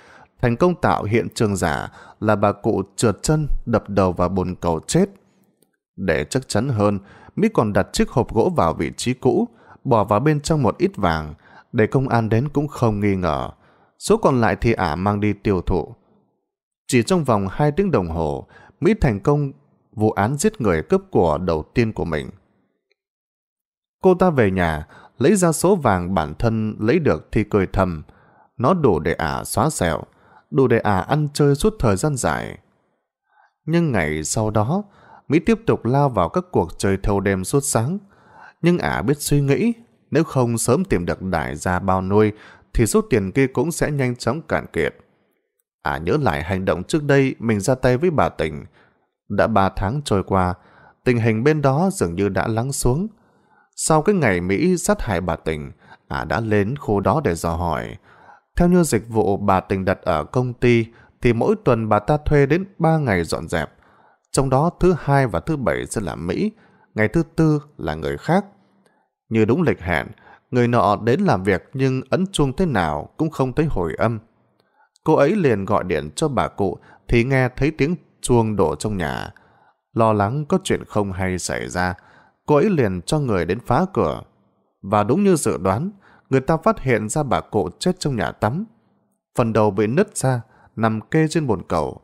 thành công tạo hiện trường giả là bà cụ trượt chân đập đầu vào bồn cầu chết. Để chắc chắn hơn, Mỹ còn đặt chiếc hộp gỗ vào vị trí cũ, bỏ vào bên trong một ít vàng, để công an đến cũng không nghi ngờ. Số còn lại thì ả mang đi tiêu thụ. Chỉ trong vòng 2 tiếng đồng hồ, Mỹ thành công vụ án giết người cướp của đầu tiên của mình. Cô ta về nhà, lấy ra số vàng bản thân lấy được thì cười thầm. Nó đủ để ả xóa xẹo, đủ để ả ăn chơi suốt thời gian dài. Nhưng ngày sau đó, Mỹ tiếp tục lao vào các cuộc chơi thâu đêm suốt sáng. Nhưng ả biết suy nghĩ, nếu không sớm tìm được đại gia bao nuôi thì số tiền kia cũng sẽ nhanh chóng cạn kiệt. Ả nhớ lại hành động trước đây mình ra tay với bà Tình. Đã ba tháng trôi qua, tình hình bên đó dường như đã lắng xuống. Sau cái ngày Mỹ sát hại bà Tình, ả à, đã lên khu đó để dò hỏi. Theo như dịch vụ bà Tình đặt ở công ty, thì mỗi tuần bà ta thuê đến 3 ngày dọn dẹp. Trong đó thứ hai và thứ bảy sẽ là Mỹ, ngày thứ tư là người khác. Như đúng lịch hẹn, người nọ đến làm việc nhưng ấn chuông thế nào cũng không thấy hồi âm. Cô ấy liền gọi điện cho bà cụ thì nghe thấy tiếng chuông đổ trong nhà. Lo lắng có chuyện không hay xảy ra, cô ấy liền cho người đến phá cửa. Và đúng như dự đoán, người ta phát hiện ra bà cụ chết trong nhà tắm. Phần đầu bị nứt ra, nằm kê trên bồn cầu.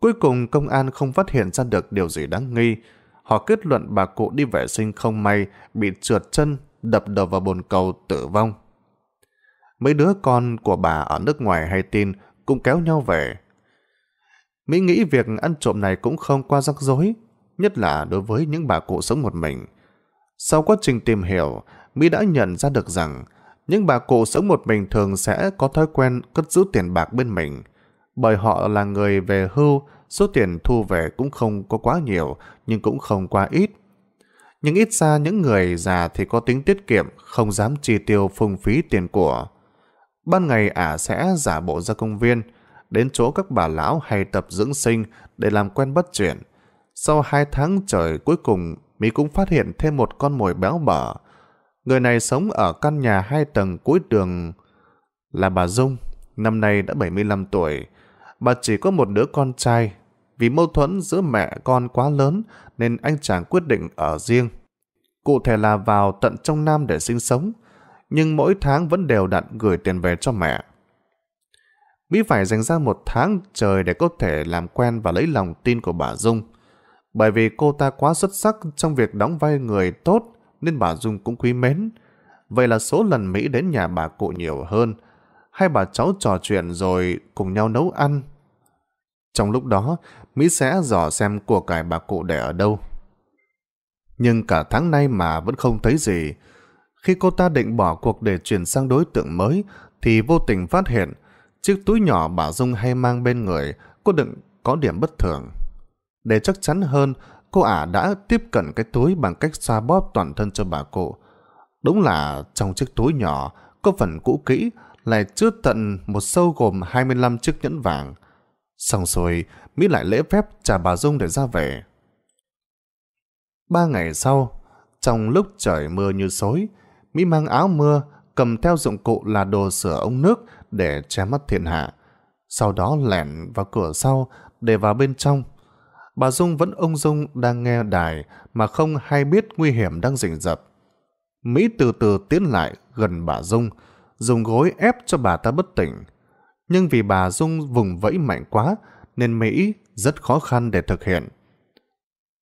Cuối cùng công an không phát hiện ra được điều gì đáng nghi. Họ kết luận bà cụ đi vệ sinh không may, bị trượt chân, đập đầu vào bồn cầu tử vong. Mấy đứa con của bà ở nước ngoài hay tin cũng kéo nhau về. Mỹ nghĩ việc ăn trộm này cũng không qua rắc rối, nhất là đối với những bà cụ sống một mình. Sau quá trình tìm hiểu, Mỹ đã nhận ra được rằng những bà cụ sống một mình thường sẽ có thói quen cất giữ tiền bạc bên mình. Bởi họ là người về hưu, số tiền thu về cũng không có quá nhiều nhưng cũng không quá ít. Nhưng ít ra những người già thì có tính tiết kiệm, không dám chi tiêu phung phí tiền của. Ban ngày ả sẽ giả bộ ra công viên, đến chỗ các bà lão hay tập dưỡng sinh để làm quen bất chuyển. Sau hai tháng trời cuối cùng, Mỹ cũng phát hiện thêm một con mồi béo bở. Người này sống ở căn nhà hai tầng cuối đường là bà Dung, năm nay đã 75 tuổi. Bà chỉ có một đứa con trai. Vì mâu thuẫn giữa mẹ con quá lớn nên anh chàng quyết định ở riêng. Cụ thể là vào tận trong Nam để sinh sống, nhưng mỗi tháng vẫn đều đặn gửi tiền về cho mẹ. Mỹ phải dành ra một tháng trời để có thể làm quen và lấy lòng tin của bà Dung. Bởi vì cô ta quá xuất sắc trong việc đóng vai người tốt nên bà Dung cũng quý mến. Vậy là số lần Mỹ đến nhà bà cụ nhiều hơn. Hai bà cháu trò chuyện rồi cùng nhau nấu ăn. Trong lúc đó, Mỹ sẽ dò xem của cải bà cụ để ở đâu. Nhưng cả tháng nay mà vẫn không thấy gì. Khi cô ta định bỏ cuộc để chuyển sang đối tượng mới, thì vô tình phát hiện chiếc túi nhỏ bà Dung hay mang bên người có đựng có điểm bất thường. Để chắc chắn hơn, cô ả đã tiếp cận cái túi bằng cách xoa bóp toàn thân cho bà cụ. Đúng là trong chiếc túi nhỏ, có phần cũ kỹ, lại chứa tận một sâu gồm 25 chiếc nhẫn vàng. Xong rồi, Mỹ lại lễ phép trả bà Dung để ra về. Ba ngày sau, trong lúc trời mưa như xối, Mỹ mang áo mưa, cầm theo dụng cụ là đồ sửa ống nước để che mắt thiện hạ. Sau đó lẻn vào cửa sau để vào bên trong bà Dung vẫn ông Dung đang nghe đài mà không hay biết nguy hiểm đang rình rập. Mỹ từ từ tiến lại gần bà Dung, dùng gối ép cho bà ta bất tỉnh. Nhưng vì bà Dung vùng vẫy mạnh quá nên Mỹ rất khó khăn để thực hiện.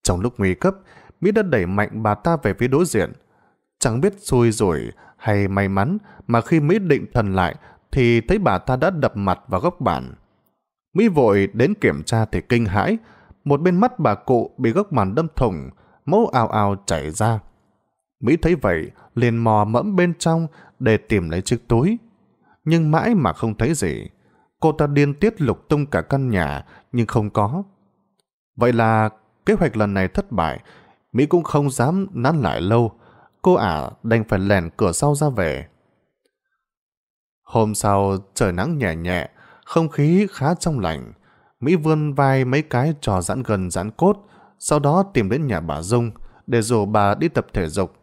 Trong lúc nguy cấp, Mỹ đã đẩy mạnh bà ta về phía đối diện. Chẳng biết xui rủi hay may mắn mà khi Mỹ định thần lại thì thấy bà ta đã đập mặt vào góc bàn. Mỹ vội đến kiểm tra thì kinh hãi, một bên mắt bà cụ bị gốc màn đâm thủng, máu ào ào chảy ra. Mỹ thấy vậy, liền mò mẫm bên trong để tìm lấy chiếc túi. Nhưng mãi mà không thấy gì. Cô ta điên tiết lục tung cả căn nhà, nhưng không có. Vậy là kế hoạch lần này thất bại, Mỹ cũng không dám nán lại lâu. Cô ả đành phải lèn cửa sau ra về. Hôm sau, trời nắng nhẹ nhẹ, không khí khá trong lành. Mỹ vươn vai mấy cái trò giãn gần giãn cốt, sau đó tìm đến nhà bà Dung để rủ bà đi tập thể dục.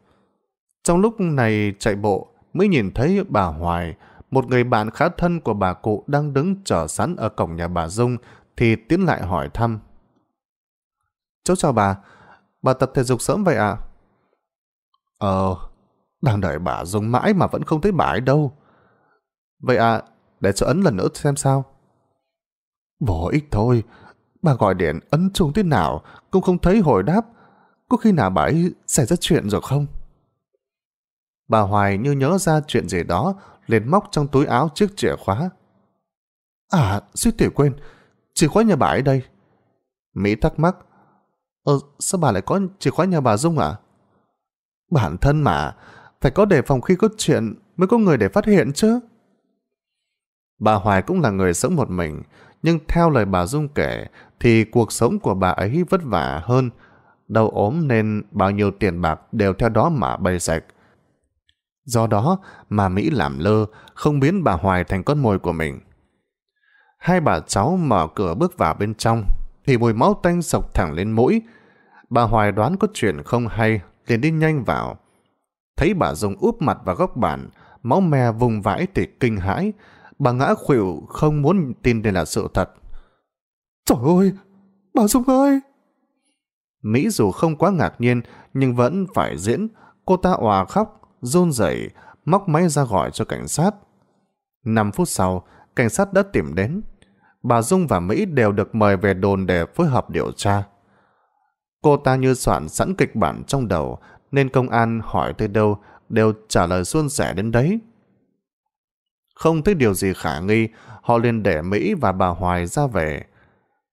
Trong lúc này chạy bộ, Mỹ nhìn thấy bà Hoài, một người bạn khá thân của bà cụ đang đứng chờ sẵn ở cổng nhà bà Dung thì tiến lại hỏi thăm. Cháu chào bà, bà tập thể dục sớm vậy ạ? À? Ờ, đang đợi bà Dung mãi mà vẫn không thấy bà ấy đâu. Vậy à, để cho Ấn lần nữa xem sao. Vô ích thôi, bà gọi điện ấn chuông thế nào cũng không thấy hồi đáp. Có khi nào bà ấy xảy ra chuyện rồi không? Bà Hoài như nhớ ra chuyện gì đó, liền móc trong túi áo chiếc chìa khóa. À, suýt tiểu quên, chìa khóa nhà bà ấy đây. Mỹ thắc mắc, Ờ, sao bà lại có chìa khóa nhà bà Dung ạ? À? Bản thân mà, phải có đề phòng khi có chuyện mới có người để phát hiện chứ. Bà Hoài cũng là người sống một mình, nhưng theo lời bà Dung kể thì cuộc sống của bà ấy vất vả hơn, đau ốm nên bao nhiêu tiền bạc đều theo đó mà bày sạch. Do đó mà Mỹ làm lơ, không biến bà Hoài thành con mồi của mình. Hai bà cháu mở cửa bước vào bên trong, thì mùi máu tanh sộc thẳng lên mũi. Bà Hoài đoán có chuyện không hay, liền đi nhanh vào. Thấy bà Dung úp mặt vào góc bàn, máu me vùng vãi thì kinh hãi, Bà ngã khuỵu không muốn tin đây là sự thật. Trời ơi! Bà Dung ơi! Mỹ dù không quá ngạc nhiên nhưng vẫn phải diễn. Cô ta òa khóc, run rẩy móc máy ra gọi cho cảnh sát. năm phút sau, cảnh sát đã tìm đến. Bà Dung và Mỹ đều được mời về đồn để phối hợp điều tra. Cô ta như soạn sẵn kịch bản trong đầu nên công an hỏi tới đâu đều trả lời suôn sẻ đến đấy. Không thấy điều gì khả nghi, họ liền để Mỹ và bà Hoài ra về.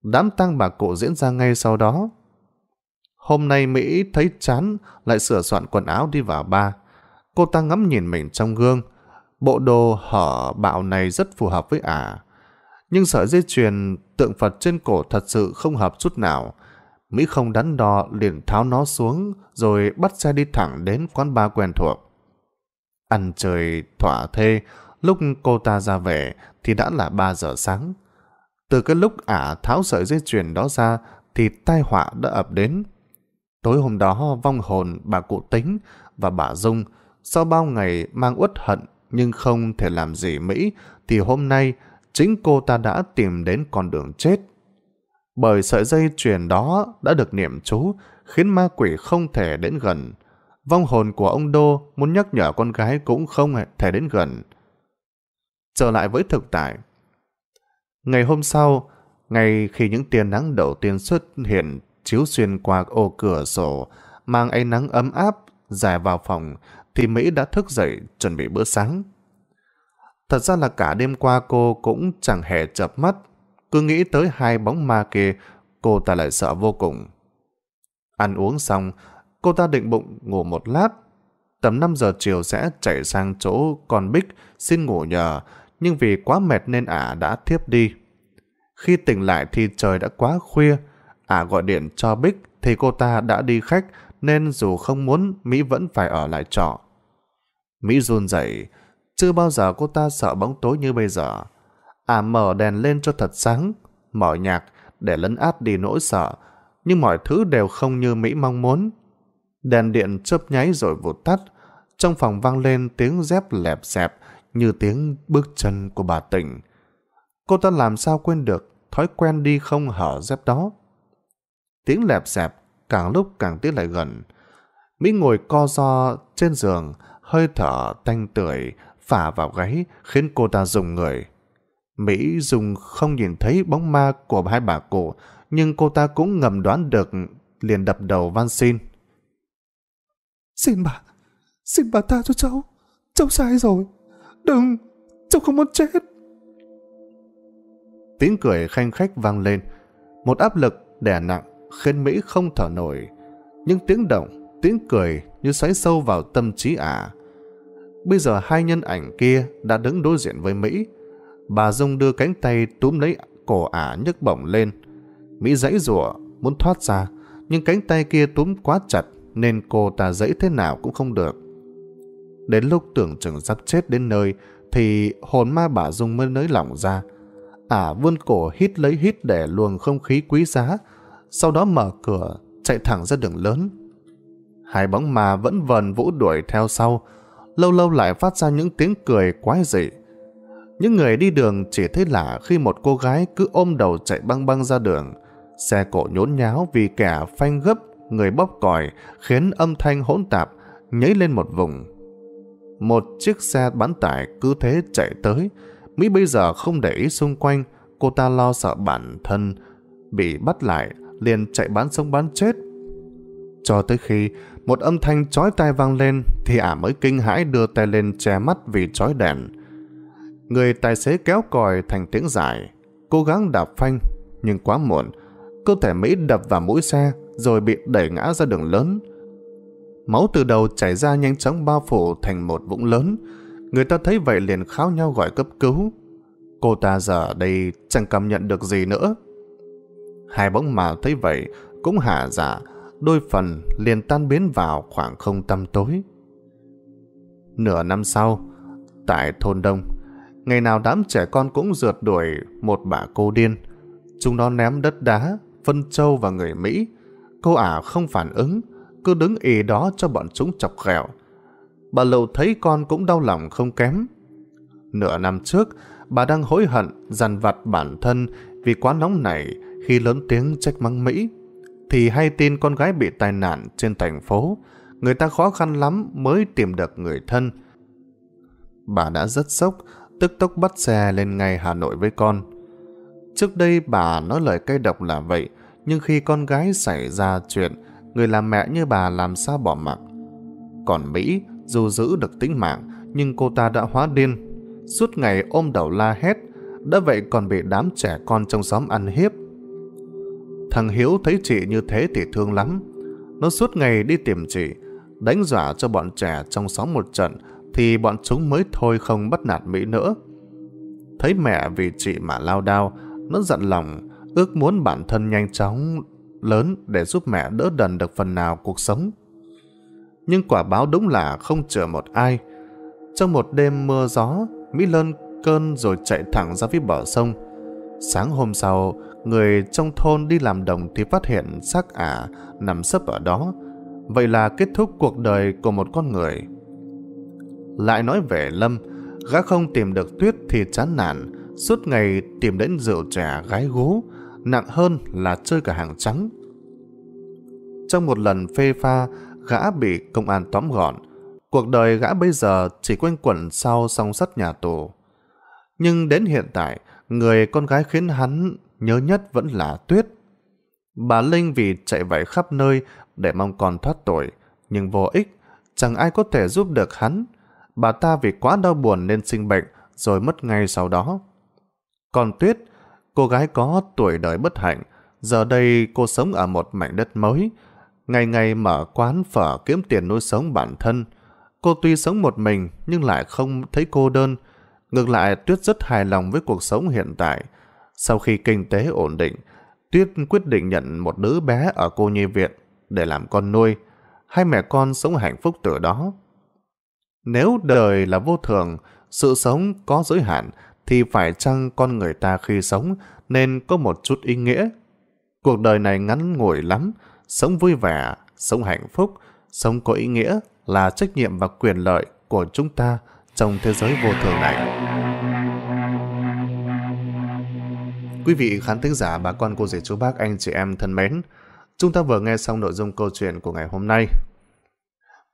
Đám tang bà cụ diễn ra ngay sau đó. Hôm nay Mỹ thấy chán, lại sửa soạn quần áo đi vào ba. Cô ta ngắm nhìn mình trong gương. Bộ đồ hở bạo này rất phù hợp với ả. À. Nhưng sợi dây chuyền tượng Phật trên cổ thật sự không hợp chút nào. Mỹ không đắn đo liền tháo nó xuống rồi bắt xe đi thẳng đến quán ba quen thuộc. Ăn trời thỏa thê, Lúc cô ta ra về thì đã là 3 giờ sáng. Từ cái lúc ả tháo sợi dây chuyền đó ra thì tai họa đã ập đến. Tối hôm đó vong hồn bà cụ tính và bà Dung sau bao ngày mang uất hận nhưng không thể làm gì Mỹ thì hôm nay chính cô ta đã tìm đến con đường chết. Bởi sợi dây chuyền đó đã được niệm chú khiến ma quỷ không thể đến gần. Vong hồn của ông Đô muốn nhắc nhở con gái cũng không thể đến gần trở lại với thực tại. Ngày hôm sau, ngay khi những tia nắng đầu tiên xuất hiện chiếu xuyên qua ô cửa sổ, mang ánh nắng ấm áp dài vào phòng, thì Mỹ đã thức dậy chuẩn bị bữa sáng. Thật ra là cả đêm qua cô cũng chẳng hề chập mắt, cứ nghĩ tới hai bóng ma kia, cô ta lại sợ vô cùng. Ăn uống xong, cô ta định bụng ngủ một lát, tầm 5 giờ chiều sẽ chạy sang chỗ con Bích xin ngủ nhờ, nhưng vì quá mệt nên ả đã thiếp đi. Khi tỉnh lại thì trời đã quá khuya, ả gọi điện cho Bích thì cô ta đã đi khách nên dù không muốn Mỹ vẫn phải ở lại trọ. Mỹ run dậy, chưa bao giờ cô ta sợ bóng tối như bây giờ. ả mở đèn lên cho thật sáng, mở nhạc để lấn át đi nỗi sợ, nhưng mọi thứ đều không như Mỹ mong muốn. Đèn điện chớp nháy rồi vụt tắt, trong phòng vang lên tiếng dép lẹp xẹp, như tiếng bước chân của bà Tịnh. Cô ta làm sao quên được thói quen đi không hở dép đó. Tiếng lẹp xẹp càng lúc càng tiến lại gần. Mỹ ngồi co do trên giường, hơi thở tanh tưởi phả vào gáy khiến cô ta rùng người. Mỹ dùng không nhìn thấy bóng ma của hai bà cụ, nhưng cô ta cũng ngầm đoán được liền đập đầu van xin. Xin bà, xin bà tha cho cháu, cháu sai rồi. Đừng, cháu không muốn chết. Tiếng cười khanh khách vang lên, một áp lực đè nặng khiến Mỹ không thở nổi. Những tiếng động, tiếng cười như xoáy sâu vào tâm trí ả. À. Bây giờ hai nhân ảnh kia đã đứng đối diện với Mỹ. Bà Dung đưa cánh tay túm lấy cổ ả à nhấc bổng lên. Mỹ dãy rủa muốn thoát ra, nhưng cánh tay kia túm quá chặt nên cô ta dãy thế nào cũng không được. Đến lúc tưởng chừng sắp chết đến nơi thì hồn ma bà Dung mới nới lỏng ra. Ả à, vươn cổ hít lấy hít để luồng không khí quý giá, sau đó mở cửa, chạy thẳng ra đường lớn. Hai bóng ma vẫn vần vũ đuổi theo sau, lâu lâu lại phát ra những tiếng cười quái dị. Những người đi đường chỉ thấy lạ khi một cô gái cứ ôm đầu chạy băng băng ra đường, xe cộ nhốn nháo vì kẻ phanh gấp, người bóp còi khiến âm thanh hỗn tạp nhấy lên một vùng. Một chiếc xe bán tải cứ thế chạy tới. Mỹ bây giờ không để ý xung quanh, cô ta lo sợ bản thân bị bắt lại, liền chạy bán sống bán chết. Cho tới khi một âm thanh chói tai vang lên thì ả mới kinh hãi đưa tay lên che mắt vì chói đèn. Người tài xế kéo còi thành tiếng dài, cố gắng đạp phanh, nhưng quá muộn. Cơ thể Mỹ đập vào mũi xe rồi bị đẩy ngã ra đường lớn. Máu từ đầu chảy ra nhanh chóng bao phủ thành một vũng lớn. Người ta thấy vậy liền kháo nhau gọi cấp cứu. Cô ta giờ đây chẳng cảm nhận được gì nữa. Hai bóng mà thấy vậy cũng hạ dạ, đôi phần liền tan biến vào khoảng không tăm tối. Nửa năm sau, tại thôn đông, ngày nào đám trẻ con cũng rượt đuổi một bà cô điên. Chúng nó ném đất đá, phân châu và người Mỹ. Cô ả không phản ứng, cứ đứng ì đó cho bọn chúng chọc ghẹo. Bà Lầu thấy con cũng đau lòng không kém. Nửa năm trước, bà đang hối hận, dằn vặt bản thân vì quá nóng nảy khi lớn tiếng trách mắng Mỹ. Thì hay tin con gái bị tai nạn trên thành phố, người ta khó khăn lắm mới tìm được người thân. Bà đã rất sốc, tức tốc bắt xe lên ngay Hà Nội với con. Trước đây bà nói lời cay độc là vậy, nhưng khi con gái xảy ra chuyện, người làm mẹ như bà làm sao bỏ mặc. Còn Mỹ, dù giữ được tính mạng, nhưng cô ta đã hóa điên. Suốt ngày ôm đầu la hét, đã vậy còn bị đám trẻ con trong xóm ăn hiếp. Thằng Hiếu thấy chị như thế thì thương lắm. Nó suốt ngày đi tìm chị, đánh dọa cho bọn trẻ trong xóm một trận thì bọn chúng mới thôi không bắt nạt Mỹ nữa. Thấy mẹ vì chị mà lao đao, nó giận lòng, ước muốn bản thân nhanh chóng lớn để giúp mẹ đỡ đần được phần nào cuộc sống. Nhưng quả báo đúng là không chừa một ai. Trong một đêm mưa gió, Mỹ lơn cơn rồi chạy thẳng ra phía bờ sông. Sáng hôm sau, người trong thôn đi làm đồng thì phát hiện xác ả nằm sấp ở đó. Vậy là kết thúc cuộc đời của một con người. Lại nói về Lâm, gã không tìm được tuyết thì chán nản, suốt ngày tìm đến rượu trà gái gú, nặng hơn là chơi cả hàng trắng. Trong một lần phê pha, gã bị công an tóm gọn. Cuộc đời gã bây giờ chỉ quanh quẩn sau song sắt nhà tù. Nhưng đến hiện tại, người con gái khiến hắn nhớ nhất vẫn là Tuyết. Bà Linh vì chạy vẫy khắp nơi để mong còn thoát tội, nhưng vô ích, chẳng ai có thể giúp được hắn. Bà ta vì quá đau buồn nên sinh bệnh, rồi mất ngay sau đó. Còn Tuyết Cô gái có tuổi đời bất hạnh, giờ đây cô sống ở một mảnh đất mới, ngày ngày mở quán phở kiếm tiền nuôi sống bản thân. Cô tuy sống một mình nhưng lại không thấy cô đơn. Ngược lại, Tuyết rất hài lòng với cuộc sống hiện tại. Sau khi kinh tế ổn định, Tuyết quyết định nhận một đứa bé ở cô nhi viện để làm con nuôi. Hai mẹ con sống hạnh phúc từ đó. Nếu đời là vô thường, sự sống có giới hạn, thì phải chăng con người ta khi sống nên có một chút ý nghĩa? Cuộc đời này ngắn ngủi lắm, sống vui vẻ, sống hạnh phúc, sống có ý nghĩa là trách nhiệm và quyền lợi của chúng ta trong thế giới vô thường này. Quý vị khán thính giả, bà con, cô dì, chú bác, anh chị em thân mến, chúng ta vừa nghe xong nội dung câu chuyện của ngày hôm nay.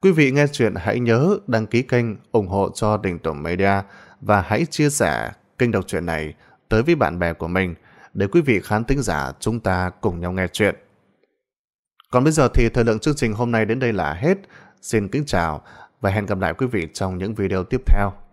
Quý vị nghe chuyện hãy nhớ đăng ký kênh, ủng hộ cho Đình Tổng Media và hãy chia sẻ kênh đọc truyện này tới với bạn bè của mình để quý vị khán thính giả chúng ta cùng nhau nghe chuyện. Còn bây giờ thì thời lượng chương trình hôm nay đến đây là hết. Xin kính chào và hẹn gặp lại quý vị trong những video tiếp theo.